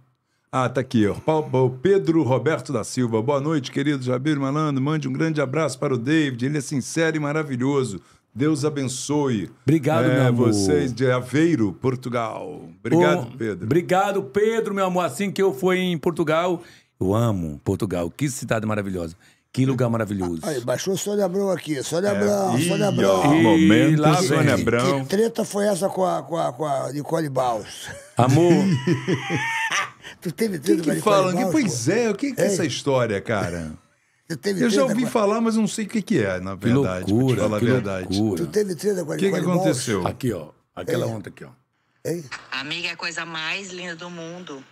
Ah, tá aqui. ó. Pedro Roberto da Silva. Boa noite, querido Jabir Malandro. Mande um grande abraço para o David. Ele é sincero e maravilhoso. Deus abençoe. Obrigado, é, meu amor. Vocês de Aveiro, Portugal. Obrigado, Pedro. Obrigado, Pedro, meu amor. Assim que eu fui em Portugal, eu amo Portugal. Que cidade maravilhosa. Que lugar maravilhoso. Aí, baixou Sônia Abrão aqui. Sônia é. Abrão, é. Sônia Abrão. Que momento, lá, Sônia Abrão. Que treta foi essa com a, com a, com a Nicole Baus? Amor. tu teve treta que que com a falam? Baus, pois é, o que, que é essa história, cara? eu já ouvi com... falar, mas não sei o que, que é, na verdade. Que loucura, falar que a verdade. loucura. Tu teve treta com a Nicole O que, que aconteceu? Baus? Aqui, ó. Aquela Ei. onda aqui, ó. Ei. Amiga é a coisa mais linda do mundo.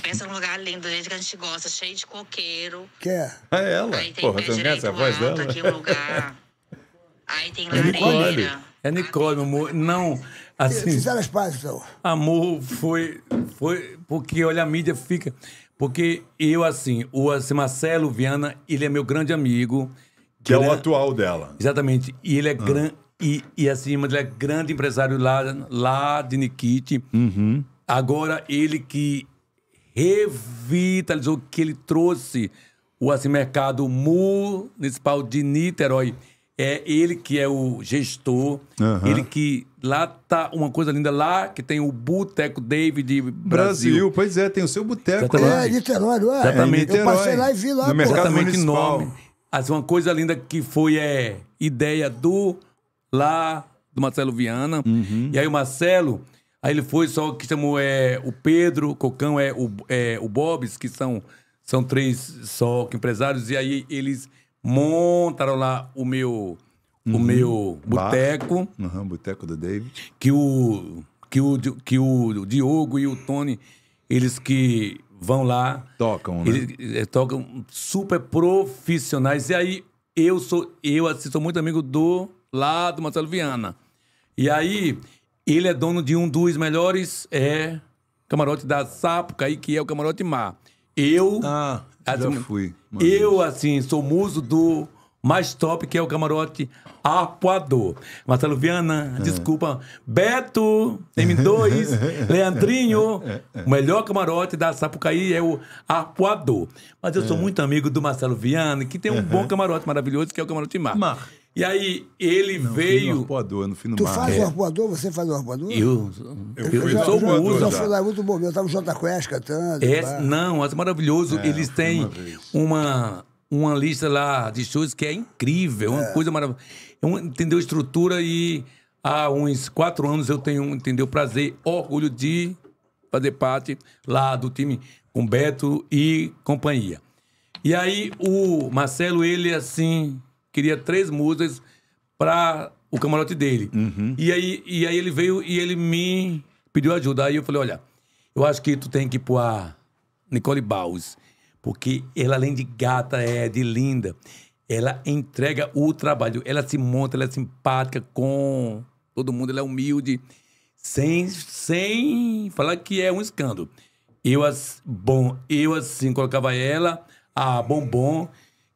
Pensa num lugar lindo, do jeito que a gente gosta, cheio de coqueiro. Que é? Ah, é ela. Aí tem Porra, pé direito voz dela? aqui um lugar. Aí tem é Nicole. É Nicole, amor. Não, assim... Fizeram as pazes, então? Amor foi, foi... Porque, olha, a mídia fica... Porque eu, assim, o assim, Marcelo Viana, ele é meu grande amigo. Que é o é, atual dela. Exatamente. E ele é ah. grande... E, e, assim, ele é grande empresário lá, lá de Nikiti. Uhum. Agora, ele que revitalizou, que ele trouxe o assim, mercado municipal de Niterói. É ele que é o gestor, uhum. ele que lá tá uma coisa linda lá, que tem o Boteco David Brasil. Brasil, pois é, tem o seu boteco lá. É, Niterói, não é? Exatamente. É, Niterói. Eu passei lá e vi lá. No mercado Exatamente, nome. Assim, uma coisa linda que foi é, ideia do lá, do Marcelo Viana. Uhum. E aí o Marcelo Aí ele foi, só que chamou é, o Pedro, Cocão é o, é, o Bobs, que são, são três só empresários, e aí eles montaram lá o meu uhum. o meu boteco. Uhum, boteco do David. Que o, que, o, que o Diogo e o Tony, eles que vão lá. Tocam, né? Eles, é, tocam super profissionais. E aí eu sou, eu sou muito amigo do lado do Marcelo Viana. E aí ele é dono de um dos melhores é, camarote da Sapucaí, que é o camarote Mar. Eu. Ah, assim, já fui. Eu, assim, sou muso do mais top, que é o camarote Arpoador. Marcelo Viana, é. desculpa. Beto, M2, Leandrinho, o melhor camarote da Sapucaí é o Arpoador. Mas eu é. sou muito amigo do Marcelo Viana, que tem um bom camarote maravilhoso, que é o camarote Mar. Mar. E aí ele não, veio. No arpoador, no fim do Tu mar. faz é. o arpoador? Você faz o arpoador? Eu, eu, eu, eu já, sou já, musa. Já, já é muito bom. Eu no Jota Quest cantando. É, não, é maravilhoso. É, Eles têm uma, uma, uma lista lá de shows que é incrível, é. uma é. coisa maravilhosa. É entendeu? Estrutura e há uns quatro anos eu tenho, entendeu? Prazer, orgulho de fazer parte lá do time com Beto e companhia. E aí o Marcelo, ele assim queria três musas para o camarote dele. Uhum. E, aí, e aí ele veio e ele me pediu ajuda. Aí eu falei, olha, eu acho que tu tem que ir pôr a Nicole Baus, porque ela, além de gata, é de linda. Ela entrega o trabalho. Ela se monta, ela é simpática com todo mundo. Ela é humilde, sem, sem falar que é um escândalo. Eu, bom, eu assim colocava ela, a Bombom,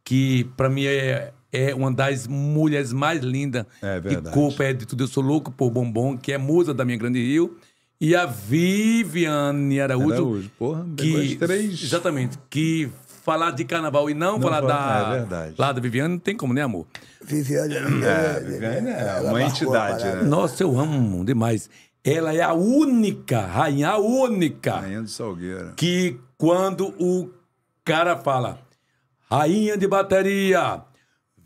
que para mim é é uma das mulheres mais lindas é Que culpa é de tudo. Eu sou louco por Bombom, que é musa da minha Grande Rio. E a Viviane Araújo. Araújo, porra, que, três. Exatamente, que falar de carnaval e não, não falar da. É verdade. Lá da Viviane não tem como, né, amor? Viviane é, é, Viviane é uma entidade, né? Nossa, eu amo demais. Ela é a única, rainha única. Rainha de Salgueira. Que quando o cara fala, rainha de bateria,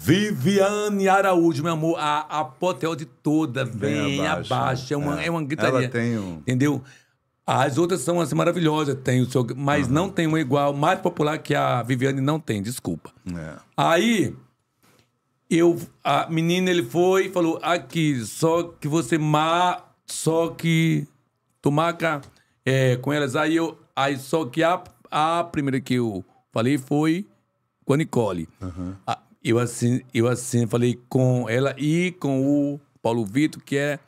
Viviane Araújo, meu amor, a apoteose toda vem, abaixo. É, uma, é. é uma gritaria. Ela tem um... Entendeu? As outras são assim, maravilhosas, tem o seu, mas uhum. não tem uma igual, mais popular que a Viviane não tem, desculpa. É. Aí eu a menina ele foi e falou: "Aqui, só que você má, só que tu é, com elas". Aí eu aí só que a, a primeira que eu falei foi com a Nicole. Uhum. A, eu assim, eu assim falei com ela e com o Paulo Vitor, que é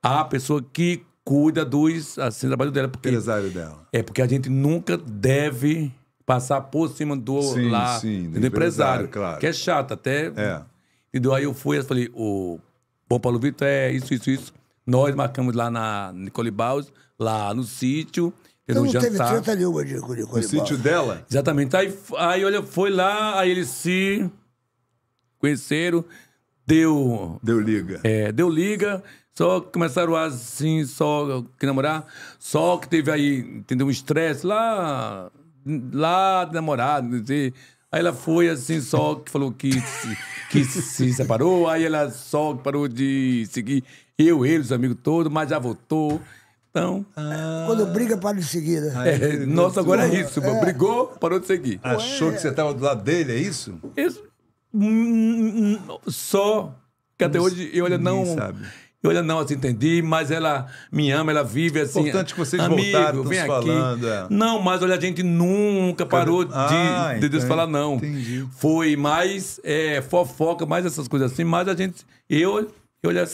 a pessoa que cuida dos assim, trabalho dela. Porque, empresário dela. É, porque a gente nunca deve passar por cima do sim, lá sim, do, do empresário, empresário, claro. Que é chato, até. É. Entendeu? Aí eu fui e falei, o Bom Paulo Vitor é isso, isso, isso. Nós marcamos lá na Nicole Baus, lá no sítio. Então não, não jantar. teve treta nenhuma de Nicole No sítio dela? Exatamente. Aí, aí, olha, foi lá, aí ele se conheceram, deu. Deu liga. É, deu liga. Só começaram a assim, só que namorar. Só que teve aí, entendeu? Um estresse lá. Lá de namorado, não sei. Aí ela foi assim, só que falou que se, que se separou. Aí ela só parou de seguir eu, ele, os amigos todos, mas já voltou. Então. Ah. Quando briga, para de seguir. Né? é, nossa, agora é então, isso. É. Brigou, parou de seguir. Achou que você estava do lado dele, é isso? Isso só que até hoje eu olha não sabe. eu olha não assim entendi mas ela me ama ela vive assim importante que vocês amigo, voltaram vem aqui falando, é. não mas olha a gente nunca parou ah, de, Deus falar não entendi. foi mais é, fofoca mais essas coisas assim mas a gente eu eu olho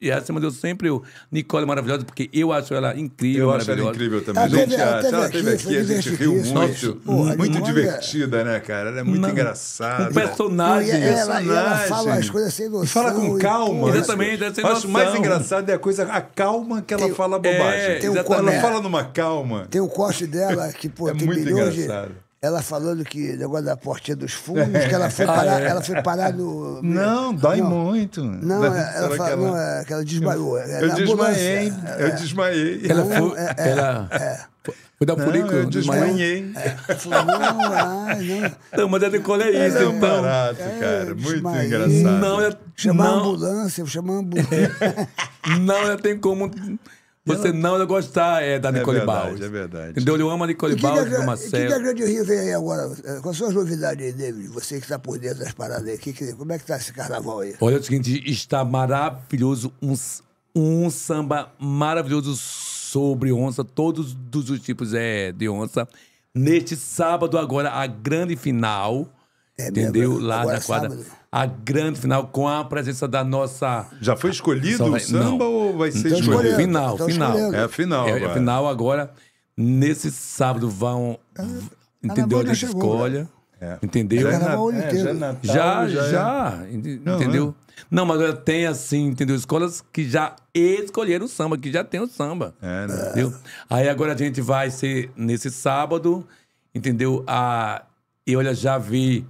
e essa é de sempre o Nicole é maravilhosa, porque eu acho ela incrível. Eu acho ela incrível também. Ela gente, ela, ela teve aqui, aqui a gente viu isso. muito. Porra, muito divertida, né, cara? Ela é muito não. engraçada. Um personagem. Não, ela, personagem. Ela, fala as coisas sem noção. E fala com calma. E... Exatamente, é sem noção. Acho mais engraçado é a coisa, a calma que ela tem, fala bobagem. É, ela fala numa calma. Tem o corte dela que, pô, é tem muito engraçado. De ela falando que negócio da portinha dos fundos, que ela foi parar, ah, é. ela foi parar no. Não, dói não. muito. Não, ela, falou que ela... é que ela desmaiou. É eu, eu desmaiei, é, eu desmaiei. Ela foi. É, ela... Foi dar polícia Eu desmaiei. falou, não, não. mas é ela decola é isso, é, então. barato, é, cara. Muito desmaiei. engraçado. Não, eu... Chamar não. ambulância, chamar ambulância. não, eu tenho como você não ia gostar é, da é verdade, Baus. É verdade. Entendeu? Eu amo a Nicole Baus, o Marcelo. O que a Grande Rio vem aí agora? Eh, quais são as novidades aí, David? Você que está por dentro das paradas aí. Que, que, como é que está esse carnaval aí? Olha, é o seguinte, está maravilhoso. Um, um samba maravilhoso sobre onça. Todos os tipos é, de onça. Neste sábado agora, a grande final. É, entendeu? Mesmo, né? Lá na quadra. Sábado a grande final com a presença da nossa. Já foi escolhido vai... o samba não. ou vai ser então, escolhido? Final, então, final. É a final. É, é agora. final agora. Nesse sábado vão. Ah, entendeu? A gente escolha. Né? É. Entendeu? É é, já, é, já, Natal, já, já, já entendeu? É. Não, mas agora tem assim, entendeu? Escolas que já escolheram o samba, que já tem o samba. É, né? Entendeu? Aí agora a gente vai ser nesse sábado, entendeu? Ah, e olha, já vi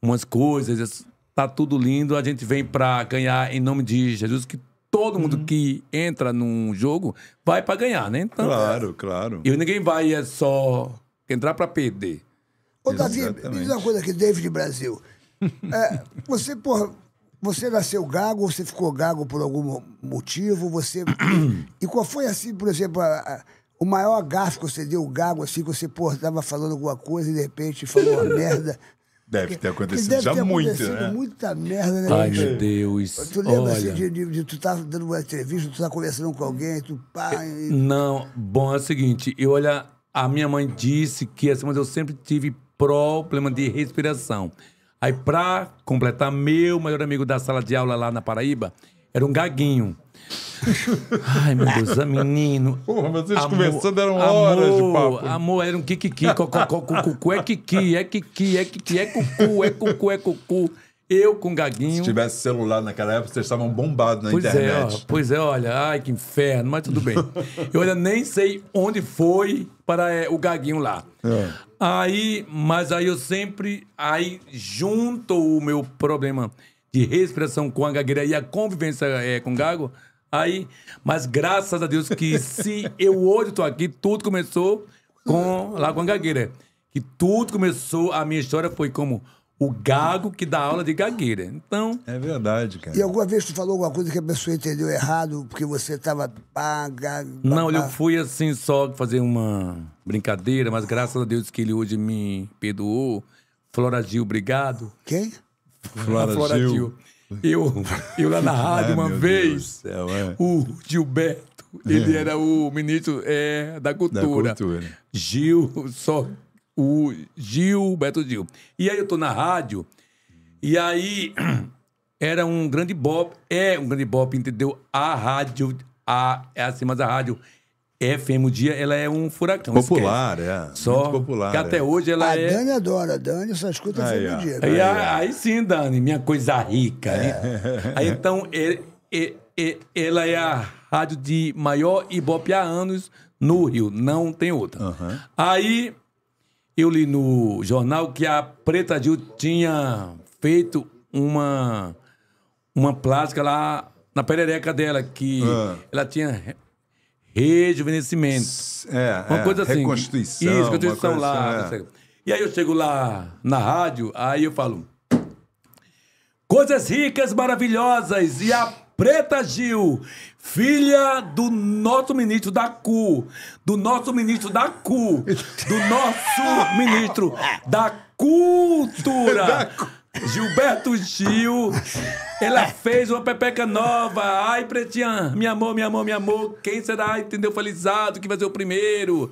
umas coisas tá tudo lindo, a gente vem para ganhar em nome de Jesus, que todo mundo uhum. que entra num jogo vai para ganhar, né? Então, claro, é. claro. E ninguém vai é só entrar para perder. Ô, Davi, me diz uma coisa aqui, David Brasil. É, você, porra, você nasceu gago, você ficou gago por algum motivo, você... e qual foi, assim, por exemplo, a, a, o maior gafe que você deu, o gago, assim, que você, porra, tava falando alguma coisa e de repente falou uma merda... Deve ter acontecido deve já ter muito, acontecido né? muita merda, né? Ai, meu Deus. Tu lembra assim, Olha... assim, de, de, de tu estar tá dando uma entrevista, tu tá conversando com alguém, tu pá. É, e... Não, bom, é o seguinte, eu olha, a minha mãe disse que assim, mas eu sempre tive problema de respiração. Aí, pra completar, meu maior amigo da sala de aula lá na Paraíba, era um gaguinho. Ai, meu Deus, a menino. Porra, mas vocês conversando eram horas amor, de papo. Amor, era um kikiki, cucu, é kiki, é kiki, é kiki, é cucu, é cucu, é cucu. Eu com gaguinho. Se tivesse celular naquela época, vocês estavam bombados na pois internet. É, ó, pois é, olha, ai que inferno, mas tudo bem. Eu ainda nem sei onde foi para é, o gaguinho lá. É. Aí, mas aí eu sempre, aí junto o meu problema de respiração com a gagueira e a convivência é, com o gago, aí... Mas graças a Deus que se eu hoje estou aqui, tudo começou com, lá com a gagueira. que tudo começou, a minha história foi como o gago que dá aula de gagueira. Então. É verdade, cara. E alguma vez tu falou alguma coisa que a pessoa entendeu errado, porque você tava. Pá, Não, eu fui assim só fazer uma brincadeira, mas graças a Deus que ele hoje me perdoou. Flora Gil, obrigado. Quem? Flora, Eu, eu lá na ah, rádio uma vez, céu, é. o Gilberto, ele é. era o ministro é, da, cultura. da Cultura. Gil, só o Gilberto Gil. E aí eu tô na rádio, e aí era um grande bop, é um grande bop, entendeu? A rádio, a, é assim, mas a rádio é Dia, ela é um furacão. Popular, esquece. é. Só Muito popular. Que até é. hoje ela a ah, é. A Dani adora, a Dani só escuta aí, Dia. Aí, aí, aí, sim, Dani, minha coisa rica. Né? É. Aí, então, é, ela é a rádio de maior Ibope há anos no Rio, não tem outra. Uhum. Aí eu li no jornal que a Preta Gil tinha feito uma, uma plástica lá na perereca dela, que uhum. ela tinha rejuvenescimento. É, uma coisa é, assim. Reconstituição. Isso, reconstituição lá. Assim, é. E aí eu chego lá na rádio, aí eu falo. Coisas ricas, maravilhosas. E a Preta Gil, filha do nosso ministro da CU, do nosso ministro da CU, do nosso ministro da Cultura. Da Gilberto Gil, ela fez uma pepeca nova. Ai, pretinha, me amor, me amor, me amor. Quem será? Entendeu? Felizado que vai ser o primeiro.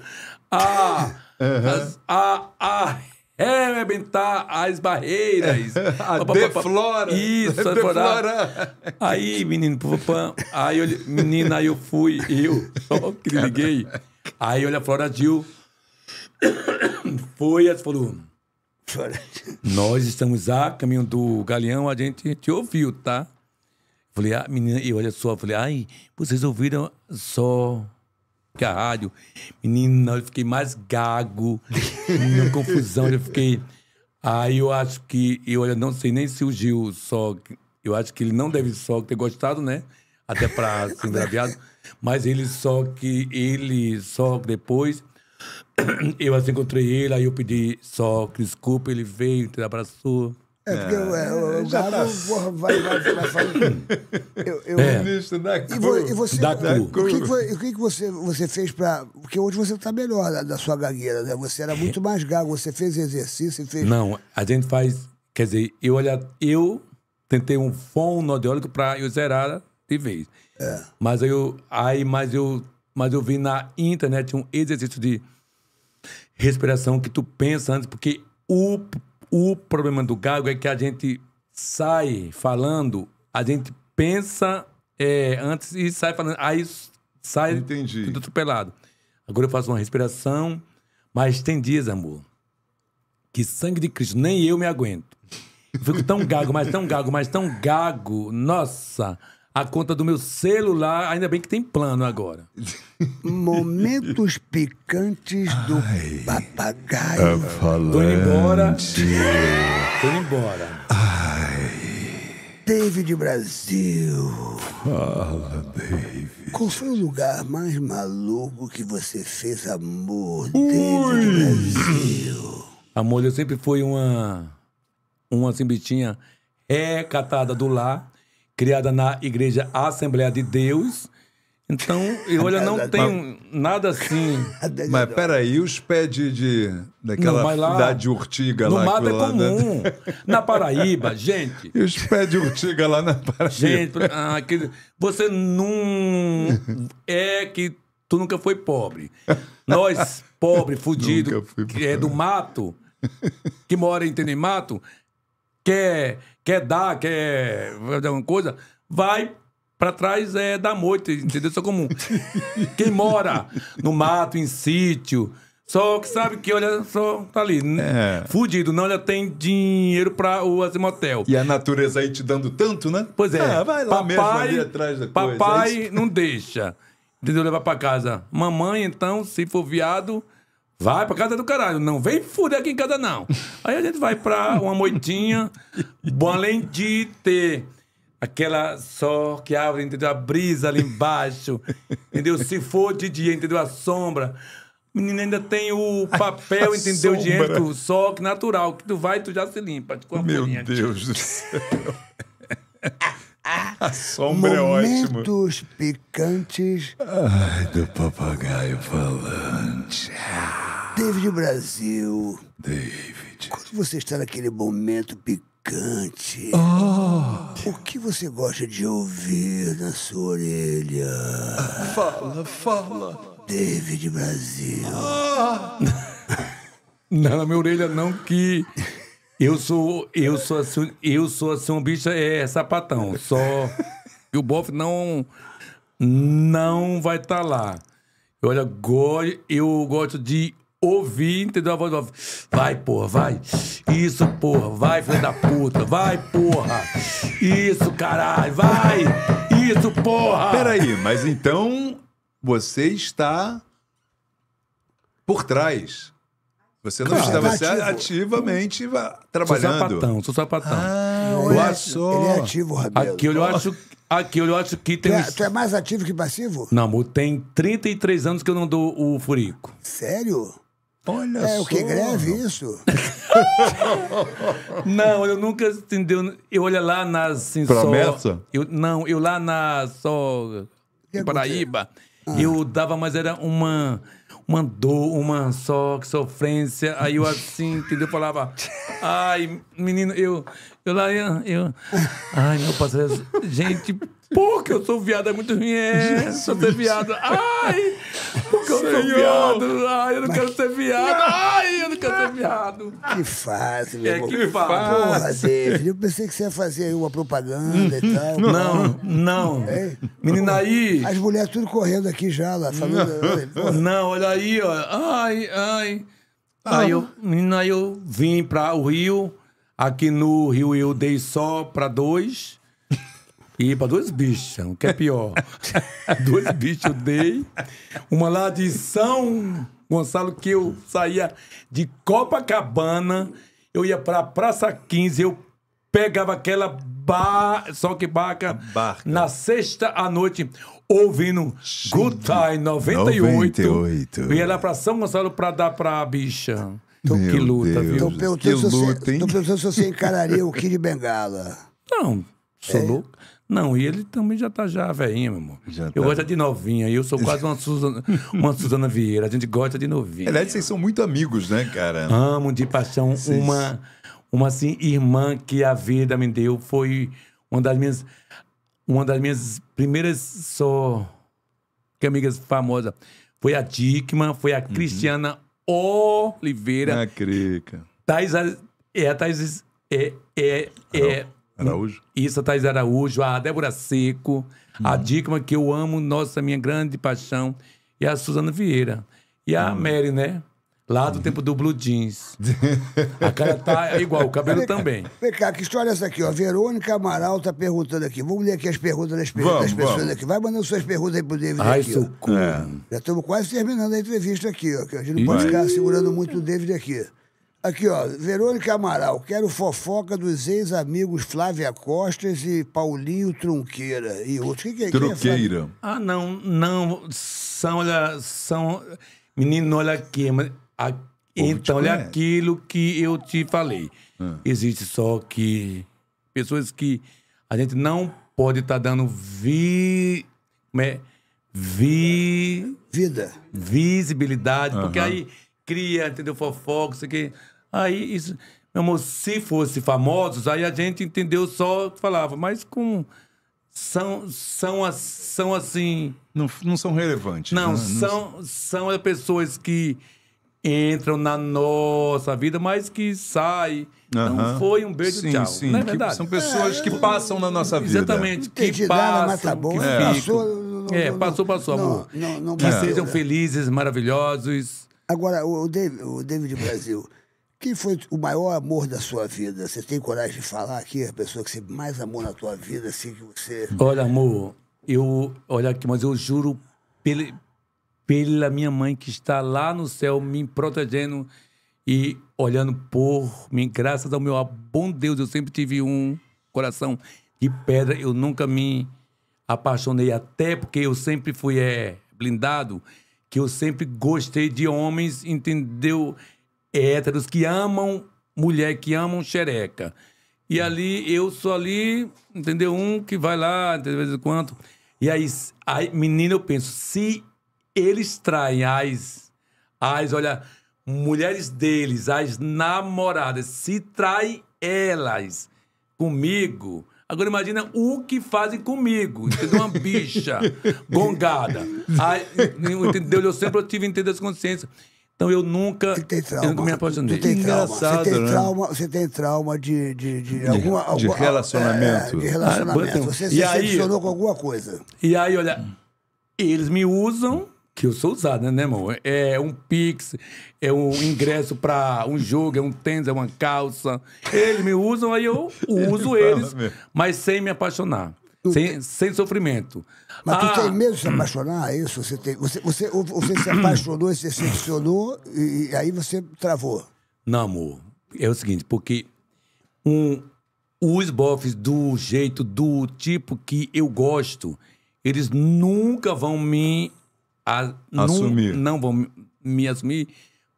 Ah, uhum. as, a, a rebentar as barreiras. a Flora, Isso, De Flora. Aí, menino, papapá. Aí, eu, menina, aí eu fui, eu só que liguei. Aí, olha, a Flora Gil foi, ela falou... Nós estamos a caminho do Galeão, a gente te ouviu, tá? Falei, ah, menina, e olha só, falei, ai, vocês ouviram só que a rádio. Menina, eu fiquei mais gago, menina, confusão, eu fiquei. Aí ah, eu acho que, eu olha, não sei nem se o Gil só, eu acho que ele não deve só ter gostado, né? Até pra ser engraviado, mas ele só que, ele só depois eu assim encontrei ele, aí eu pedi só desculpa, ele veio, te abraçou. É, porque eu, é, é, tá. eu, o Galo tá... porra, vai, vai, vai fazer. Eu, eu, é. Ministro da cu. E, vo, e você, da o, cu. O, que, que, o que, que você, você fez para. Porque hoje você está melhor da, da, sua gagueira, né? Você era muito é. mais gago, você fez exercício, fez. Não, a gente faz. Quer dizer, eu olha, eu tentei um fonoaudiólogo para eu zerar de vez. É. Mas eu, aí, mas eu, mas eu vi na internet um exercício de respiração que tu pensa antes, porque o, o problema do gago é que a gente sai falando, a gente pensa é, antes e sai falando, aí sai Entendi. tudo atropelado. Agora eu faço uma respiração, mas tem dias, amor, que sangue de Cristo, nem eu me aguento. Eu fico tão gago, mas tão gago, mas tão gago. Nossa! a conta do meu celular. Ainda bem que tem plano agora. Momentos picantes do Ai, papagaio. Falante. Tô indo embora. Tô indo embora. Ai. David Brasil. Fala, David. Qual foi o lugar mais maluco que você fez amor, Ui. David Brasil? Amor, eu sempre fui uma. Uma simbitinha recatada do lar criada na Igreja Assembleia de Deus. Então, eu olha, não tenho nada assim. Mas peraí, os pés de, de daquela não, lá, de urtiga no lá. No mato é lá, né? comum. Né? Na Paraíba, gente. E os pés de urtiga lá na Paraíba. Gente, ah, que, você não é que tu nunca foi pobre. Nós, pobre, fudido, que é do mato, que mora em Tenemato, quer quer dar, quer fazer uma coisa, vai para trás é da moita, entendeu? Só é comum. Quem mora no mato, em sítio, só que sabe que olha, só tá ali. Né? É. Fudido, não, né? olha, tem dinheiro para o Azimotel. E a natureza aí te dando tanto, né? Pois é. Ah, vai lá papai, mesmo ali atrás da é Papai não deixa. Entendeu? Levar para casa. Mamãe, então, se for viado, Vai pra casa do caralho. Não vem fuder aqui em casa, não. Aí a gente vai pra uma moitinha, bom, além de ter aquela só que abre, entendeu? A brisa ali embaixo, entendeu? Se for de dia, entendeu? A sombra. Menina, ainda tem o papel, a entendeu? Sombra. Diante do sol, que natural. Que tu vai, tu já se limpa. Meu Deus do céu. A ah, sombra é Momentos é picantes. Ai, do papagaio falante. David Brasil. David. Quando você está naquele momento picante, oh. o que você gosta de ouvir na sua orelha? Fala, fala. David Brasil. Oh. não, na minha orelha não que. Eu sou, eu sou assim, eu sou assim um bicho é, é sapatão, só que o bofe não não vai estar tá lá. Olha, go, eu gosto de ouvir, entendeu? A voz do bofe. Vai, porra, vai. Isso, porra, vai, filho da puta. Vai, porra. Isso, caralho, vai. Isso, porra. Peraí, mas então você está por trás você não claro, estava, você ativo. ativamente trabalhando. Sou sapatão, sou sapatão. Ah, eu é acho. Ele é ativo, Rabelo. Aqui eu acho, aqui eu acho que tem. Tu é, tu é mais ativo que passivo? Não, tem 33 anos que eu não dou o furico. Sério? Olha é, só. É o que greve isso? não, eu nunca entendeu. Eu olho lá na assim, Promessa? Só, eu, não, eu lá na só Paraíba, ah. eu dava, mas era uma uma dor, uma só que sofrência. Aí eu assim, entendeu? Eu falava, ai, menino, eu, eu lá, eu. eu ai, meu parceiro. Gente, que eu sou viado, é muito ruim. É, sou ser viado. Ai, que eu sou viado. Ai, eu não Mas... quero ser viado. Ai, eu não quero ser viado. Que fácil, meu é irmão. É, que fácil. Porra, David, eu pensei que você ia fazer aí uma propaganda e tal. Não, não. É? Menina aí. As mulheres tudo correndo aqui já, lá, falando. Não, não olha aí, ó. Ai, ai. Aí eu, menina, aí eu vim para o Rio Aqui no Rio eu dei só para dois. E para dois bichos, o que é pior. dois bichos eu dei. Uma lá de São Gonçalo, que eu saía de Copacabana, eu ia para Praça 15, eu pegava aquela bar só que barca, barca. na sexta à noite, ouvindo Good Time 98. 98. Eu ia lá para São Gonçalo para dar para a bicha. Então, que luta, Deus. viu? Então, luta, você, então, perguntando se você encararia o Kid Bengala. Não, sou é? louco. Não, e ele também já tá já velhinho, meu amor. Já eu tá. gosto de novinha, eu sou quase uma Suzana, uma Suzana Vieira, a gente gosta de novinha. Aliás, vocês são muito amigos, né, cara? Amo de paixão. Vocês... Uma, uma, assim, irmã que a vida me deu foi uma das minhas, uma das minhas primeiras só que amigas famosas. Foi a Dickman, foi a uhum. Cristiana Oliveira. Na é crica. Thais, é, a Thais, é, é, é, Araújo. Isso, a Thais Araújo, a Débora Seco, hum. a Dicma, que eu amo, nossa, minha grande paixão, e a Suzana Vieira. E a hum. Mary, né? Lá do tempo do Blue Jeans. A cara tá igual, o cabelo também. Vem cá, que história é essa aqui, ó? Verônica Amaral tá perguntando aqui. Vamos ler aqui as perguntas das, pe vamos, das pessoas vamos. aqui. Vai mandando suas perguntas aí pro David Ai, aqui. cu... É. Já estamos quase terminando a entrevista aqui, ó. a gente não pode Ih. ficar segurando muito o David aqui. Aqui, ó. Verônica Amaral, quero fofoca dos ex-amigos Flávia Costas e Paulinho Trunqueira. E outros. O que, que é Trunqueira. É ah, não, não. São, olha, são. Menino, olha aqui, mas a, então, olha aquilo que eu te falei. Hum. Existe só que pessoas que a gente não pode estar tá dando vi, é, vi, vida, visibilidade, uhum. porque aí cria, entendeu, fofoca, isso aqui. Aí isso, meu amor, se fosse famosos, aí a gente entendeu só falava, mas com são são são assim, não, não são relevantes. Não, né? são são pessoas que entram na nossa vida, mas que sai. Uhum. Não foi um beijo sim, tchau. Sim. Não é verdade? Que são pessoas que passam na nossa vida. Exatamente. Que tá passam, boa, que né? é. Passou, é, passou, passou, amor. Não, não, que sejam felizes, maravilhosos. Agora, o David, o David Brasil, quem foi o maior amor da sua vida? Você tem coragem de falar aqui, a pessoa que você mais amou na tua vida, assim que você... Olha, amor, eu... Olha aqui, mas eu juro pelo pela minha mãe que está lá no céu me protegendo e olhando por mim. Graças ao meu bom Deus, eu sempre tive um coração de pedra. Eu nunca me apaixonei, até porque eu sempre fui é, blindado, que eu sempre gostei de homens, entendeu? É, héteros que amam mulher, que amam xereca. E ali, eu sou ali, entendeu? Um que vai lá, de vez em quando. E aí, aí menina, eu penso, se eles traem as, as, olha, mulheres deles, as namoradas, se traem elas comigo. Agora imagina o que fazem comigo, entendeu? Uma bicha gongada. Aí, entendeu? Eu sempre tive entender essa consciência. Então eu nunca, você tem trauma. eu nunca me apaixonei. tem Engraçado, você tem, né? trauma você tem trauma de, de, de, de alguma, de alguma, relacionamento. É, de relacionamento. Ah, então, você se e com alguma coisa. E aí, olha, eles me usam que eu sou usado, né, né, irmão? É um pix, é um ingresso para um jogo, é um tênis, é uma calça. Eles me usam, aí eu uso eles, mas sem me apaixonar. Sem, sem sofrimento. Mas ah, tu tem medo de se apaixonar? É isso? Você, tem, você, você, você se apaixonou, se decepcionou e, e aí você travou. Não, amor. É o seguinte, porque um, os bofs do jeito, do tipo que eu gosto, eles nunca vão me a, assumir. Não, não vão me assumir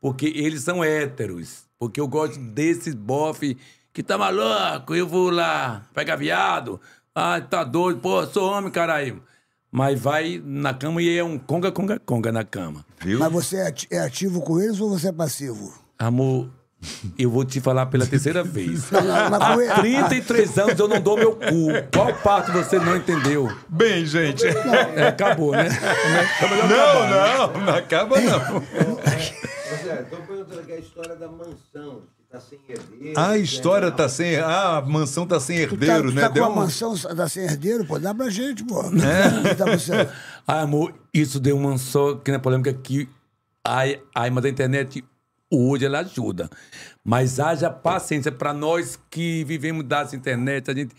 porque eles são héteros. Porque eu gosto desses bofe que tá maluco, eu vou lá, pega viado, ah, tá doido, pô, sou homem, caralho. Mas vai na cama e é um conga, conga, conga na cama. Viu? Mas você é, é ativo com eles ou você é passivo? Amor, eu vou te falar pela terceira vez. É. Há 33 anos eu não dou meu cu. Qual parte você não entendeu? Bem, gente. É, acabou, né? Tá não, né? não, não acaba não. José, perguntando aqui a história da mansão. Tá sem herdeiro, a né? história tá sem. Ah, a mansão tá sem tá- herdeiro, tá, né? Tá com deu a mansão tá sem herdeiro, pô, dá pra gente, pô. É. Ah, amor, isso deu uma só que na é polêmica que a, a irmã da internet Hoje ela ajuda. Mas haja paciência para nós que vivemos das internet. A gente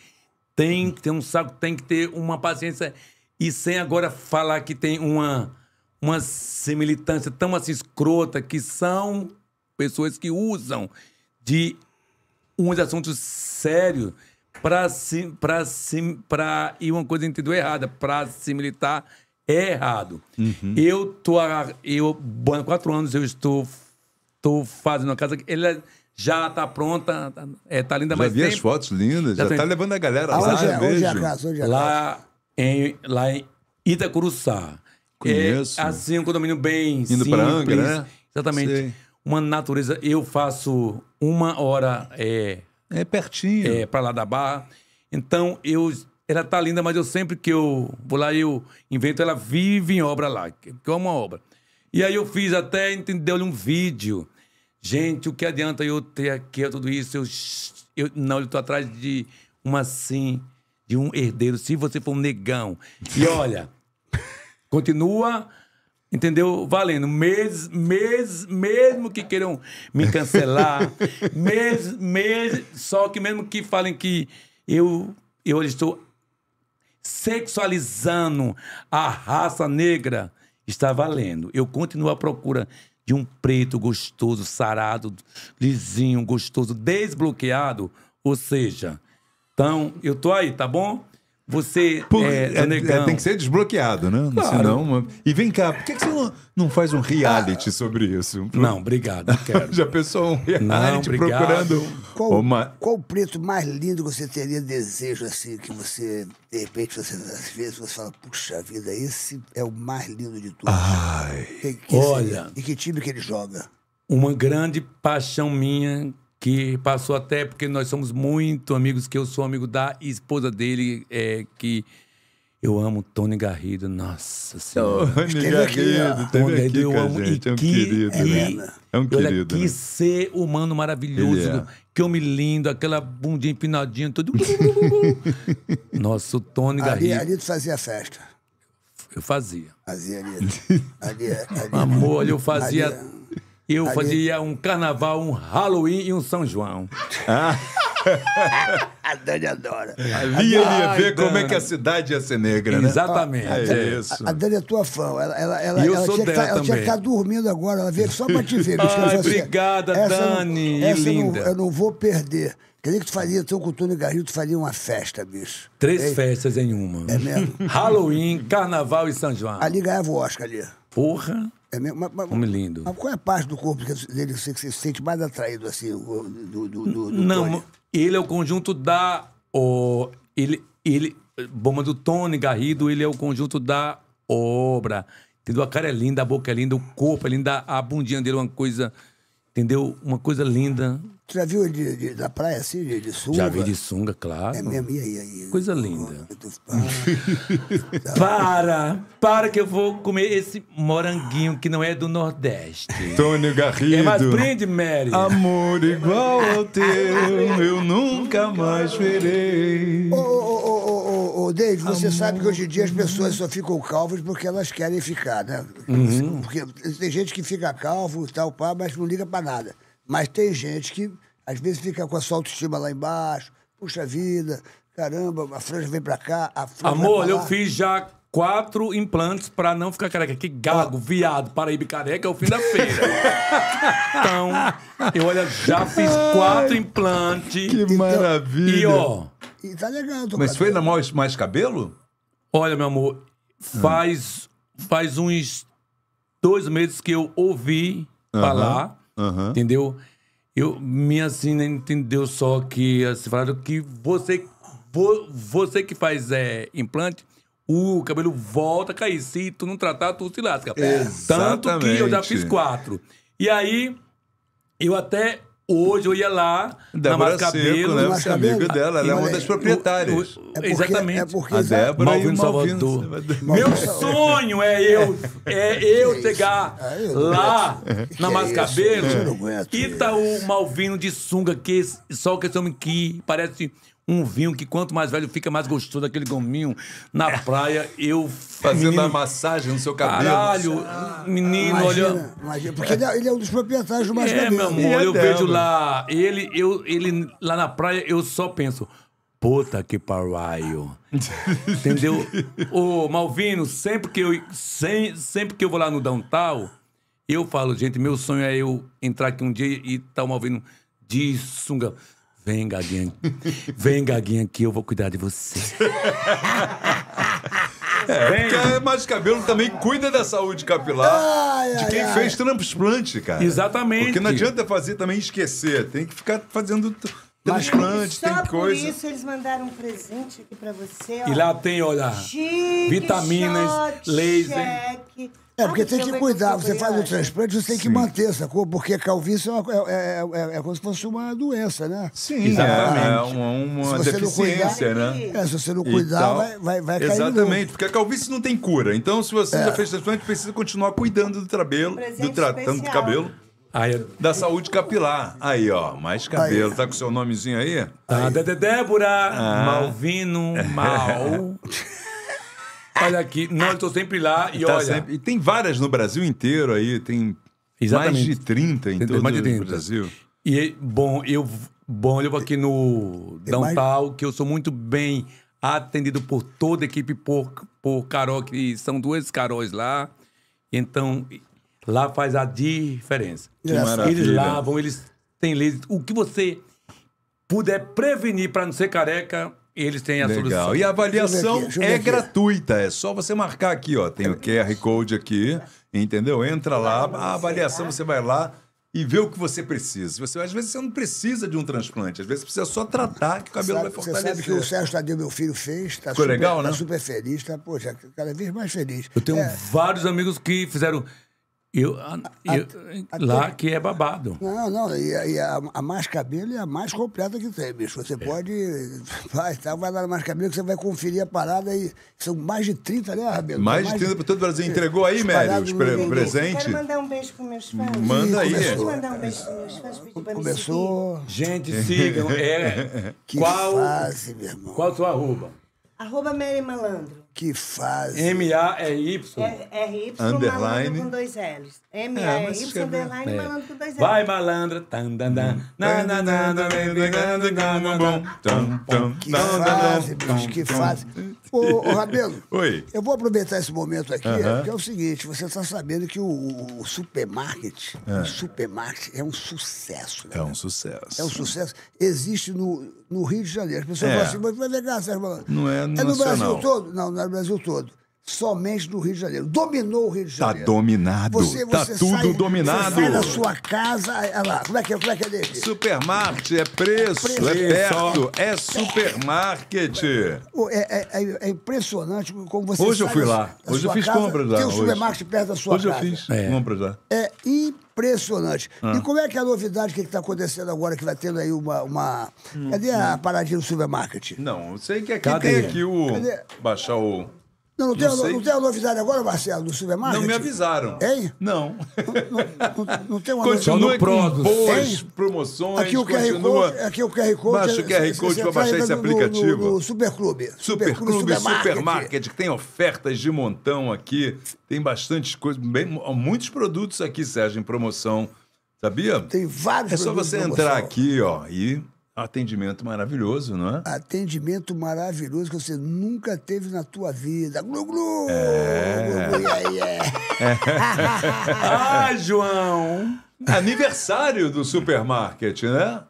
tem que ter um saco, tem que ter uma paciência. E sem agora falar que tem uma, uma similitância tão assim escrota, que são pessoas que usam de uns assuntos sérios para sim, para sim, para ir uma coisa entendeu errada, para se militar é errado. Uhum. Eu tô eu há quatro anos eu estou estou fazendo a casa. Ele já está pronta, tá, é, tá linda, mas. Já vi tempo. as fotos lindas, já, está tem... Tá levando a galera ah, lá. Hoje é? né, hoje é a casa, hoje é a lá, casa. Em, lá em Itacuruçá. Conheço. É, assim, um condomínio bem Indo simples. Indo para Angra, né? Exatamente. Sei. Uma natureza. Eu faço uma hora. É, é pertinho. É, para lá da Barra. Então, eu ela tá linda, mas eu sempre que eu vou lá eu invento, ela vive em obra lá, que é uma obra. E aí eu fiz até, entendeu, um vídeo Gente, o que adianta eu ter aqui é tudo isso? Eu, eu não, eu tô atrás de uma sim, de um herdeiro, se você for um negão. E olha, continua, entendeu? Valendo. mes, mes, mesmo que queiram me cancelar, mes, mes, só que mesmo que falem que eu, eu estou sexualizando a raça negra, está valendo. Eu continuo à procura de um preto gostoso, sarado, lisinho, gostoso, desbloqueado. Ou seja, então, eu tô aí, tá bom? Você Por, é, é, é, tem que ser desbloqueado, né? Claro. Senão, E vem cá, por que, que você não, não, faz um reality sobre isso? Ah, não, obrigado, quero. Já pensou um reality não, procurando... Qual, uma... qual o preto mais lindo que você teria desejo, assim, que você, de repente, você, às vezes você fala, puxa vida, esse é o mais lindo de tudo. Ai, que, que olha... Seria? E que time que ele joga? Uma grande paixão minha que passou até porque nós somos muito amigos, que eu sou amigo da esposa dele, é, que eu amo Tony Garrido, nossa senhora. Tony Garrido, aqui, Tony aqui, eu amo gente, e é um que, querido, e, né? É, é um querido. Olha, que né? ser humano maravilhoso, é. que homem lindo, aquela bundinha empinadinha, todo. nossa, o Tony Garrido. Ali, ali fazia festa. Eu fazia. Fazia ali. ali, ali Amor, ali eu fazia. Ali eu Ali... fazia um carnaval, um Halloween e um São João. Ah. a Dani adora. Havia ia ver como é que a cidade ia ser negra, né? Exatamente. Ah, é, é isso. A, Dani é tua fã. Ela, ela, ela, e eu ela sou tinha tá, dela também. tinha que estar tá dormindo agora. Ela veio só pra te ver. Ai, assim, obrigada, essa Dani. Não, essa linda. Eu não, eu não vou perder. Queria que tu fazia, então, com o Tony Garrido, tu fazia uma festa, bicho. Três Ei? festas em uma. É mesmo? Halloween, Carnaval e São João. Ali ganhava o Oscar, ali. Porra. É mesmo? Mas, mas, Homem lindo. Mas qual é a parte do corpo dele que você, sente mais atraído, assim, do, do, do, do Não, Tony? ele é o conjunto da... Oh, ele, ele, bomba do Tony Garrido, ele é o conjunto da obra. Entendeu? A cara é linda, a boca é linda, o corpo é linda, a bundinha dele é uma coisa... Entendeu? Uma coisa linda, já viu ele de, de, da praia assim, de, de, sunga? Já vi de sunga, claro. É mesmo, e aí? aí Coisa eu, linda. Eu para, para que eu vou comer esse moranguinho que não é do Nordeste. Tony Garrido. É mais brinde, Mary. Amor igual ao teu, eu nunca mais verei. Ô, ô, ô, ô, ô, David, você Amor. sabe que hoje em dia as pessoas só ficam calvas porque elas querem ficar, né? Uhum. Porque tem gente que fica calvo e tal, pá, mas não liga pra nada. Mas tem gente que, às vezes, fica com a sua autoestima lá embaixo. Puxa vida, caramba, a franja vem pra cá, a franja Amor, eu fiz já quatro implantes pra não ficar careca. Que gago, viado, paraíba careca é o fim da feira. então, eu olha, já fiz quatro implantes. Que então, maravilha. E ó... E tá legal, tô Mas foi na mais, mais cabelo? Olha, meu amor, faz, faz uns dois meses que eu ouvi falar Uhum. Entendeu? Eu, minha assim né, entendeu só que se assim, falaram que você, você que faz é, implante, o cabelo volta a cair. Se tu não tratar, tu se lasca. Exatamente. Tanto que eu já fiz quatro. E aí, eu até Hoje eu ia lá, Débora na Mascabelo. Né? É Mascabelo. dela, ela é uma das proprietárias. é exatamente. É porque a Débora Malvino Salvador. Malvino. Meu sonho é eu, é eu chegar é lá na tá o Malvino de sunga, que só que esse homem que parece um vinho que quanto mais velho fica, mais gostoso, aquele gominho na é. praia. Eu. Fazendo menino, a massagem no seu cabelo. Caralho, menino, imagina, Imagina, porque ele é, ele é, um dos proprietários do mais É, meu amor, é eu vejo lá. Ele, eu, ele, lá na praia, eu só penso. Puta que paraio. Entendeu? Ô, Malvino, sempre que eu. Sem, sempre que eu vou lá no downtown, eu falo, gente, meu sonho é eu entrar aqui um dia e estar tá o Malvino de sunga. Vem, gaguinha. Vem, gaguinha, que eu vou cuidar de você. É, porque a Mais Cabelo também cuida da saúde capilar ai, de quem ai. fez transplante, cara. Exatamente. Porque não adianta fazer também esquecer. Tem que ficar fazendo transplante, tem coisa. Só por isso eles mandaram um presente aqui pra você, ó. E lá tem, olha, vitaminas, shot, laser. Cheque. É, porque ah, tem que cuidar. Você faz o transplante, você tem que manter, essa cor, Porque calvície é, uma, é é, é, é, é, como se fosse uma doença, né? Sim, é, exatamente. É uma, uma deficiência, cuidar, né? É, se você não cuidar, vai, vai, vai cair Exatamente, porque a calvície não tem cura. Então, se você já fez transplante, precisa continuar cuidando do cabelo, do tratando do cabelo. Aí, é da saúde capilar. Aí, ó, mais tá cabelo. Aí. Tá com seu nomezinho aí? Tá, tá Dé Débora ah. Malvino Mal. olha aqui. Não, eu tô sempre lá e tá olha. Sempre... E tem várias no Brasil inteiro aí, tem Exatamente. mais de 30 em tem, todo mais de 30. o Brasil. E, bom, eu, bom, eu vou aqui no Downtown, que eu sou muito bem atendido por toda a equipe, por, por Carol, que são duas Carols lá. Então, lá faz a diferença. Eles lavam, eles têm leis. O que você puder prevenir para não ser careca, eles têm a Legal. solução. E a avaliação é aqui. gratuita, é só você marcar aqui, ó. Tem o QR Code aqui, entendeu? Entra lá, a avaliação você vai lá e vê o que você precisa. Você, às vezes você não precisa de um transplante, às vezes precisa só tratar que o cabelo sabe, vai fortalecer. Você sabe que o Sérgio Tadeu, meu filho, fez. Tá Ficou super, legal, tá né? Tá super feliz, tá, poxa, cada vez mais feliz. Eu tenho é. vários amigos que fizeram eu, eu a, a, lá a, que é babado. Não, não. E, e a, mais cabelo é a mais completa que tem, bicho. Você é. pode. Vai, tá, vai lá na mais cabelo que você vai conferir a parada e. São mais de 30, né, Rabelo? Mais, mais de 30 para todo o Brasil. É, Entregou aí, Mério, os pre Eu Quero mandar um beijo para meus fãs. Manda aí. Começou. mandar um beijo para meus fãs. Começou. Gente, sigam. É. que qual, fase, meu irmão. Qual a tua arroba? Arroba Mary Malandro. Que fase. M-A-E-Y. R-Y, underline. com dois L's. M-A-E-Y, underline, é. malandro com dois L's. Vai, malandra. Tan, dan, dan. Na, na, na, na, Que na bicho, que fase. Ô, ô Rabelo. Oi. Eu vou aproveitar esse momento aqui, porque é o seguinte, você está sabendo que o, supermarket, o supermarket é um sucesso, né? É um sucesso. É um sucesso. Existe no, no Rio de Janeiro. As pessoas falam assim, mas vai ver Sérgio irmão. Não é, não é no Brasil todo? Não, não para o Brasil todo somente do Rio de Janeiro. Dominou o Rio de tá Janeiro. Tá dominado. Você, tá tudo sai, dominado. Você sai da sua casa, olha lá, como é que é, como é, que é dele? Supermarket, é preço, é, preço, é perto, é, é supermarket. É, é, é, impressionante como você Hoje eu fui lá, hoje eu fiz casa, compras lá. Tem um supermarket perto da sua hoje casa. Hoje eu fiz é. compras lá. É impressionante. Ah. E como é que é a novidade que está acontecendo agora, que vai tendo aí uma... uma... Hum, cadê a paradinha do supermarket? Não, eu sei que aqui Cadê? tem aqui o... Cadê? Baixar o... Não, não, tem, não, tem a novidade agora, Marcelo, do Supermarket? Não me avisaram. Hein? Não. Não, não, não tem uma Continua com boas hein? promoções. Aqui o, QR Code, aqui o QR Code. Baixa o QR Code para baixar esse aplicativo. No, no, no Superclube. Superclube, Supermarket, que tem ofertas de montão aqui. Tem bastante coisa, bem, muitos produtos aqui, Sérgio, em promoção. Sabia? Tem vários É só você entrar aqui, ó, e Atendimento maravilhoso, não é? Atendimento maravilhoso que você nunca teve na tua vida. Glu, glu! É. Glu, glu, yeah, é. é. yeah. ah, João! Aniversário do supermarket, né?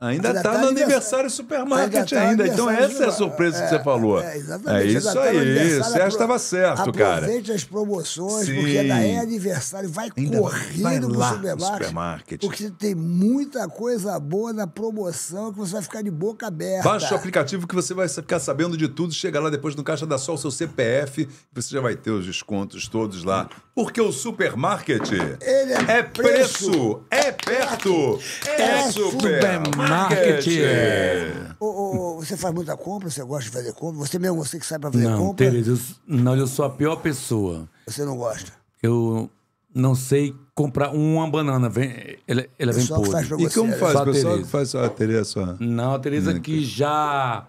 Ainda está tá no aniversário, aniversário supermarket ainda. Tá ainda. Então, essa é a surpresa é, que você falou. É, exatamente. É isso tá aí. O Sérgio estava certo, aproveite cara. Aproveite as promoções, Sim. porque ainda é aniversário. Vai ainda correndo vai pro supermarket, supermarket. Porque tem muita coisa boa na promoção que você vai ficar de boca aberta. Baixa o aplicativo que você vai ficar sabendo de tudo. Chega lá depois no caixa, da só o seu CPF. Você já vai ter os descontos todos lá. Porque o supermarket é, é, preço, preço, é perto, é, é supermarket marketing. É. O, você faz muita compra? Você gosta de fazer compra? Você mesmo, você que sabe pra fazer não, compra? Tereza, eu, não, eu sou a pior pessoa. Você não gosta? Eu não sei comprar uma banana. Vem, ela, ela vem é podre. e como é faz? a pessoa que faz só a Tereza? Só. Não, a Tereza que já...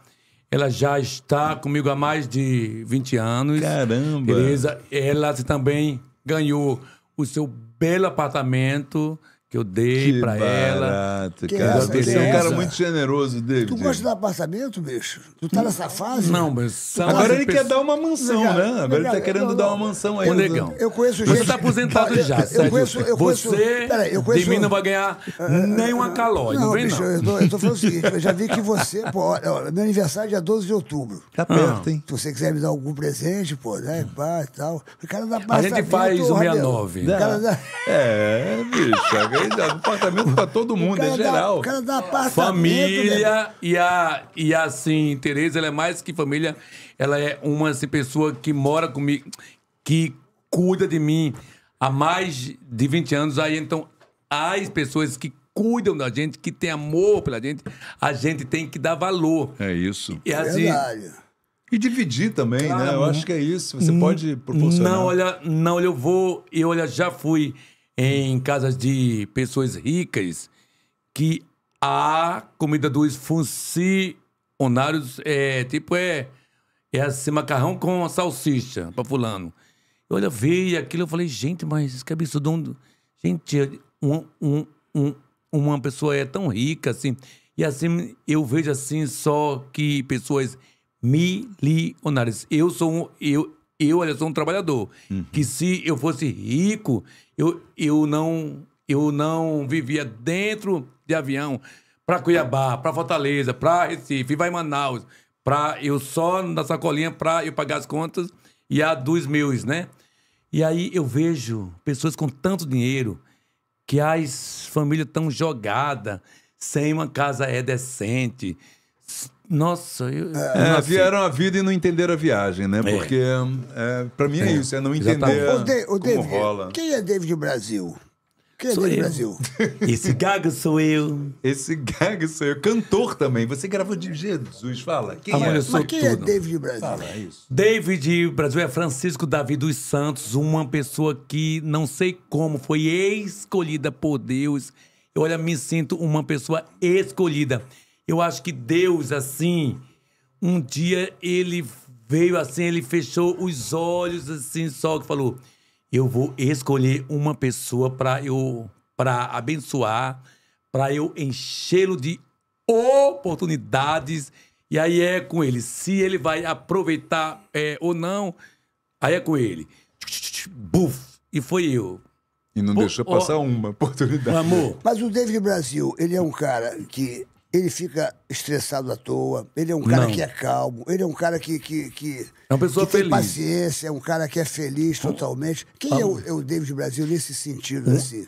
Ela já está comigo há mais de 20 anos. Caramba! Tereza, ela também ganhou o seu belo apartamento que eu dei que pra barato, ela. Que cara. Você é um cara muito generoso, David. Tu gosta de dar apartamento, bicho? Tu tá nessa fase? Não, mas são tá Agora ele pessoas... quer dar uma mansão, legal, né? Agora legal, ele tá querendo não, dar uma mansão aí. Ô, negão. Eu conheço gente... Você tá aposentado já, eu, Conheço, eu conheço, você peraí, eu conheço... de mim não vai ganhar uh, nem uma é, calói, não, não vem bicho, não. Eu tô, eu tô falando o seguinte, eu já vi que você... Pô, olha, meu aniversário é dia 12 de outubro. Tá perto, ah. hein? Se você quiser me dar algum presente, pô, né? Pá e tal. O cara dá apartamento... A gente faz 169. Né? Cara dá... É, bicho, apartamento pra todo mundo, em é geral. Dá, cara dá apartamento. Família né? e, a, e assim, Tereza, ela é mais que família. Ela é uma assim, pessoa que mora comigo, que cuida de mim há mais de 20 anos. Aí, então, as pessoas que cuidam da gente, que tem amor pela gente, a gente tem que dar valor. É isso. E assim, Verdade. E dividir também, claro, né? Eu acho que é isso. Você hum, pode proporcionar. Não, olha, não, olha, eu vou e olha, já fui em casas de pessoas ricas, que a comida dos funcionários é tipo é, é assim, macarrão com salsicha para fulano. Eu olhei aquilo eu falei, gente, mas que absurdo. gente, um, um, um, uma pessoa é tão rica assim. E assim, eu vejo assim só que pessoas milionárias. Eu sou um, eu, eu, olha sou um trabalhador. Uhum. Que se eu fosse rico, eu, eu, não, eu não vivia dentro de avião para Cuiabá, para Fortaleza, para Recife, vai Manaus, para eu só na sacolinha para eu pagar as contas e a dos meus, né? E aí eu vejo pessoas com tanto dinheiro que as famílias tão jogada, sem uma casa é decente, nossa, eu, é, vieram a vida e não entenderam a viagem, né? É. Porque é, para mim é. é, isso, é não entender o de, o David, rola. Quem é David Brasil? Quem é sou é David eu. Brasil? Esse gaga sou eu. Esse gaga sou eu. Cantor também. Você gravou de Jesus, fala. Quem Amor, é? Mas quem é tudo. é David Brasil? Fala é isso. David Brasil é Francisco Davi dos Santos, uma pessoa que não sei como foi escolhida por Deus. olha, me sinto uma pessoa escolhida. Eu acho que Deus, assim, um dia ele veio assim, ele fechou os olhos assim, só que falou: eu vou escolher uma pessoa para eu para abençoar, para eu enchê-lo de oportunidades. E aí é com ele. Se ele vai aproveitar é, ou não, aí é com ele. Buf! E foi eu. E não deixou passar ó, uma oportunidade. Amor. Mas o David Brasil, ele é um cara que ele fica estressado à toa, ele é um cara não. que é calmo, ele é um cara que, que, que, é uma pessoa que feliz. tem paciência, é um cara que é feliz hum. totalmente. Quem ah. é o, é o David Brasil nesse sentido, assim?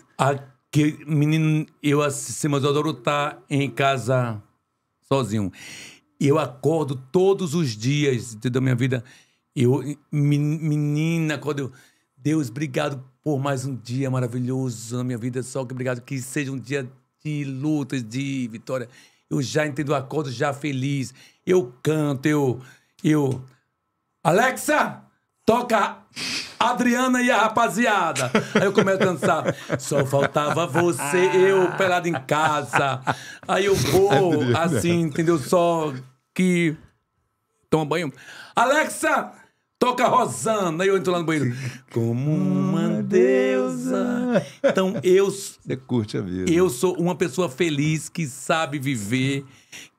menino, eu assim, mas eu adoro estar tá em casa sozinho. Eu acordo todos os dias da minha vida. Eu, menina, quando eu, Deus, obrigado por mais um dia maravilhoso na minha vida. Só que obrigado que seja um dia de lutas, de vitória eu já entendo o acordo, já feliz. Eu canto, eu. eu... Alexa, toca Adriana e a rapaziada. Aí eu começo a dançar. Só faltava você, eu pelado em casa. Aí eu vou, é né? assim, entendeu? Só que. Toma banho. Alexa, Toca Rosana. E eu entro lá no banheiro. Como uma deusa. Então eu. Você curte a vida. Eu sou uma pessoa feliz que sabe viver,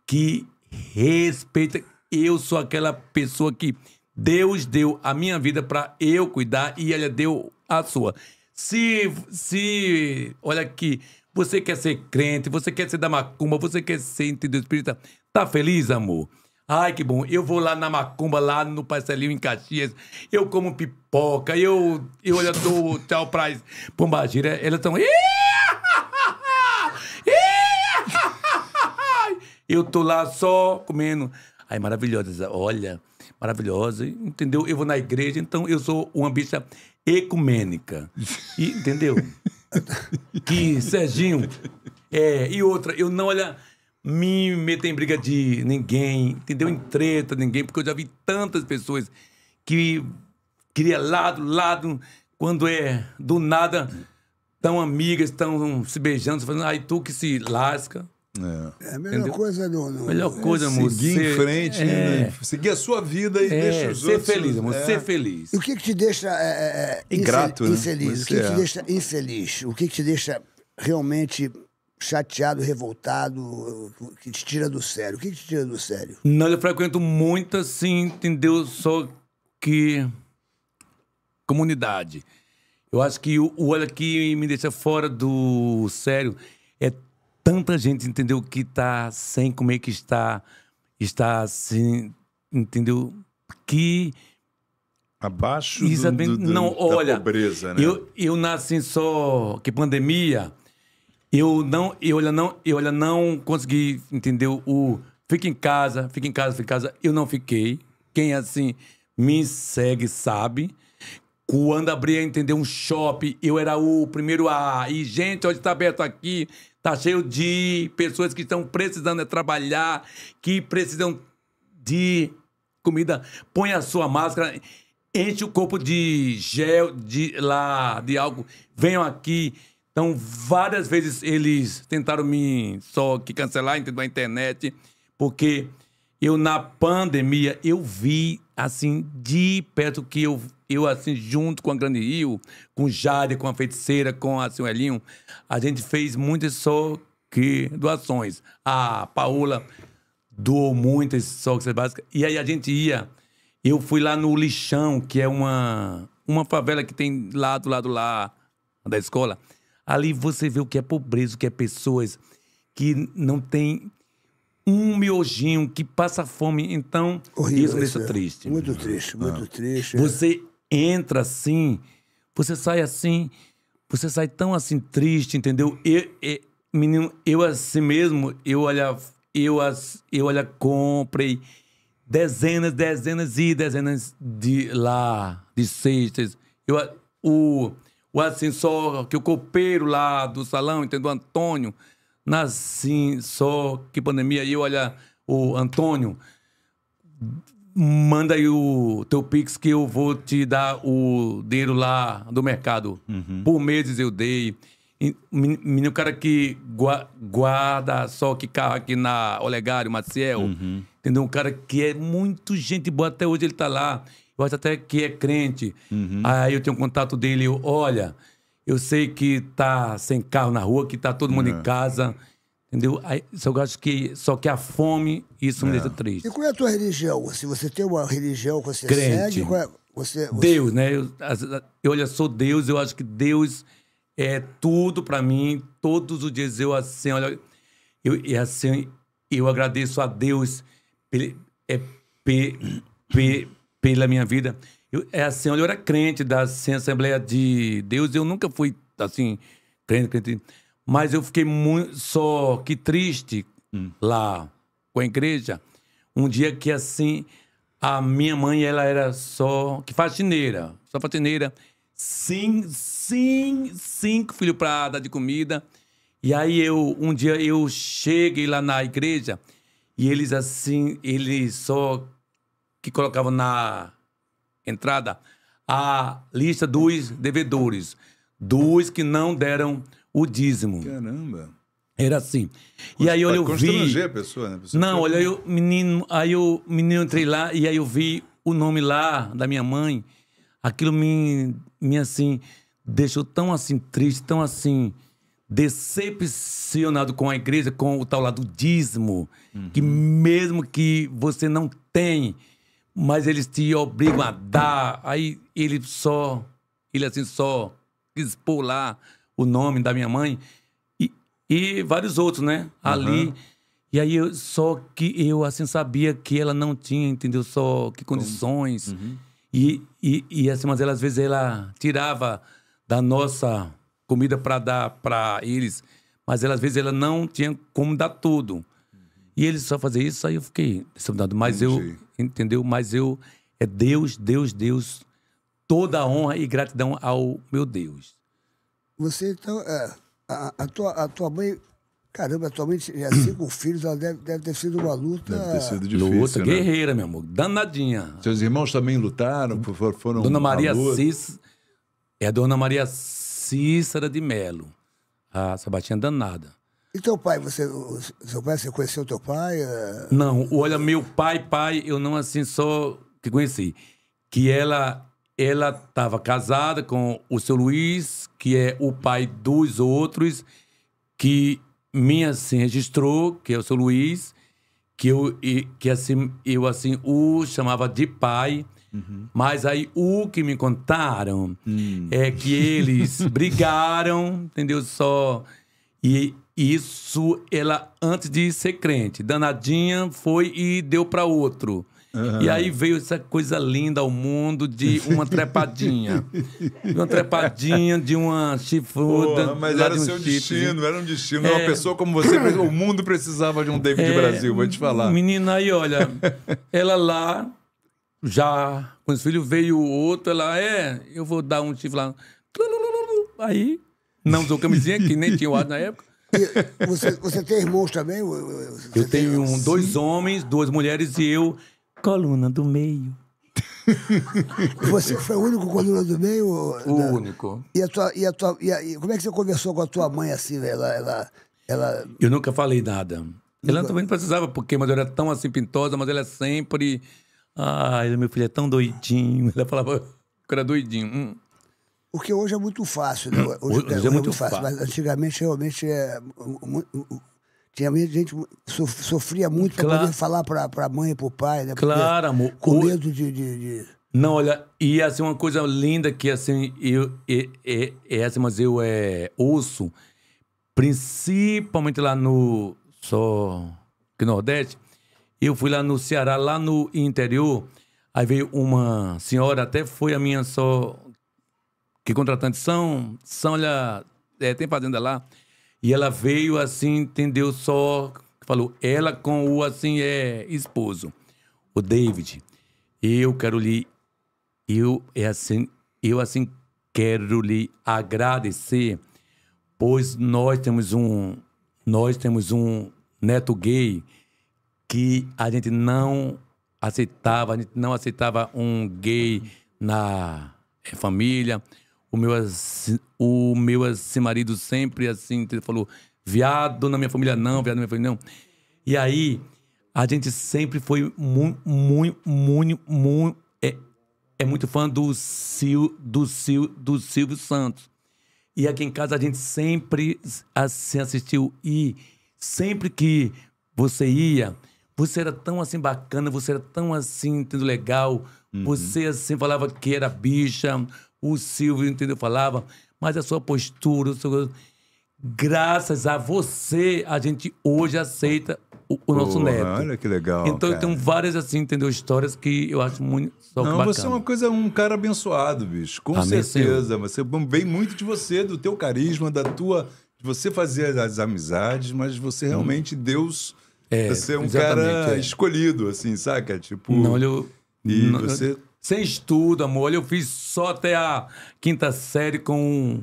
que respeita. Eu sou aquela pessoa que Deus deu a minha vida para eu cuidar e ela deu a sua. Se, se, olha aqui, você quer ser crente, você quer ser da macumba, você quer ser entendeu espírita, tá feliz, amor? Ai, que bom. Eu vou lá na Macumba, lá no Parcelinho em Caxias. Eu como pipoca. Eu, eu, olho dou tchau pra Pombagira. Elas estão... Eu tô lá só comendo. Ai, maravilhosa. Olha, maravilhosa. Entendeu? Eu vou na igreja, então eu sou uma bicha ecumênica. E, entendeu? que, Serginho... É, e outra, eu não olha me meter em briga de ninguém, entendeu? Em treta ninguém, porque eu já vi tantas pessoas que cria lado, lado, quando é do nada, tão amigas, estão se beijando, falando, ai, tu que se lasca. É. é a melhor Entendeu? coisa não do melhor coisa, é, amor. Seguir ser, em frente, né? é, né? seguir a sua vida e é, deixa os ser outros. Feliz, amor, é. Ser feliz. E o que, que te deixa. É, é, é Ingrato, né? infeliz? Né? O que, que te deixa infeliz? O que, que te deixa realmente chateado, revoltado, que te tira do sério? O que, te tira do sério? Não, eu frequento muito assim, entendeu? Só que. comunidade. Eu acho que o, olho aqui que me deixa fora do sério é tanta gente, entendeu? Que está sem como é que está. Está assim, entendeu? Que. Abaixo do, do, do, não, olha, da pobreza, né? Eu, eu nasci só. Que pandemia eu não, eu olha, não, eu olha, não consegui, entender O fica em casa, fica em casa, fica em casa. Eu não fiquei. Quem é assim me segue sabe. Quando a entender Um shopping, eu era o primeiro a. E, gente, hoje está aberto aqui, tá cheio de pessoas que estão precisando trabalhar, que precisam de comida. Põe a sua máscara, enche o corpo de gel, de lá, de algo Venham aqui. Então, várias vezes eles tentaram me só que cancelar, entendeu? A internet, porque eu na pandemia, eu vi, assim, de perto que eu, eu assim, junto com a Grande Rio, com Jade, com a Feiticeira, com a Silhelinho, a gente fez muitas só que doações. A Paola doou muitas só que básicas. E aí a gente ia, eu fui lá no Lixão, que é uma, uma favela que tem lá do lado lá da escola. Ali você vê o que é pobreza, o que é pessoas que não têm um miojinho, que passa fome. Então, Horrível, isso deixa é. triste. Muito triste, muito ah. triste. É. Você entra assim, você sai assim, você sai tão assim triste, entendeu? Eu, eu, menino, eu assim mesmo, eu olha, eu, eu olha, comprei dezenas, dezenas e dezenas de lá, de cestas. Eu, o, o ascensor, que o copeiro lá do salão, entendeu? Antônio, nasci só, que pandemia. E eu, olha, o Antônio, manda aí o teu Pix que eu vou te dar o dinheiro lá do mercado. Uhum. Por meses eu dei. menino, cara que guarda só que carro aqui na Olegário, Maciel. Uhum. Entendeu? Um cara que é muito gente boa até hoje, ele tá lá eu acho até que é crente. Uhum. Aí eu tenho contato dele, eu, olha, eu sei que tá sem carro na rua, que tá todo mundo em é. casa. Entendeu? Aí, só eu acho que só que a fome, isso me é. deixa triste. E qual é a tua religião? Se assim, você tem uma religião que você crente. segue, qual é? Você, você... Deus, né? Eu, eu, olha, sou Deus, eu acho que Deus é tudo para mim. Todos os dias eu assim, olha, eu, assim, eu agradeço a Deus é, pe, pe, pela minha vida. Eu, é assim, olha, eu era crente da assim, Assembleia de Deus, eu nunca fui assim, crente, crente. Mas eu fiquei muito só que triste hum. lá com a igreja. Um dia que assim, a minha mãe, ela era só que faxineira, só faxineira. Sim, sim, cinco filhos para dar de comida. E aí eu, um dia eu cheguei lá na igreja e eles assim, eles só que colocavam na entrada a lista dos devedores, dos que não deram o dízimo. Caramba. Era assim. E aí olha, eu vi. a pessoa, né? A pessoa não, olha, eu, menino, aí eu menino entrei lá e aí eu vi o nome lá da minha mãe. Aquilo me, me assim deixou tão assim triste, tão assim decepcionado com a igreja, com o tal lá do dízimo, uhum. que mesmo que você não tem, mas eles te obrigam a dar. Aí ele só, ele assim só quis pôr lá o nome da minha mãe e, e vários outros, né? Uhum. Ali. E aí, eu, só que eu, assim, sabia que ela não tinha, entendeu? Só que condições. Uhum. E, e, e, assim, mas ela, às vezes ela tirava da nossa comida para dar para eles, mas ela, às vezes ela não tinha como dar tudo. Uhum. E eles só fazia isso, aí eu fiquei decepcionado. Mas eu entendeu? Mas eu é Deus, Deus, Deus, toda a honra e gratidão ao meu Deus. Você então, é, a, a, tua, a tua mãe, caramba, a tua mãe cinco filhos, ela deve, deve ter sido uma luta. Deve ter sido difícil. Luta né? guerreira, meu amor, danadinha. Seus irmãos também lutaram, foram. Dona Maria Cícera, é Dona Maria Cícera de Melo, a Sabatinha danada. E teu pai, você, o, seu pai, você conheceu teu pai? Eh? Não, olha, meu pai, pai, eu não assim só te conheci. Que ela ela estava casada com o seu Luiz, que é o pai dos outros, que minha assim registrou, que é o seu Luiz, que eu e, que assim eu assim o chamava de pai. Uhum. Mas aí o que me contaram hum. é que eles brigaram, entendeu? Só e isso, ela, antes de ser crente, danadinha, foi e deu para outro. Uhum. E aí veio essa coisa linda ao mundo de uma trepadinha. uma trepadinha de uma chifruda. Porra, mas era um seu chifre. destino, era um destino. É... Uma pessoa como você, o mundo precisava de um David é... Brasil, vou te falar. Menina, aí olha, ela lá, já, com os filhos veio o outro, ela, é, eu vou dar um chifre lá. Aí, não usou camisinha, que nem tinha o ar na época você, você tem irmãos também? Você eu tenho um, dois homens, duas mulheres e eu, coluna do meio. Você foi o único coluna do meio? O da... único. E a tua, e a tua, e, a, e como é que você conversou com a tua mãe assim, Ela, ela, ela, Eu nunca falei nada. Nunca... Ela também não precisava, porque mas eu era tão assim pintosa, mas ela é sempre. Ai, meu filho é tão doidinho. Ela falava que era doidinho. Hum. Porque hoje é muito fácil, né? Hum, hoje, hoje, é, é, muito fácil, fácil, mas antigamente realmente é, tinha gente sofria muito claro. para poder falar para a mãe e para o pai, né? claro, amor. Com medo de, de, de... Não, olha, e assim, uma coisa linda que assim, eu, é, é, é assim, mas eu é, ouço, principalmente lá no só que Nordeste, eu fui lá no Ceará, lá no interior, aí veio uma senhora, até foi a minha só que contratantes são, são, olha, é, tem fazenda lá. E ela veio assim, entendeu só, falou, ela com o assim, é, esposo, o David. Eu quero lhe, eu, é assim, eu assim quero lhe agradecer, pois nós temos um, nós temos um neto gay que a gente não aceitava, a gente não aceitava um gay na eh, família o meu, o meu marido sempre assim falou: viado na minha família não, viado na minha família não. E aí, a gente sempre foi muito, muito, muito, muito. É, é muito fã do, Sil, do, Sil, do Silvio Santos. E aqui em casa a gente sempre assim, assistiu. E sempre que você ia, você era tão assim bacana, você era tão assim, tendo legal. Uhum. Você assim falava que era bicha, o Silvio, entendeu? Falava, mas a sua postura, o seu... graças a você, a gente hoje aceita o, o nosso neto. Olha que legal. Então cara. eu tenho várias, assim, entendeu? Histórias que eu acho muito. Só Não, bacana. você é uma coisa, um cara abençoado, bicho. Com Amém, certeza. Senhor. Você vem muito de você, do teu carisma, da tua. De você fazer as amizades, mas você hum. realmente, hum. Deus. É, você é um cara é. escolhido, assim, saca? Tipo. Não, eu. E não, você. Eu sem estudo, amor. Olha, eu fiz só até a quinta série com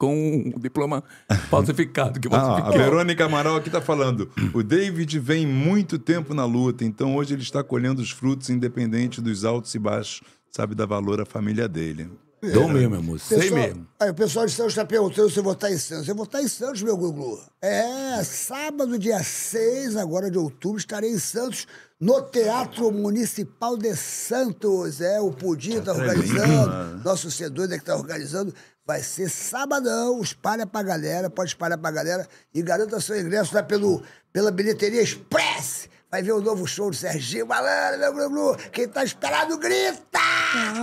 com um diploma falsificado que ah, A Verônica Amaral aqui está falando. O David vem muito tempo na luta, então hoje ele está colhendo os frutos independente dos altos e baixos, sabe da valor à família dele. É. Dou mesmo, amor. Pessoal, Sei mesmo. Aí, o pessoal de Santos está perguntando se eu vou estar tá em Santos. Eu vou estar tá em Santos, meu Gugu. É, sábado, dia 6 agora de outubro, estarei em Santos no Teatro Municipal de Santos. É, o Pudim está é organizando, né? nosso c é que está organizando. Vai ser sabadão, espalha pra galera, pode espalhar pra galera e garanta seu ingresso lá tá pelo, pela bilheteria Express. Vai ver o novo show do Serginho Malandro, meu blu, blu. Quem tá esperado grita!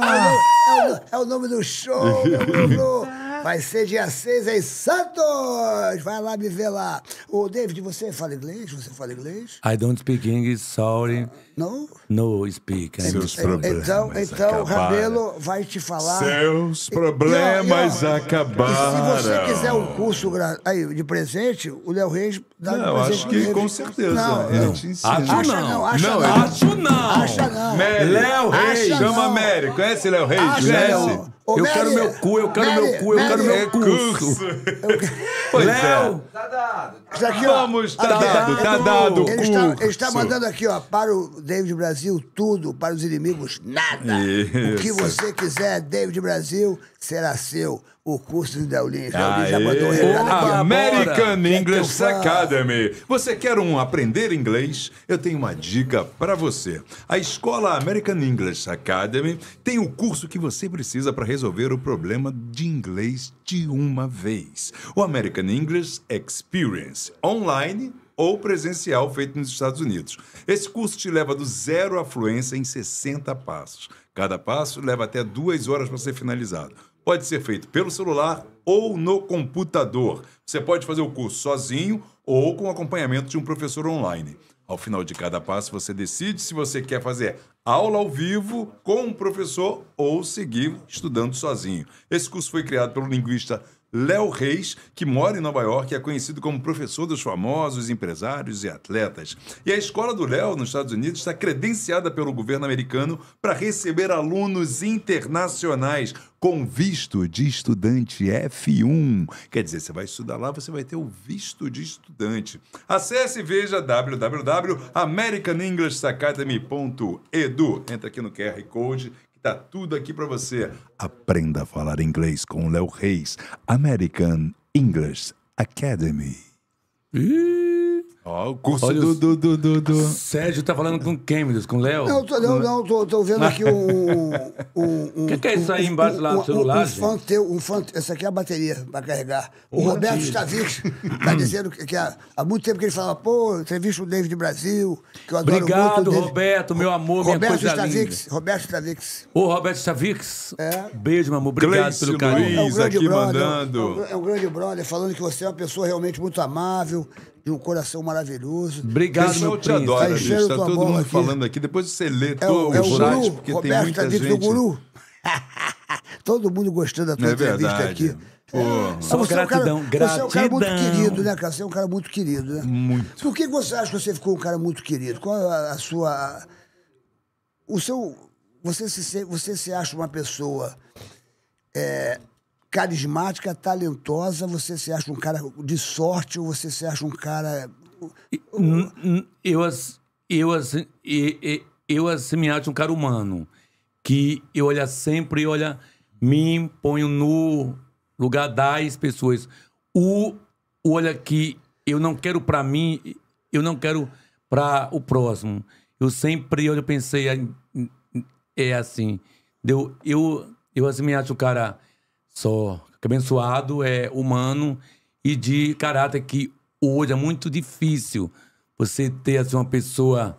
Ah. É, o, é, o, é, o, nome do show, meu blu, blu. Vai ser dia 6 em Santos! Vai lá me ver lá. Ô, David, você fala inglês? Você fala inglês? I don't speak English, sorry. No? No speak. Então, então, então, Seus então, problemas Então, então Rabelo vai te falar... Seus problemas e, e, acabaram. E se você quiser um curso aí, de presente, o Léo Reis dá Não, um acho que com certeza. Não, ele né? não. te ensina. Acho não. Acha não, acha não. Acho não. Léo Reis, chama Américo. Conhece Léo Reis? Conhece? Ô, eu Mary, quero meu cu, eu quero Mary, meu cu, eu Mary, quero meu cu. É pois Léo! É. Tá dado. Tá aqui, ó, Vamos, tá, tá dado, tá dado, ele está, ele está, mandando aqui, ó, para o David Brasil tudo, para os inimigos nada. Isso. O que você quiser, David Brasil, será seu o curso de Daulinho. já mandou um recado American English Academy. Você quer um aprender inglês? Eu tenho uma dica para você. A escola American English Academy tem o curso que você precisa para resolver o problema de inglês de uma vez. O American English Experience online ou presencial feito nos Estados Unidos. Esse curso te leva do zero à fluência em 60 passos. Cada passo leva até duas horas para ser finalizado pode ser feito pelo celular ou no computador. Você pode fazer o curso sozinho ou com acompanhamento de um professor online. Ao final de cada passo, você decide se você quer fazer aula ao vivo com um professor ou seguir estudando sozinho. Esse curso foi criado pelo linguista Léo Reis, que mora em Nova York e é conhecido como professor dos famosos empresários e atletas. E a escola do Léo, nos Estados Unidos, está credenciada pelo governo americano para receber alunos internacionais com visto de estudante F1. Quer dizer, você vai estudar lá, você vai ter o visto de estudante. Acesse e veja www.americanenglishacademy.edu. Entra aqui no QR Code, Tá tudo aqui para você. Aprenda a falar inglês com o Léo Reis, American English Academy. Ih! Ó, o curso Olha do, do, do, do, do... Sérgio tá falando com quem, meu Deus? Com o Léo? Não, tô, não, não tô, tô vendo aqui um... O um, um, que, que é isso aí embaixo um, lá no celular, um, um fã. Essa aqui é a bateria para carregar. o Roberto Stavich tá dizendo que, que há, há, muito tempo que ele fala, pô, entrevista o David Brasil, que eu adoro Obrigado, muito Roberto, meu amor, Roberto minha coisa Stavix, linda. Roberto Stavix. Ô, Roberto Stavix, é. beijo, meu amor, obrigado Gleice pelo carinho. Luiz é um grande aqui brother, mandando. É um, é grande brother, falando que você é uma pessoa realmente muito amável, e um coração maravilhoso. Obrigado, meu te é príncipe. adora, Está tá todo mundo aqui. falando aqui. Depois você lê é todo é o, chat, guru, porque Roberto tem muita tá gente. Do guru. todo mundo gostando da tua é entrevista verdade. aqui. Pô. É. Só você gratidão, é um cara, gratidão. Você é um cara muito querido, né, cara? Você é um cara muito querido, né? Muito. Por que você acha que você ficou um cara muito querido? Qual a, a sua... O seu... Você se, você se acha uma pessoa... É, carismática, talentosa, você se acha um cara de sorte ou você se acha um cara. Eu, eu, eu, eu assim, me acho um cara humano, que eu olha sempre, olha, me ponho no lugar das pessoas. O olha que eu não quero para mim, eu não quero para o próximo. Eu sempre eu pensei é, é assim, eu eu eu assim me acho um cara só. Abençoado é humano e de caráter que hoje é muito difícil você ter assim, uma pessoa.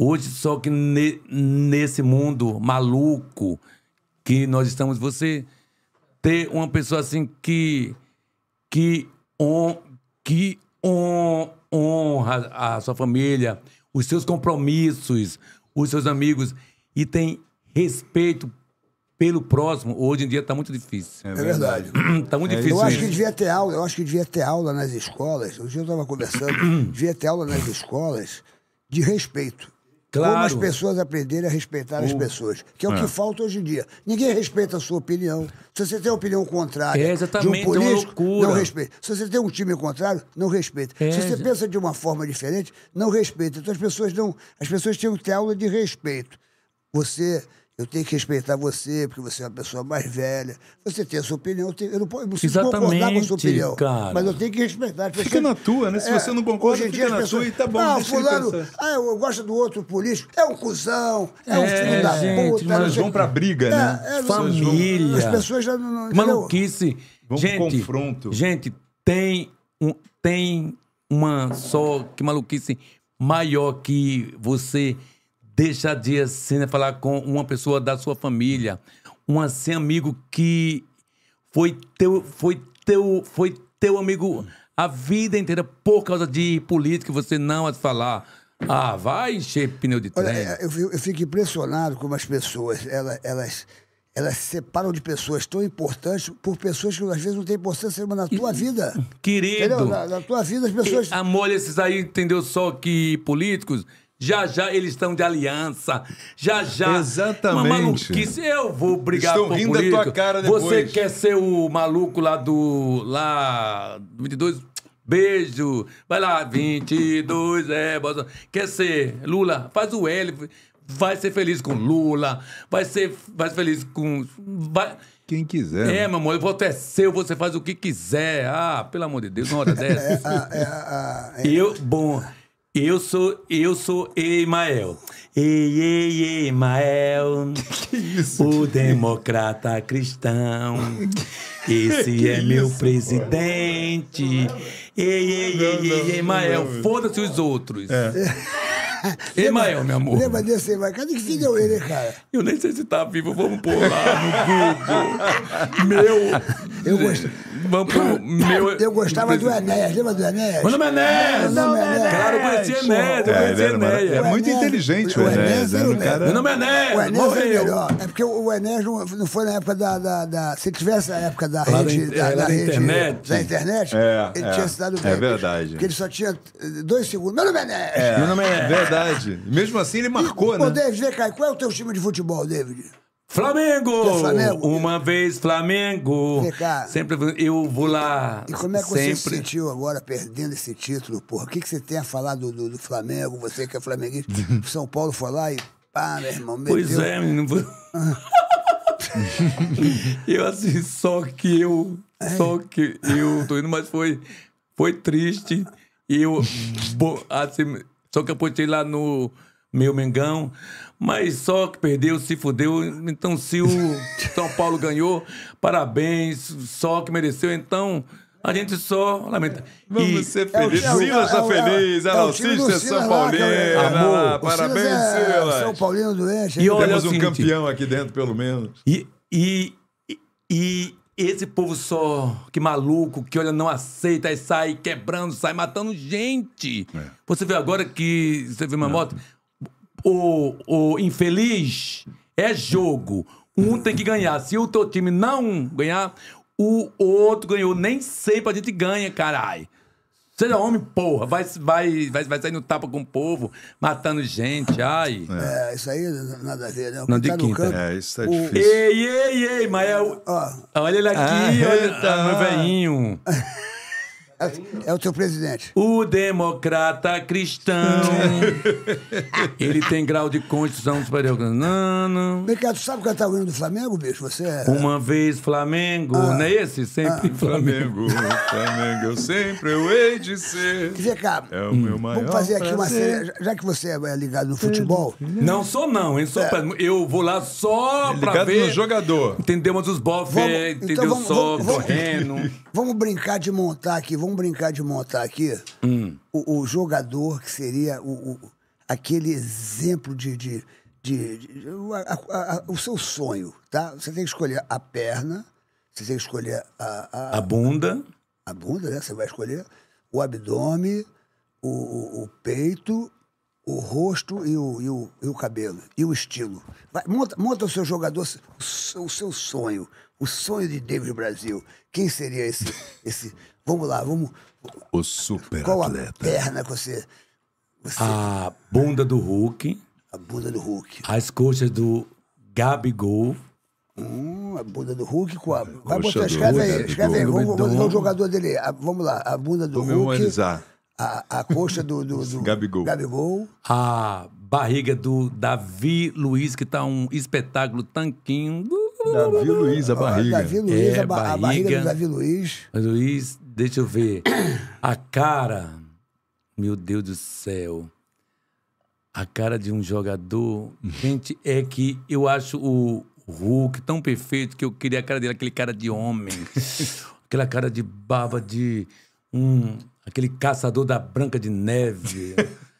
Hoje, só que ne, nesse mundo maluco que nós estamos, você ter uma pessoa assim que. que, on, que on, honra a sua família, os seus compromissos, os seus amigos e tem respeito pelo próximo, hoje em dia está muito difícil. É verdade. Está muito é, difícil. Eu acho isso. que devia ter aula, eu acho que devia ter aula nas escolas. Hoje eu estava conversando, devia ter aula nas escolas de respeito. Claro. Como as pessoas aprenderem a respeitar o... as pessoas, que é, o é. que ah. falta hoje em dia. Ninguém respeita a sua opinião. Se você tem opinião contrária é, de um é político, não respeita. Se você tem um time contrário, não respeita. É, Se você pensa de uma forma diferente, não respeita. Então as pessoas não, as pessoas têm que ter aula de respeito. Você eu tenho que respeitar você, porque você é uma pessoa mais velha. Você tem a sua opinião, eu não posso concordar com a sua opinião. Cara. Mas eu tenho que respeitar. As fica na tua, né? Se é, você não concorda, hoje em dia fica na tua e tá bom. Não, ah, fulano, ah, eu gosto do outro político. É um cuzão, é, é um filho da gente, puta. Mas vão pra briga, é, né? É, Família. As pessoas já não. não Maluquice. Vamos gente, confronto. Gente, tem, um, tem uma só que maluquice maior que você deixar de assim, falar com uma pessoa da sua família, um assim amigo que foi teu, foi teu, foi teu amigo a vida inteira por causa de política você não vai falar. Ah, vai encher pneu de trem. Olha, eu, eu fico impressionado como as pessoas, elas, elas, elas separam de pessoas tão importantes por pessoas que às vezes não têm importância nenhuma na tua vida. Querido. Na, na, tua vida as pessoas... Amor, esses aí, entendeu? Só que políticos já já eles estão de aliança. Já já. Exatamente. Uma maluquice. Eu vou brigar Estão por rindo político. da tua cara depois. Você quer ser o maluco lá do. Lá. 22. Beijo. Vai lá. 22. É, Quer ser Lula? Faz o L. Vai ser feliz com Lula. Vai ser, vai ser feliz com. Vai... Quem quiser. É, né? meu amor, o voto é seu, você faz o que quiser. Ah, pelo amor de Deus, uma hora dessa. É, é, é, é, é. eu, bom. Eu sou, eu sou Emael. Ei, ei, Emael. Que é isso? O democrata cristão. Esse que é isso, meu presidente. Ei, ei, ei, ei, Emael. Foda-se os outros. É. Emael, meu amor. Lembra desse Emael? Cadê que fica ele, cara? Eu nem sei se tá vivo, vamos pôr lá no Google. meu. Eu gosto. Vamos pro meu. Eu gostava do Enéas, lembra do Enéas? Meu nome é Enéas! Meu nome é Claro, eu conheci Enéas, eu conheci é, Enéas. É muito inteligente o Enéas, o Meu nome é Enéas! O Enéas é melhor. É porque o Enéas não foi na época da. Se tivesse na época da rede. Da é, internet. Da internet, é, ele tinha se dado bem. É verdade. Porque ele só tinha eh, dois segundos. Meu nome é Enéas! é Verdade. Mesmo assim, ele marcou, né? Ô, David, vem cá, qual é o teu time de futebol, David? Flamengo! É Flamengo? Uma vez Flamengo! Sempre eu vou lá. E como é que sempre. você se sentiu agora perdendo esse título, porra? O que, que você tem a falar do, do, do Flamengo? Você que é flamenguista. São Paulo foi lá e pá, meu irmão. Meu pois Deus. é, menino. eu assim, só que eu. É. Só que eu tô indo, mas foi, foi triste. E eu. Assim, só que eu postei lá no meu Mengão. Mas só que perdeu, se fudeu. Então, se o São Paulo ganhou, parabéns. Só que mereceu. Então, a gente só lamenta. Vamos e ser é felizes. É Silas tá feliz. É, é, é, o é São Paulino. Amor. Parabéns, é Silas. São Paulino doente. oeste Temos um assim, campeão aqui dentro, pelo menos. E, e, e esse povo só, que maluco, que olha, não aceita, aí sai quebrando, sai matando gente. É. Você vê agora que você vê uma moto o, o infeliz é jogo. Um tem que ganhar. Se o teu time não ganhar, o outro ganhou. Nem sei pra gente ganha, caralho. Seja homem, porra. Vai, vai, vai, vai sair no tapa com o povo, matando gente, ai. É, isso aí nada a ver, né? não de tá quinta. Campo, é, isso é o... difícil. Ei, ei, ei, mas é o... Ó. Olha ele aqui, ah, olha... Tá. Ah, meu velhinho. É, o seu presidente. O democrata cristão. ele tem grau de constituição superior. Não, não. Vem cá, tu sabe cantar o hino do Flamengo, bicho? Você é... Uma vez Flamengo. Ah, não é esse? Sempre ah, Flamengo. Flamengo, eu sempre eu hei de ser. Vê cá. É o meu hum. maior Vamos fazer aqui prazer. uma série. Já que você é ligado no futebol... Não sou não, Sou é. pra... Eu vou lá só é pra ver... no jogador. Entendeu? os bofes, então entendeu? Então, vamos, só, vamos, correndo. Vamos brincar de montar aqui. Vamos vamos brincar de montar aqui hum. o, o, jogador que seria o, o aquele exemplo de, de, de, de a, a, o seu sonho, tá? Você tem que escolher a perna, você tem que escolher a... A, a bunda. A, bunda, né? Você vai escolher o abdômen, o, o, o peito, o rosto e o, e o, e o, cabelo, e o estilo. Vai, monta, monta o seu jogador, o seu, o seu sonho, o sonho de David Brasil. Quem seria esse... esse Vamos lá, vamos. O super Qual atleta. a perna que você, você. A bunda do Hulk. A bunda do Hulk. As coxas do Gabigol. Hum, a bunda do Hulk com a. Vai botar, escreve aí, escreve aí. Vamos, vamos, vamos o jogador dele. A, ah, vamos lá, a bunda do vamos Hulk. Memorizar. A, a coxa do, do, do Gabigol. Gabigol. A barriga do Davi Luiz, que tá um espetáculo tanquinho. Davi Luiz, a barriga. Davi Luiz, é, a, ba barriga. a barriga do Davi Luiz. Luiz, Deixa eu ver. A cara. Meu Deus do céu. A cara de um jogador. Gente, é que eu acho o Hulk tão perfeito que eu queria a cara dele, aquele cara de homem. aquela cara de baba de. um, aquele caçador da Branca de Neve.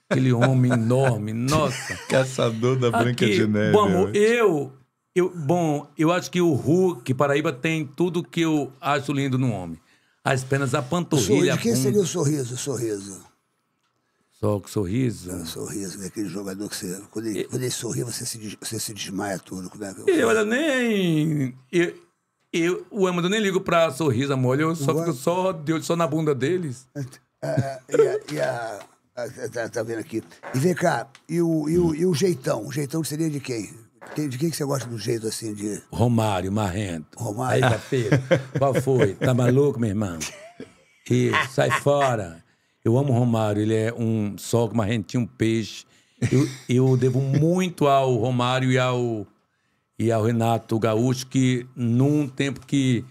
aquele homem enorme, nossa. Caçador da Branca Aqui, de Neve. Bom, eu, eu, bom, eu acho que o Hulk Paraíba tem tudo que eu acho lindo no homem as penas da panturrilha. De quem seria o sorriso? Sorriso. Só com sorriso? Ah, sorriso, né? aquele jogador que você. Quando ele, quando ele sorri, você se, você se desmaia todo. Como é que é? eu... eu olha, nem. Eu, eu, o Amado nem ligo pra sorriso, amor. Eu só fico só, eu, só na bunda deles. Ah, ah, e a. E a, a tá, tá, vendo aqui. E vem cá, e o, e o, e o jeitão? O jeitão seria de quem? De, de quem que você gosta do jeito assim de. Romário, Marrento. Romário. Aí, Pedro, qual foi? Tá maluco, meu irmão? Isso, sai fora. Eu amo Romário, ele é um sol que Marrento tinha um peixe. Eu, eu devo muito ao Romário e ao, e ao Renato Gaúcho, que num tempo que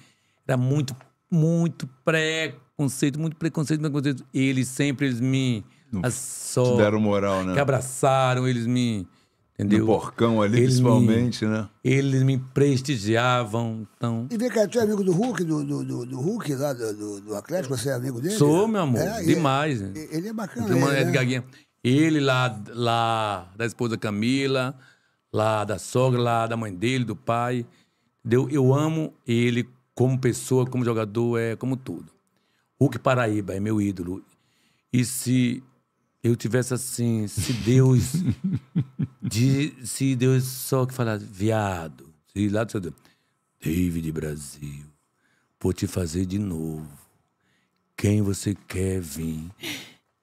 era muito, muito preconceito, muito preconceito, muito preconceito, eles sempre eles me. Não, só, deram moral, né? Que abraçaram, eles me entendeu? No porcão ali, principalmente, me, né? Eles me prestigiavam, então... E vem cá, tu é amigo do Hulk, do, do, do, do Hulk lá do, do, Atlético, você é amigo dele? Sou, meu amor, é, demais. Ele, né? ele é bacana. Ele, ele, é de né? gaguinha. ele lá, lá da esposa Camila, lá da sogra, lá da mãe dele, do pai, entendeu? Eu amo ele como pessoa, como jogador, é como tudo. Hulk Paraíba é meu ídolo. E se eu tivesse assim, se Deus. de, se Deus só que falasse, viado, se lá do seu Deus, David Brasil, vou te fazer de novo. Quem você quer vir?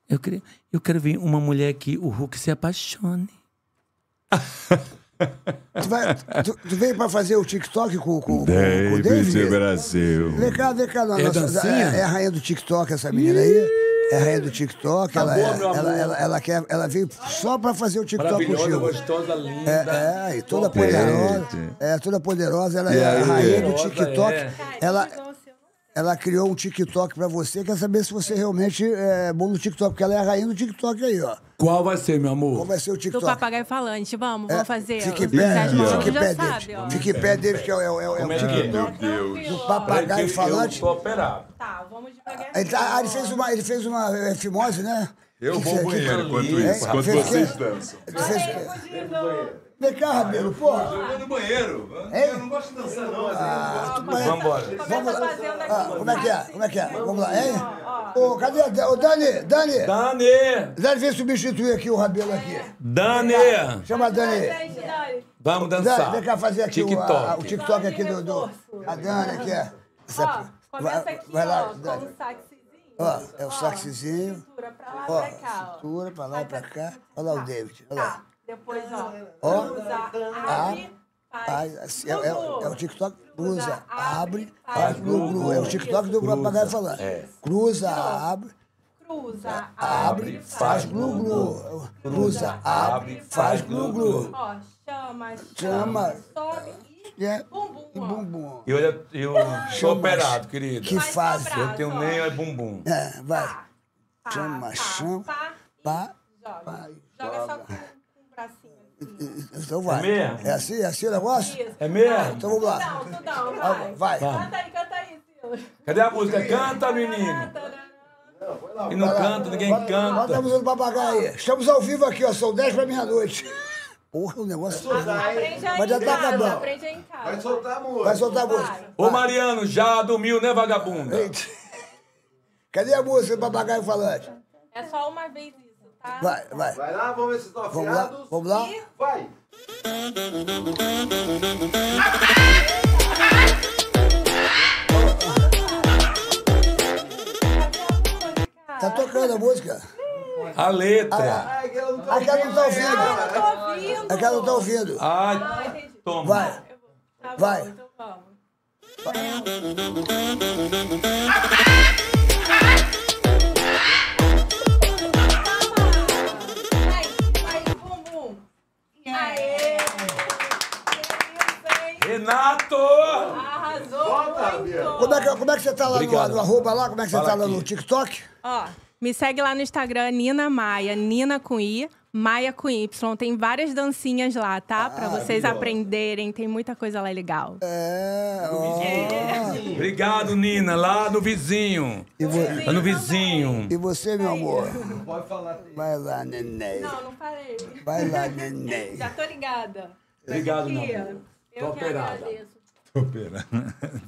Eu, queria, eu quero vir uma mulher que o Hulk se apaixone. Tu, vai, tu, tu, veio pra fazer o TikTok com, com, David com o David? Brasil. Vem cá, vem cá. Não, é, nossa, é, é a rainha do TikTok, essa menina aí. É a rainha do TikTok. Tá ela, boa, é, ela, ela, ela, ela, quer, ela veio só pra fazer o TikTok contigo. gostosa, é, linda. É, é e toda poderosa. É, toda poderosa. Ela é, é a rainha do TikTok. É. Ela, ela criou um TikTok para você. Quer saber se você realmente é bom no TikTok, porque ela é a rainha do TikTok aí, ó. Qual vai ser, meu amor? Qual vai ser o TikTok? Do papagaio falante. Vamos, vamos é, fazer. Fique pé, fique pé, David. Fique pé, David, que é, é, é, é o TikTok. Meu Deus. Do papagaio falante. Eu tô operado. Tá, vamos devagar. Tá, ah, ele fez uma, ele fez uma é, fimose, né? Eu vou ao banheiro enquanto isso, é? enquanto vocês dançam. Valeu, Vem cá, ah, Rabelo, pô! porra. Eu vou no banheiro. Eu não gosto de dançar, não. Ah, não gosto. Vamos embora. Vamos lá. Ah, né? como é que é? Como é que é? Vamos lá, hein? Ô, oh, cadê? Ô, Dani, Dani. Dani. Dani, vem substituir aqui o Rabelo aqui. É. Dani. Chama Dani. Vamos dançar. Dani, vem cá fazer aqui TikTok. O, a, o TikTok aqui do, do... A Dani aqui, é. Essa... Ó, começa aqui, vai, lá, ó, Dani. com o saxizinho. Ó, é o ó, saxezinho. Cintura pra lá e pra cá, ó. Cintura pra lá e pra cá. Olha lá o tá. David, olha lá. Tá. Depois, ó. ó abre, faz, faz, assim, é, é, é, o TikTok, cruza, abre, faz, glu, glu. É o TikTok do papagaio falando. É. Cruza, abre. Cruza, é, abre, faz glu, glu. Cruza, abre, faz glu, glu. Ó, chama, chama, sobe e bumbum. É, e bumbum. E olha, eu sou operado, querido. Que fácil. Eu tenho nem é bumbum. É, vai. Chama, chama, pá, pá, pá, joga. Joga só é, então é vai. É mesmo? É assim, é assim o negócio? Isso. É mesmo? Ah, então vamos lá. Não, então não, vai. vai. Canta aí, canta aí, senhor. Cadê a música? Canta, menino. Não, e não canta, ninguém canta. Bota a música do papagaio aí. Estamos ao vivo aqui, ó. São 10 para meia-noite. Porra, o negócio é tá Mas já tá acabando. Vai soltar a música. Vai soltar a música. Ô, Mariano, já dormiu, né, vagabunda? Cadê a música do papagaio falante? É só uma vez Vai, vai. Vai lá, vamos ver se estão afiados. Vamos lá, vamos lá. Vai. Tá tocando a música? A letra. Ah, aquela tá não tá ouvindo. Aquela não tá ouvindo. Ah, entendi. toma. Vai. vai. Tá então vamos. Vai. Aê! Renato! Arrasou! Bota, muito. Como, é que, como é que você tá lá Obrigado. no, no arroba lá? Como é que você Fala tá lá aqui. no TikTok? Ó, me segue lá no Instagram, Nina Maia, Nina com I, Maia com Y. Tem várias dancinhas lá, tá? Ah, pra vocês aprenderem. Tem muita coisa lá legal. É. Ó. é. Obrigado, Nina. Lá no vizinho. E vo... Lá no vizinho. E você, meu amor? Não pode falar. Vai lá, neném. Não, não parei. Vai lá, neném. Já tô ligada. Obrigado, meu amor. Eu tô que operada. agradeço. Operando.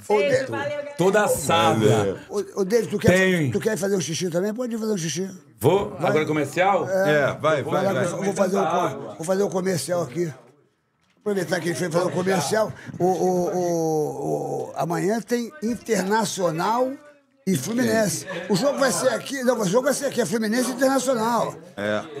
Beijo, valeu, galera. Toda sábado. Ô, David, tu quer, Tem. tu quer fazer o xixi também? Pode fazer o xixi. Vou? Vai. Agora é comercial? É, é vai, vai. vai, vai. Vou, fazer o, vou fazer o comercial aqui. Aproveitar que ele foi fazer o comercial. O, o, o, o, amanhã tem Internacional e Fluminense. O jogo vai ser aqui. Não, o jogo vai ser aqui, é Fluminense Internacional.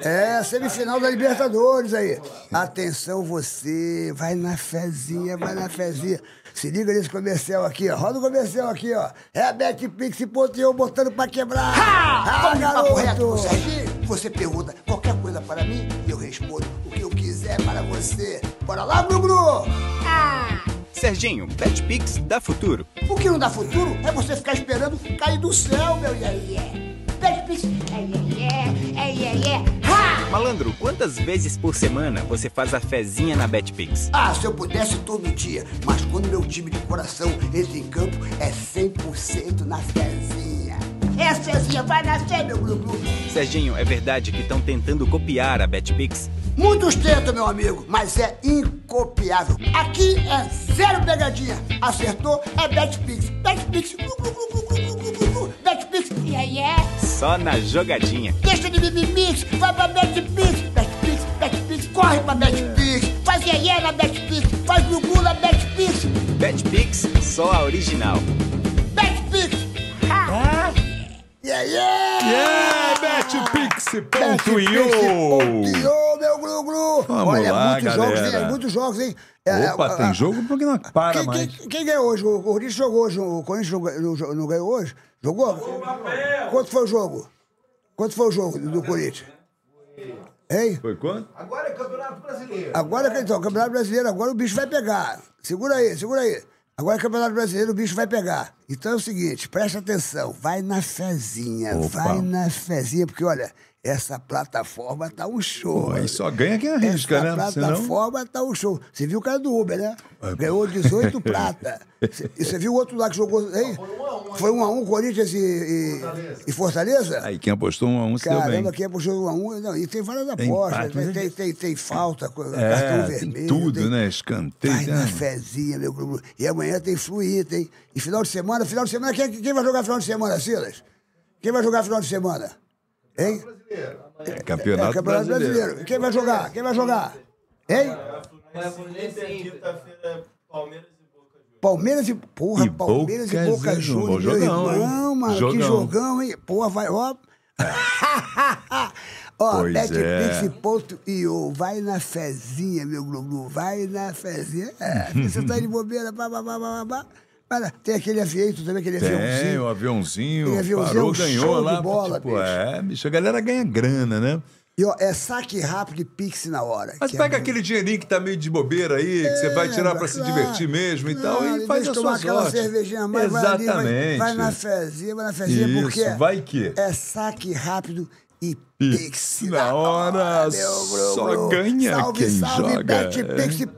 É. É, semifinal da Libertadores aí. Atenção, você. Vai na fezinha, vai na fezinha. Se liga nesse comercial aqui, ó. Roda o comercial aqui, ó. É a Betpix eu botando pra quebrar. Ha! Ah, Olha, garoto! Reto, você pergunta qualquer coisa para mim e eu respondo o que eu quiser para você. Bora lá, Bruno! Ah! Serginho, Betpix dá futuro. O que não dá futuro é você ficar esperando cair do céu, meu iê-iê. Betpix, iê-iê, iê-iê. Malandro, quantas vezes por semana você faz a fezinha na Betpix? Ah, se eu pudesse todo dia, mas quando meu time de coração entra em campo, é 100% na fezinha. É fezinha, vai nascer, meu blu Serginho, é verdade que estão tentando copiar a Betpix? Muitos tentam, meu amigo, mas é incopiável. Aqui é zero pegadinha. Acertou, é Betpix. Betpix, blu, blu, blu, blu, blu, blu, blu, blu. Betpix yeah, yeah. É? Só na jogadinha. Deixa de mimimix, vai pra Netflix. Netflix, Netflix, corre pra Netflix. É. Faz yeah, yeah na Netflix, faz gugu na Netflix. Netflix, só a original. Netflix. Ha. Ah. Yeah, yeah! Yeah, betpix.io! meu glu-glu! Olha, lá, muitos galera. jogos, hein? Muitos jogos, hein? É, Opa, a, tem jogo porque não para quem, mais. Quem, quem ganhou hoje? O Corinthians jogou hoje. O Corinthians não ganhou hoje? Jogou? Quanto foi o jogo? Quanto foi o jogo do Corinthians? Hein? Foi quanto? Agora é Campeonato Brasileiro. Agora então, Campeonato Brasileiro, agora o bicho vai pegar. Segura aí, segura aí. Agora é Campeonato Brasileiro, o bicho vai pegar. Então é o seguinte, presta atenção, vai na fezinha, Opa. vai na fezinha, porque olha, essa plataforma tá um show. aí só ganha quem arrisca, essa né? Essa plataforma Senão... tá um show. Você viu o cara do Uber, né? É. Ganhou 18 prata. E você viu o outro lá que jogou. Hein? Foi 1x1, um, um, um, um Corinthians e, e, Fortaleza. e Fortaleza? Aí quem apostou 1x1 um se deu bem. quem apostou 1x1. Um, não e tem várias apostas. Tem, né? né? tem, tem, tem, falta, é, cartão vermelho. Tem tudo, tem, né? Escanteio. Ai, na né? fezinha, meu grupo. E amanhã tem fluir, hein? E final de semana, final de semana, quem, quem vai jogar final de semana, Silas? Quem vai jogar final de semana? Hein? É campeonato, é, campeonato brasileiro. brasileiro. Quem vai jogar? Quem vai jogar? Hein? Quinta-feira, Palmeiras Palmeiras e. Porra, e Palmeiras Boca e Boca Juniors. Meu jogão, mano. Jogão. Que jogão, hein? Porra, vai, ó. ó, Betpix é. ponto e o vai na fezinha, meu globo, Vai na fezinha. É, você tá de bobeira, babá, babá, babá tem aquele avião também, aquele tem, aviãozinho. Tem, o aviãozinho. Aquele aviãozinho parou, ganhou lá. De bola, tipo, bicho. É, bicho, a galera ganha grana, né? E, ó, é saque rápido e pix na hora. Mas é pega é aquele dinheirinho que tá meio de bobeira aí, é, que você vai tirar para claro. É, se divertir mesmo e não, tal, e faz a sua sorte. cervejinha mais, Exatamente. vai ali, vai, vai na fezinha, vai na fezinha, Isso, porque... vai que... É saque rápido e Pix na hora, só ganha salve, quem salve, joga. Betpix.io.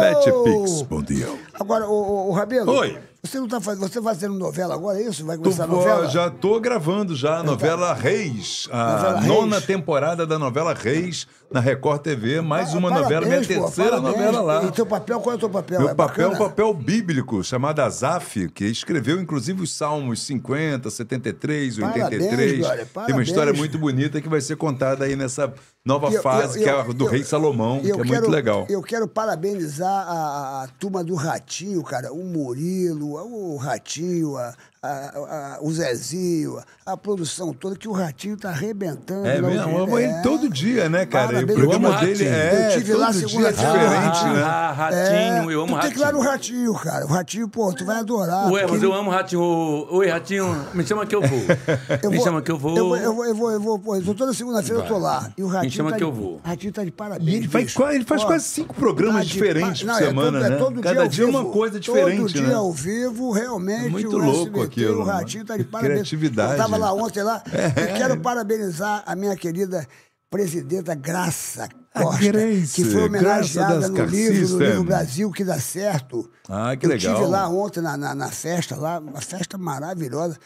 Betpix.io. Agora, o, o, Rabelo. Oi. Você não tá fazendo, você vai tá fazendo novela agora, é isso? Vai começar a novela? Já tô gravando já a então tá. novela Reis, a novela nona Reis. temporada da novela Reis na Record TV, mais uma parabéns, novela, minha terceira pô, novela lá. E teu papel, qual é o teu papel? Meu é papel é um papel bíblico, chamado Azaf, que escreveu inclusive os Salmos 50, 73, 83. parabéns. Tem uma história muito bonita bonita que vai ser contada aí nessa nova eu, fase, eu, eu, que é do Rei Salomão, que é quero, muito legal. Eu quero parabenizar a, a, turma do Ratinho, cara, o Murilo, o Ratinho, a, a, o Zezinho, a produção toda, que o Ratinho tá arrebentando. É mesmo, eu amo ele todo dia, né, cara? o programa dele é. Eu tive lá segunda-feira. diferente, né? Ah, Ratinho, eu é, amo Ratinho. Tem que ir lá no Ratinho, cara. O Ratinho, pô, tu vai adorar. Ué, mas eu amo Ratinho. Oi, Ratinho, me chama que eu vou. Me chama que eu vou. Eu vou, eu vou, eu vou. Toda segunda-feira eu tô lá. E o Ratinho chama tá que de, eu vou. A tá de parabéns. E ele, ele faz quase cinco programas tá diferentes de, por é, semana, é, é né? todo, né? É todo Cada dia, é uma coisa diferente, todo né? Todo dia ao vivo, realmente. Muito louco aqui. O né? Ratinho tá de parabéns. Criatividade. Eu tava lá ontem lá. É. quero parabenizar a minha querida presidenta Graça Costa, Grace, que foi homenageada no Carcista. livro, no livro né? Brasil que dá certo. Ah, que Eu legal. Eu estive lá ontem na, na, na festa, lá, uma festa maravilhosa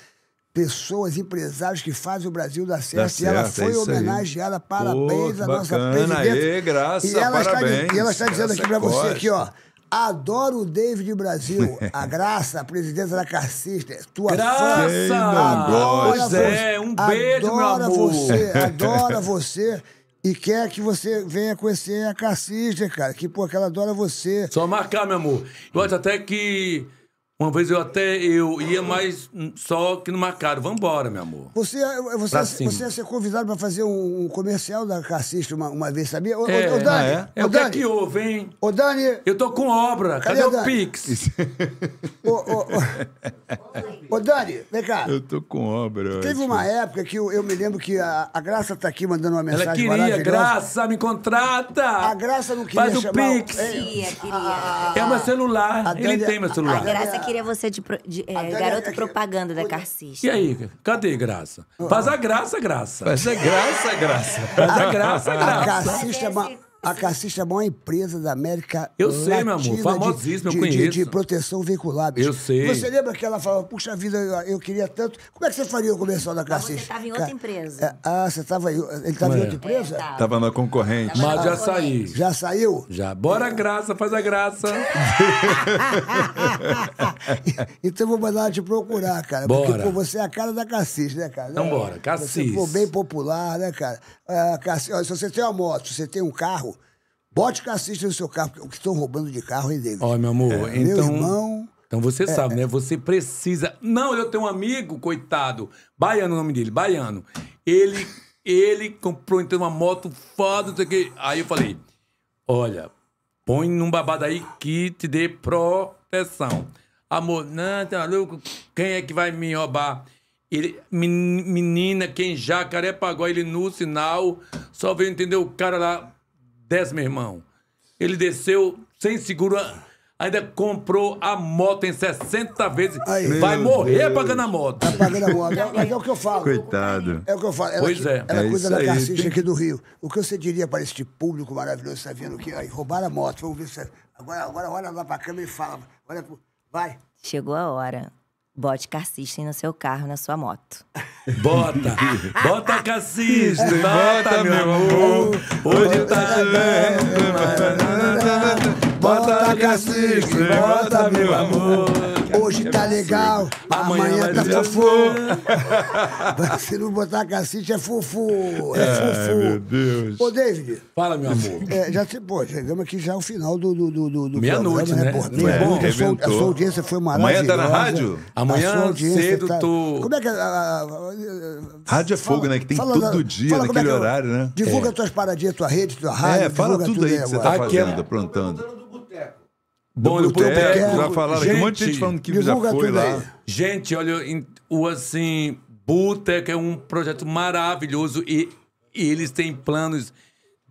pessoas, empresários que fazem o Brasil dar certo. Dá certo e ela é foi é homenageada. Parabéns à nossa presidente Aê, graça, e ela parabéns. Está, e ela está dizendo aqui para você aqui, ó. Adoro o David Brasil. A Graça, a presidência da Carcista. Tua Graça! Fã. Pois é, um beijo, meu amor. você, adora você. E quer que você venha conhecer a Carcista, cara. Que, pô, que ela adora você. Só marcar, meu amor. Gosto até que uma vez eu até eu ia, mas só que não Macaro. Vambora, meu amor. Você, eh, você, você ia ser convidado para fazer um comercial da Cassista uma, uma vez, sabia? Ô, é, ô, ô Dani, ah, é? é o Dani. que é que houve, hein? Ô, Dani... Eu tô com obra. Cadê, cadê o Pix? ô, ô, ô, ô, Dani, vem cá. Eu tô com obra. Teve uma época que eu, eu me lembro que a, a, Graça tá aqui mandando uma mensagem Ela queria, Graça, me contrata! A Graça não queria Faz o chamar... Pix. É. Queria, queria. É meu celular. A Ele Dani, é tem meu celular. A Graça queria você de, pro, de é, garoto é propaganda da Carcista. E aí, cadê graça? Ah. Faz a graça, graça. Faz a graça, graça. Faz a graça, graça. A Carcista é uma a Cassista é a maior empresa da América Eu sei, Latina, meu amor. Famosíssima, de, eu conheço. De, de proteção veicular. Bicho. Eu sei. Você lembra que ela falava, puxa vida, eu queria tanto. Como é que você faria o comercial da Cassista? Você estava em outra empresa. Ah, você estava em... Ele estava é. em outra empresa? É, estava ah, é, na concorrente. Mas já saí. Já saiu? Já. Bora, é. graça, faz a graça. então eu vou mandar ela te procurar, cara. Bora. Porque pô, você é a cara da Cassista, né, cara? Então bora, Cassis. Você ficou bem popular, né, cara? Ah, Cassis, olha, se você tem uma moto, se você tem um carro, Bote cassista no seu carro, porque o que estão roubando de carro, hein, David? Ó, oh, meu amor, é. então... Meu irmão... Então você é, sabe, é. né? Você precisa... Não, eu tenho um amigo, coitado, baiano é o nome dele, baiano. Ele, ele comprou, então, uma moto foda, não sei o quê. Aí eu falei, olha, põe num babado aí que te dê proteção. Amor, não, tá maluco? Quem é que vai me roubar? Ele, menina, quem já jacaré pagou ele no sinal, só veio entender o cara lá meu irmão. Ele desceu sem seguro, ainda comprou a moto em 60 vezes. Aí. Vai morrer Deus. pagando a moto. Tá pagando a moto. Mas é o que eu falo. Coitado. É o que eu falo. Ela, pois é. é. Ela é cuida da carcista tem... aqui do Rio. O que você diria para este público maravilhoso que está vindo aqui? Aí, roubaram a moto. Vamos ver se. É. Agora, agora olha lá para a câmera e fala. Olha pro... Vai. Chegou a hora. Bote car no seu carro, na sua moto. Bota! Bota car bota, meu amor! Hoje tá chovendo, bota car bota, meu amor! Hoje tá legal, amanhã, tá fofo. Assim. Se não botar cacete, é fufu. É, é, fufu. Meu Deus. Ô, David. Fala, meu amor. É, já se, pô, chegamos aqui já ao final do, do, do, do Meia-noite, né? né? Pô, é, bom, a, sua, a sua audiência foi maravilhosa. Amanhã tá na rádio? Amanhã cedo tá... tô... Como é que... A, a, a, rádio é fogo, fala, né? Que tem fala, todo dia, fala, naquele é, é horário, né? Divulga é. tuas paradinhas, tua rede, tua rádio. É, fala tudo, tudo aí que você tá é fazendo, aprontando. Bom, do boteco, boteco. Já falaram gente, aqui, um monte de gente falando que já foi lá. Aí. Gente, olha, o assim, Boteco é um projeto maravilhoso e, e eles têm planos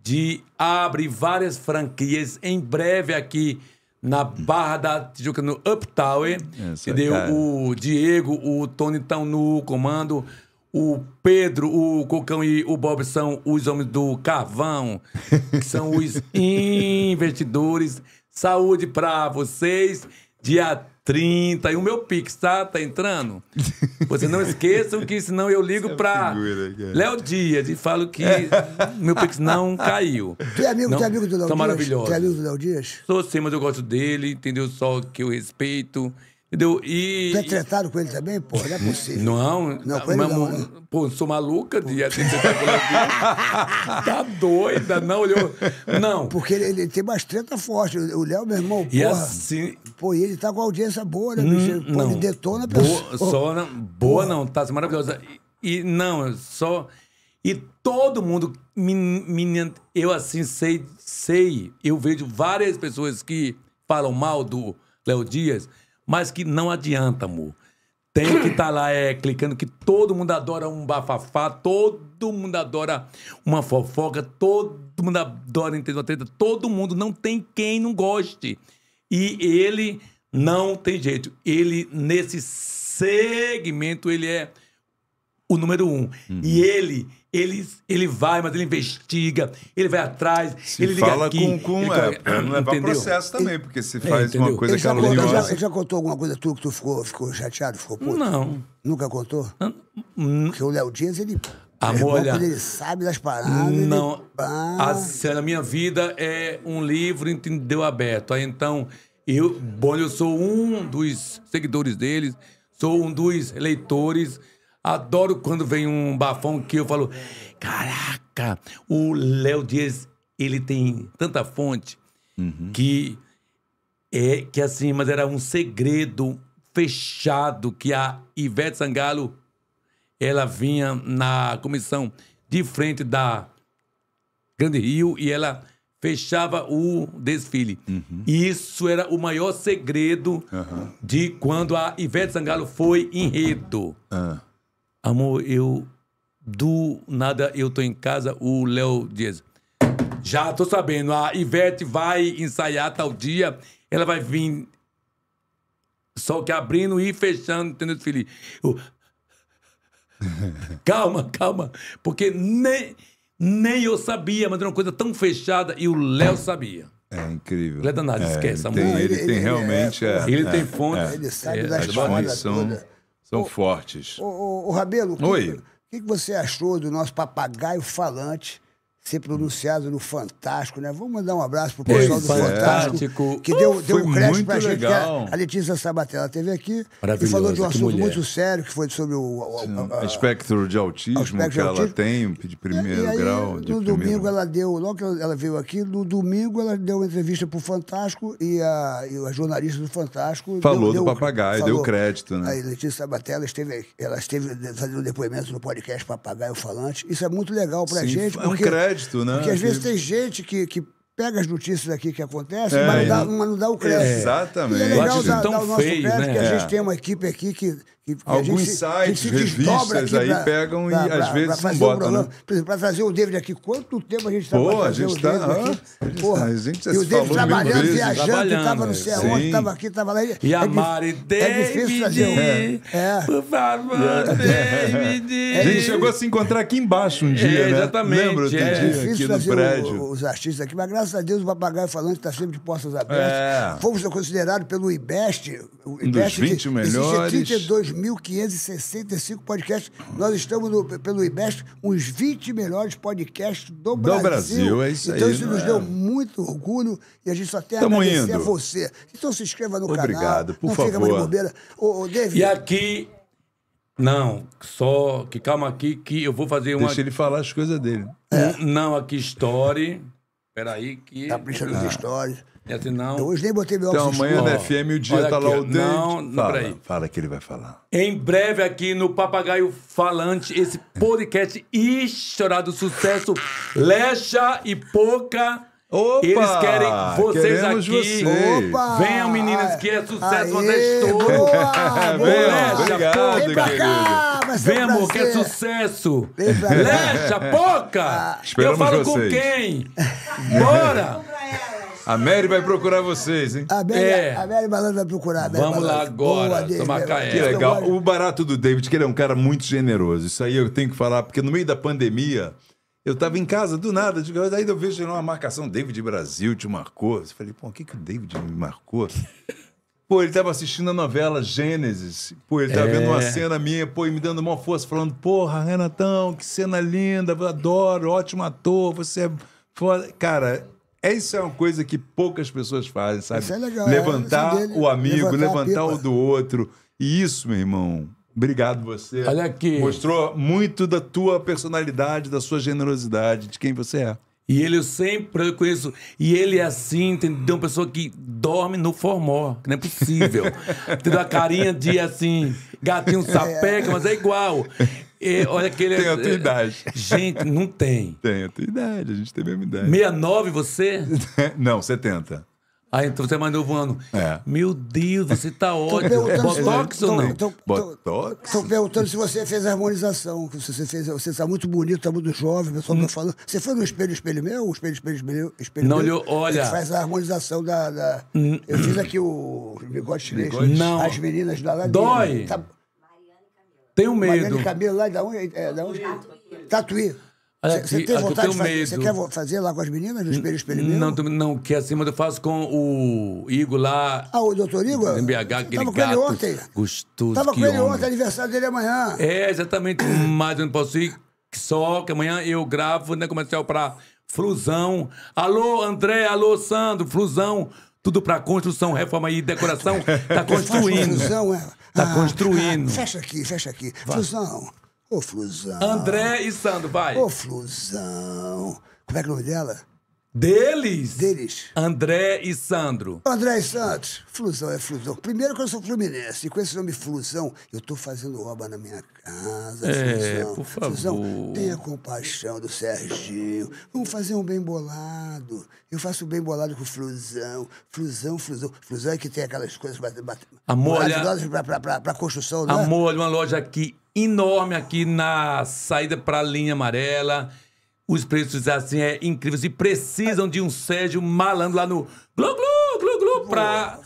de abrir várias franquias em breve aqui na Barra da Tijuca, no Up Tower. Essa é entendeu? O Diego, o Tony estão no comando. O Pedro, o Cocão e o Bob são os homens do carvão, que são os investidores Saúde pra vocês. Dia 30. E o meu Pix, tá? Tá entrando? Vocês não esqueçam que senão eu ligo é pra Léo Dias e falo que meu Pix não caiu. Tu é amigo, não, tu é amigo do Léo tá Dias? maravilhoso. Tu é amigo do Léo Dias? Sou sim, mas eu gosto dele, entendeu? Só que eu respeito. Entendeu? E. Você é com ele também, pô? Não é possível. Não, não, com ele mas, não, né? Pô, sou maluca de assim, tá, tá doida, não, é olhou. Não. Porque ele, ele, tem umas treta forte. O Léo, meu irmão, e Assim, pô, e ele tá com audiência boa, né, hum, bicho? Pô, não. ele detona a pessoa. Boa, só não, boa não, tá maravilhosa. E, e não, só. E todo mundo, menina, eu assim sei, sei, eu vejo várias pessoas que falam mal do Léo Dias, mas que não adianta, amor. Tem que estar tá lá é, clicando, que todo mundo adora um bafafá, todo mundo adora uma fofoca, todo mundo adora entender uma treta, todo mundo não tem quem não goste. E ele não tem jeito. Ele, nesse segmento, ele é o número um. Uhum. E ele, ele, ele vai, mas ele investiga, ele vai atrás, se ele liga fala aqui. Com, com, ele, é, pra levar entendeu? processo também, porque se é, faz é, uma coisa ele é Já, ele já contou alguma coisa tua que tu ficou, ficou chateado, ficou puto? Não. Nunca contou? Não. Hum. Porque o Léo Dias, ele... Amor, é olha, ele sabe das paradas. Não. Ele... a minha vida é um livro, entendeu? Aberto. Aí então, eu, bom, eu sou um dos seguidores deles, sou um dos leitores Adoro quando vem um bafão que eu falo: caraca, o Léo Dias, ele tem tanta fonte uhum. que é que assim, mas era um segredo fechado que a Ivete Sangalo ela vinha na comissão de frente da Grande Rio e ela fechava o desfile. Uhum. Isso era o maior segredo uhum. de quando a Ivete Sangalo foi enredo. Uhum. Amor, eu. Do nada, eu tô em casa, o Léo Dias. Já tô sabendo, a Ivete vai ensaiar tal dia, ela vai vir. Só que abrindo e fechando, entendeu, filho? Eu, calma, calma. Porque nem, nem eu sabia, mas era uma coisa tão fechada e o Léo sabia. É incrível. Ele é danado, é, esquece. Ele tem, ele, ele tem realmente. É, é, ele, é, tem fonte. É. ele sabe é, das fontes. São o, fortes. O, o, o Rabelo, o que, que, você achou do nosso papagaio falante ser pronunciado no Fantástico, né? Vamos mandar um abraço pro pessoal do Fantástico, Fantástico, que deu, deu um crédito pra gente. A Letícia Sabatella teve aqui e falou de um assunto mulher. muito sério, que foi sobre o... o, o a, a, espectro de autismo espectro que de autismo. ela tem, de primeiro e, e aí, grau. De no primeiro. domingo ela deu, logo que ela veio aqui, no domingo ela deu uma entrevista pro Fantástico e a, e a jornalista do Fantástico... Falou deu, do deu, papagaio, falou. deu crédito, né? A Letícia Sabatella esteve, ela esteve fazendo um depoimento no podcast Papagaio Falante. Isso é muito legal pra Sim, gente, É um crédito crédito, né? Porque às vezes tem gente que, que pega as notícias aqui que acontecem, é, mas, não dá, mas não dá o crédito. exatamente. E é legal dar, dar, o nosso feio, crédito, né? que a gente é. tem uma equipe aqui que que, Alguns gente, sites, revistas aí pra, pegam pra, e pra, às vezes bota botam, um né? Por exemplo, para trazer o David aqui, quanto tempo a gente trabalhou? Tá Pô, tá, a gente está... Ah, porra, tá, a gente e o David trabalhando, vezes, viajando, estava no céu, estava aqui, estava lá. E a é Mari, é David, é. por favor, David. A gente chegou a se encontrar aqui embaixo um dia, né? Exatamente. Lembro, É difícil aqui prédio. os artistas aqui, mas graças a Deus o Papagaio Falante está sempre de portas abertas. Fomos considerados pelo IBEST, o IBEST um dos 20 melhores. 32 2.565 podcasts. Nós estamos no, pelo IBEST, uns 20 melhores podcasts do, do Brasil. Brasil. é isso então, aí. Então, isso nos é? deu muito orgulho e a gente só tem a Tamo agradecer indo. a você. Então, se inscreva no Obrigado, canal. Obrigado, por não favor. Não fica mais bobeira. Ô, ô, David. E aqui... Não, só que calma aqui que eu vou fazer uma... Deixa ele falar as coisas dele. É. Não, aqui, story... Peraí que... Capricha nos ah. stories. Neto, é, não. Eu então, hoje nem botei meu então, óculos Então, amanhã na FM o dia Olha tá aqui, lá o dente. Não, não, fala, peraí. Fala que ele vai falar. Em breve aqui no Papagaio Falante, esse podcast estourado sucesso, Lecha e Poca. Opa! Eles querem vocês aqui. vocês. Opa! Venham, meninas, que é sucesso, vocês Aê, todos. boa, boa. Lecha, Obrigado, Vem Vem, amor, que é sucesso. Vem pouca. cá. Lecha, Poca! Ah, Eu Esperamos falo com quem? Bora! Pra ela. A Mary vai procurar vocês, hein? A Mary, é. a Mary Malandro vai procurar. Vamos Malandro. lá agora, Boa, tomar caia. Que legal. O barato do David, que ele é um cara muito generoso. Isso aí eu tenho que falar, porque no meio da pandemia, eu estava em casa, do nada. Digo, eu vejo uma marcação, David Brasil te marcou. Eu falei, pô, o que, que o David me marcou? Pô, ele tava assistindo a novela Gênesis. Pô, ele tava é. vendo uma é. cena minha, pô, e me dando uma força, falando, porra, Renatão, que cena linda, adoro, ótimo ator, você é foda. Cara, isso é uma coisa que poucas pessoas fazem, sabe? Isso é legal. É levantar é o amigo, levantar, levantar o do outro. E isso, meu irmão, Obrigado você. Olha aqui. Mostrou muito da tua personalidade, da sua generosidade, de quem você é. E ele eu sempre eu conheço. E ele é assim, entendeu? Uma pessoa que dorme no formó, que não é possível. Tendo a carinha de assim, gatinho sapeca, mas é igual. É, olha que ele é- tem a tua idade. É, gente, não tem. Tem a tua idade, a gente tem a mesma idade. 69 você? não, 70. Ah, então você é mais novo ano. É. Meu Deus, você tá ótimo. Botox ou não? Tô, tô, Botox? Estão perguntando se você fez harmonização. Se você fez, você tá muito bonito, tá muito jovem, o pessoal tá hum. tá falando. Você foi no espelho, espelho meu? O espelho, espelho, espelho, espelho Não, meu, olha... Você faz a harmonização da... da... Hum. Eu fiz aqui o bigode chinês. Não. As meninas da lá... Dói! Tá... Tenho medo. de cabelo lá é da onde? É, da onde? Tatuí. Você tem vontade de fazer? Você quer fazer lá com as meninas no espelho espelho Não, não quer assim, mas eu faço com o Igor lá. Ah, o doutor Igor? Em BH, aquele tava gato. com ele ontem. Gostoso. Tava com ele ontem, aniversário dele amanhã. É, exatamente. mas eu não posso ir só, que amanhã eu gravo, né, comercial pra Flusão. Alô, André, alô, Sandro, Flusão tudo para construção, reforma e decoração. Está construindo. Fusão, é. Está ah, construindo. Ah, fecha aqui, fecha aqui. Vai. Flusão. Ô, oh, Flusão. André e Sandro, vai. Ô, oh, Flusão. Como é que é o nome dela? Deles? Deles. André e Sandro. André e Santos. Flusão é flusão. Primeiro que eu sou fluminense. E com esse nome flusão, eu tô fazendo obra na minha casa. É, flusão. por favor. Flusão, tenha compaixão do Serginho. Vamos fazer um bem bolado. Eu faço um bem bolado com flusão. Flusão, flusão. Flusão é que tem aquelas coisas... Bat, bat, Amor, Pra, pra, pra, pra construção, né? Amor, uma loja aqui, enorme aqui na saída pra linha amarela os preços, assim, é incríveis e precisam de um Sérgio malandro lá no Glu Glu Glu Glu pra,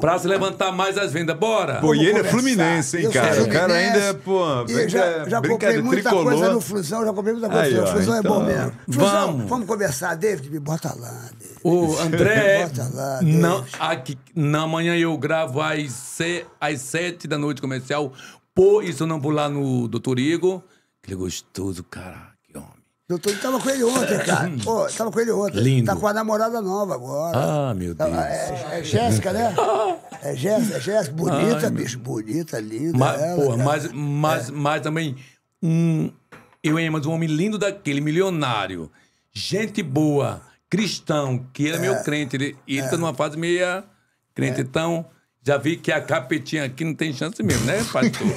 pra se levantar mais as vendas. Bora! Pô, e ele é fluminense, hein, cara? o cara ainda, é, pô, já, já comprei muita tricolor. coisa no Flusão, já comprei muita coisa Aí, no Flusão, então... é bom então. mesmo. Flusão, vamos. vamos conversar, David? Me bota lá, David. O André... bota lá, Não, aqui, na manhã eu gravo às, sete da noite comercial, pô, isso não vou lá no Doutor Igor. Que é gostoso, cara tô tava com ele ontem, cara. Uhum. Pô, tava com ele ontem. Lindo. Tá com a namorada nova agora. Ah, meu é, Deus. É, é Jéssica, né? É Jéssica, é Jéssica. Bonita, Ai, bicho, bonita, linda. Mas, ela, porra, mas, mas, é. mas também um. Eu mas um homem lindo daquele, milionário. Gente boa, cristão, que ele é, meu é. crente. Ele, ele é. tá numa fase meia crente. Então, já vi que a capetinha aqui não tem chance mesmo, né, pastor?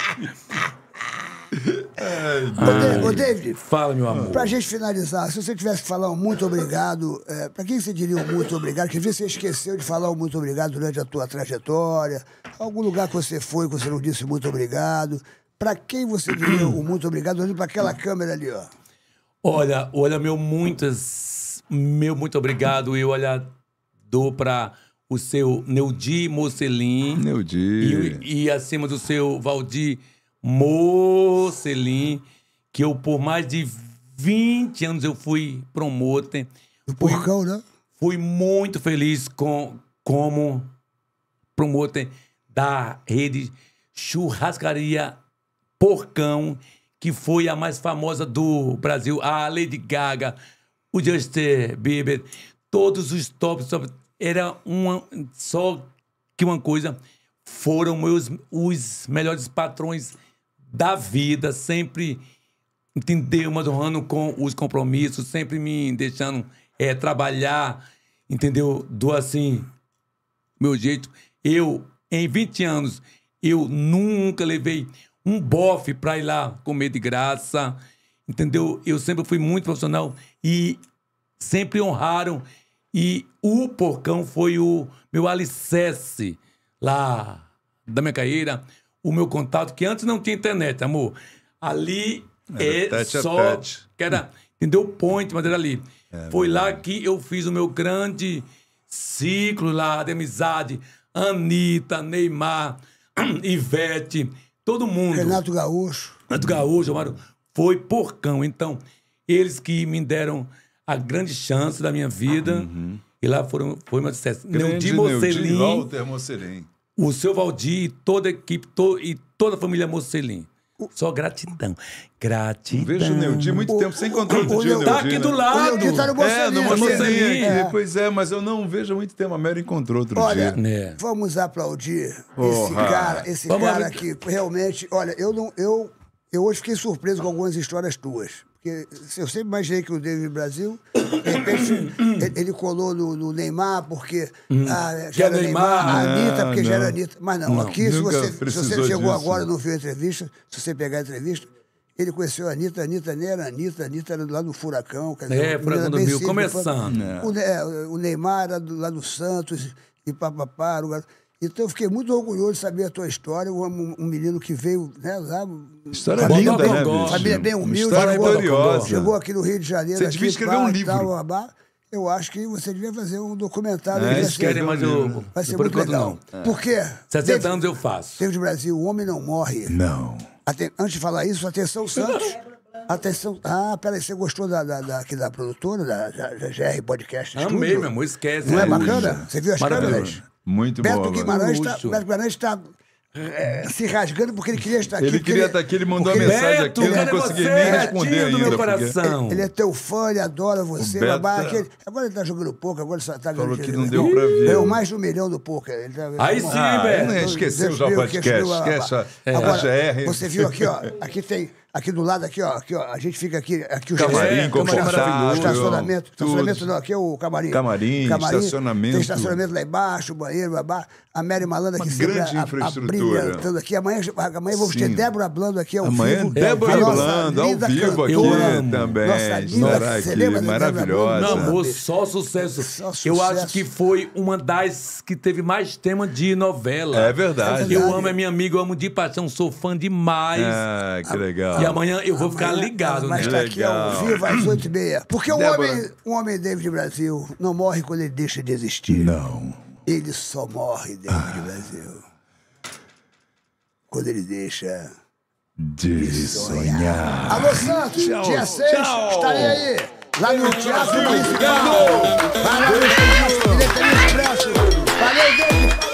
É, ô, David, fala, meu amor. Pra gente finalizar, se você tivesse que falar um muito obrigado, é, pra quem você diria um muito obrigado? Que às vezes você esqueceu de falar um muito obrigado durante a tua trajetória, algum lugar que você foi que você não disse muito obrigado. Pra quem você diria um muito obrigado? Olhando pra aquela câmera ali, ó. Olha, olha, meu muitas. Meu muito obrigado e olha, dou pra o seu Neudi Mocelin. Neudi. E, e acima do seu Valdir. Mocelin, que eu por mais de 20 anos eu fui promoter. Do fui, Porcão, né? Fui muito feliz com, como promoter da rede Churrascaria Porcão, que foi a mais famosa do Brasil. A Lady Gaga, o Justin Bieber, todos os tops, top, era uma só que uma coisa, foram meus os melhores patrões da vida, sempre entendeu, mas honrando com os compromissos, sempre me deixando é, trabalhar, entendeu? Do assim, meu jeito. Eu, em 20 anos, eu nunca levei um bofe para ir lá comer de graça, entendeu? Eu sempre fui muito profissional e sempre honraram. E o porcão foi o meu alicerce lá da minha carreira o meu contato, que antes não tinha internet, amor. Ali era é só. Que era, entendeu? O point, mas era ali. É, Foi lá que eu fiz o meu grande ciclo lá de amizade. Anitta, Neymar, Ivete, todo mundo. Renato Gaúcho. Renato Gaúcho, Amaro. Foi porcão. Então, eles que me deram a grande chance da minha vida. Uhum. E lá foram, foi uma sucesso. Grande Neudi Mocelin. Walter Mocelin o seu Valdir e toda a equipe to, e toda a família Mocelin. Só gratidão. Gratidão. Vejo o Neudi muito o, tempo sem encontrar o, o, Neudi. Tá aqui do né? lado. O tá no é, no Mocelin. É, é. Pois é, mas eu não vejo há muito tempo. A Mera encontrou outro olha, dia. né Vamos aplaudir esse cara, esse vamos cara aqui. Realmente, olha, eu não. Eu, eu hoje fiquei surpreso com algumas histórias tuas eu sempre imaginei que o David Brasil, de repente, ele colou no, no Neymar porque hum. ah, já era Neymar, a né? Anitta, porque não. já era Anitta. Mas não, não aqui, se você, se você chegou disso. agora não viu a entrevista, se você pegar a entrevista, ele conheceu a Anitta, a Anitta nem era Anitta, a Anitta era lá do Furacão. Quer dizer, é, Furacão do Rio começando. Pra... É. O, Neymar era do, lá do Santos, e papapá, o garoto. Então, eu fiquei muito orgulhoso de saber a tua história. Eu amo um menino que veio né, lá. História família linda, bem, né, Família bem humilde. História chegou, gloriosa. Chegou aqui no Rio de Janeiro. Você devia escrever um livro. Tal, babá. Eu acho que você devia fazer um documentário. É, eles querem, mas eu... Vai ser muito legal. Não. É. Por quê? 60 anos eu faço. Teve de Brasil, o homem não morre. Não. Aten... Antes de falar isso, atenção, Santos. Atenção. Ah, peraí, você gostou da, da, da, aqui da produtora, da, da, da GR Podcast Amei, meu amor, esquece. Não é, é bacana? Você viu as Maravilha. câmeras? Muito Beto boa. Guimarães tá, Beto Guimarães está é, se rasgando porque ele queria estar aqui. Ele queria tá estar aqui, ele mandou uma mensagem Beto, aqui, eu não consegui nem responder ainda. Meu coração. Ele, ele, é teu fã, ele adora você. Babá, tá- aquele, agora ele está jogando pouco, agora ele só tá Falou que não deu para ver. Deu mais de um milhão do pouco. Tá, Aí sim, ah, Beto. Esqueceu já o podcast. Esquece a, é. Você viu aqui, ó. Aqui tem aqui do lado, aqui, ó, aqui, ó a gente fica aqui, aqui o camarim, é, confortável, estacionamento, tudo. estacionamento não, aqui é o camarim. Camarim, camarim estacionamento. Tem estacionamento lá embaixo, banheiro, lá embaixo. A Mary Malandra aqui sempre grande a, infraestrutura. A, aqui. Amanhã, amanhã vamos ter Débora Blando aqui ao amanhã, é vivo. Débora é, Blando, ao vivo aqui amo. também. Nossa linda, maravilhosa. Não, só sucesso. só sucesso. Eu acho que foi uma das que teve mais tema de novela. É verdade. É verdade. Eu amo, é minha amiga, eu amo de paixão, sou fã demais. Ah, que legal amanhã eu vou ficar ligado, mas né? Mas tá aqui ao vivo às oito meia. Porque o homem, o homem David Brasil não morre quando ele deixa de existir. Não. Ele só morre, David ah. Brasil. Quando ele deixa de sonhar. sonhar. Alô, Santos, Tchau. dia 6, estarei aí. Lá no Teatro Municipal. Valeu, Bilheteria Expresso. Valeu, David.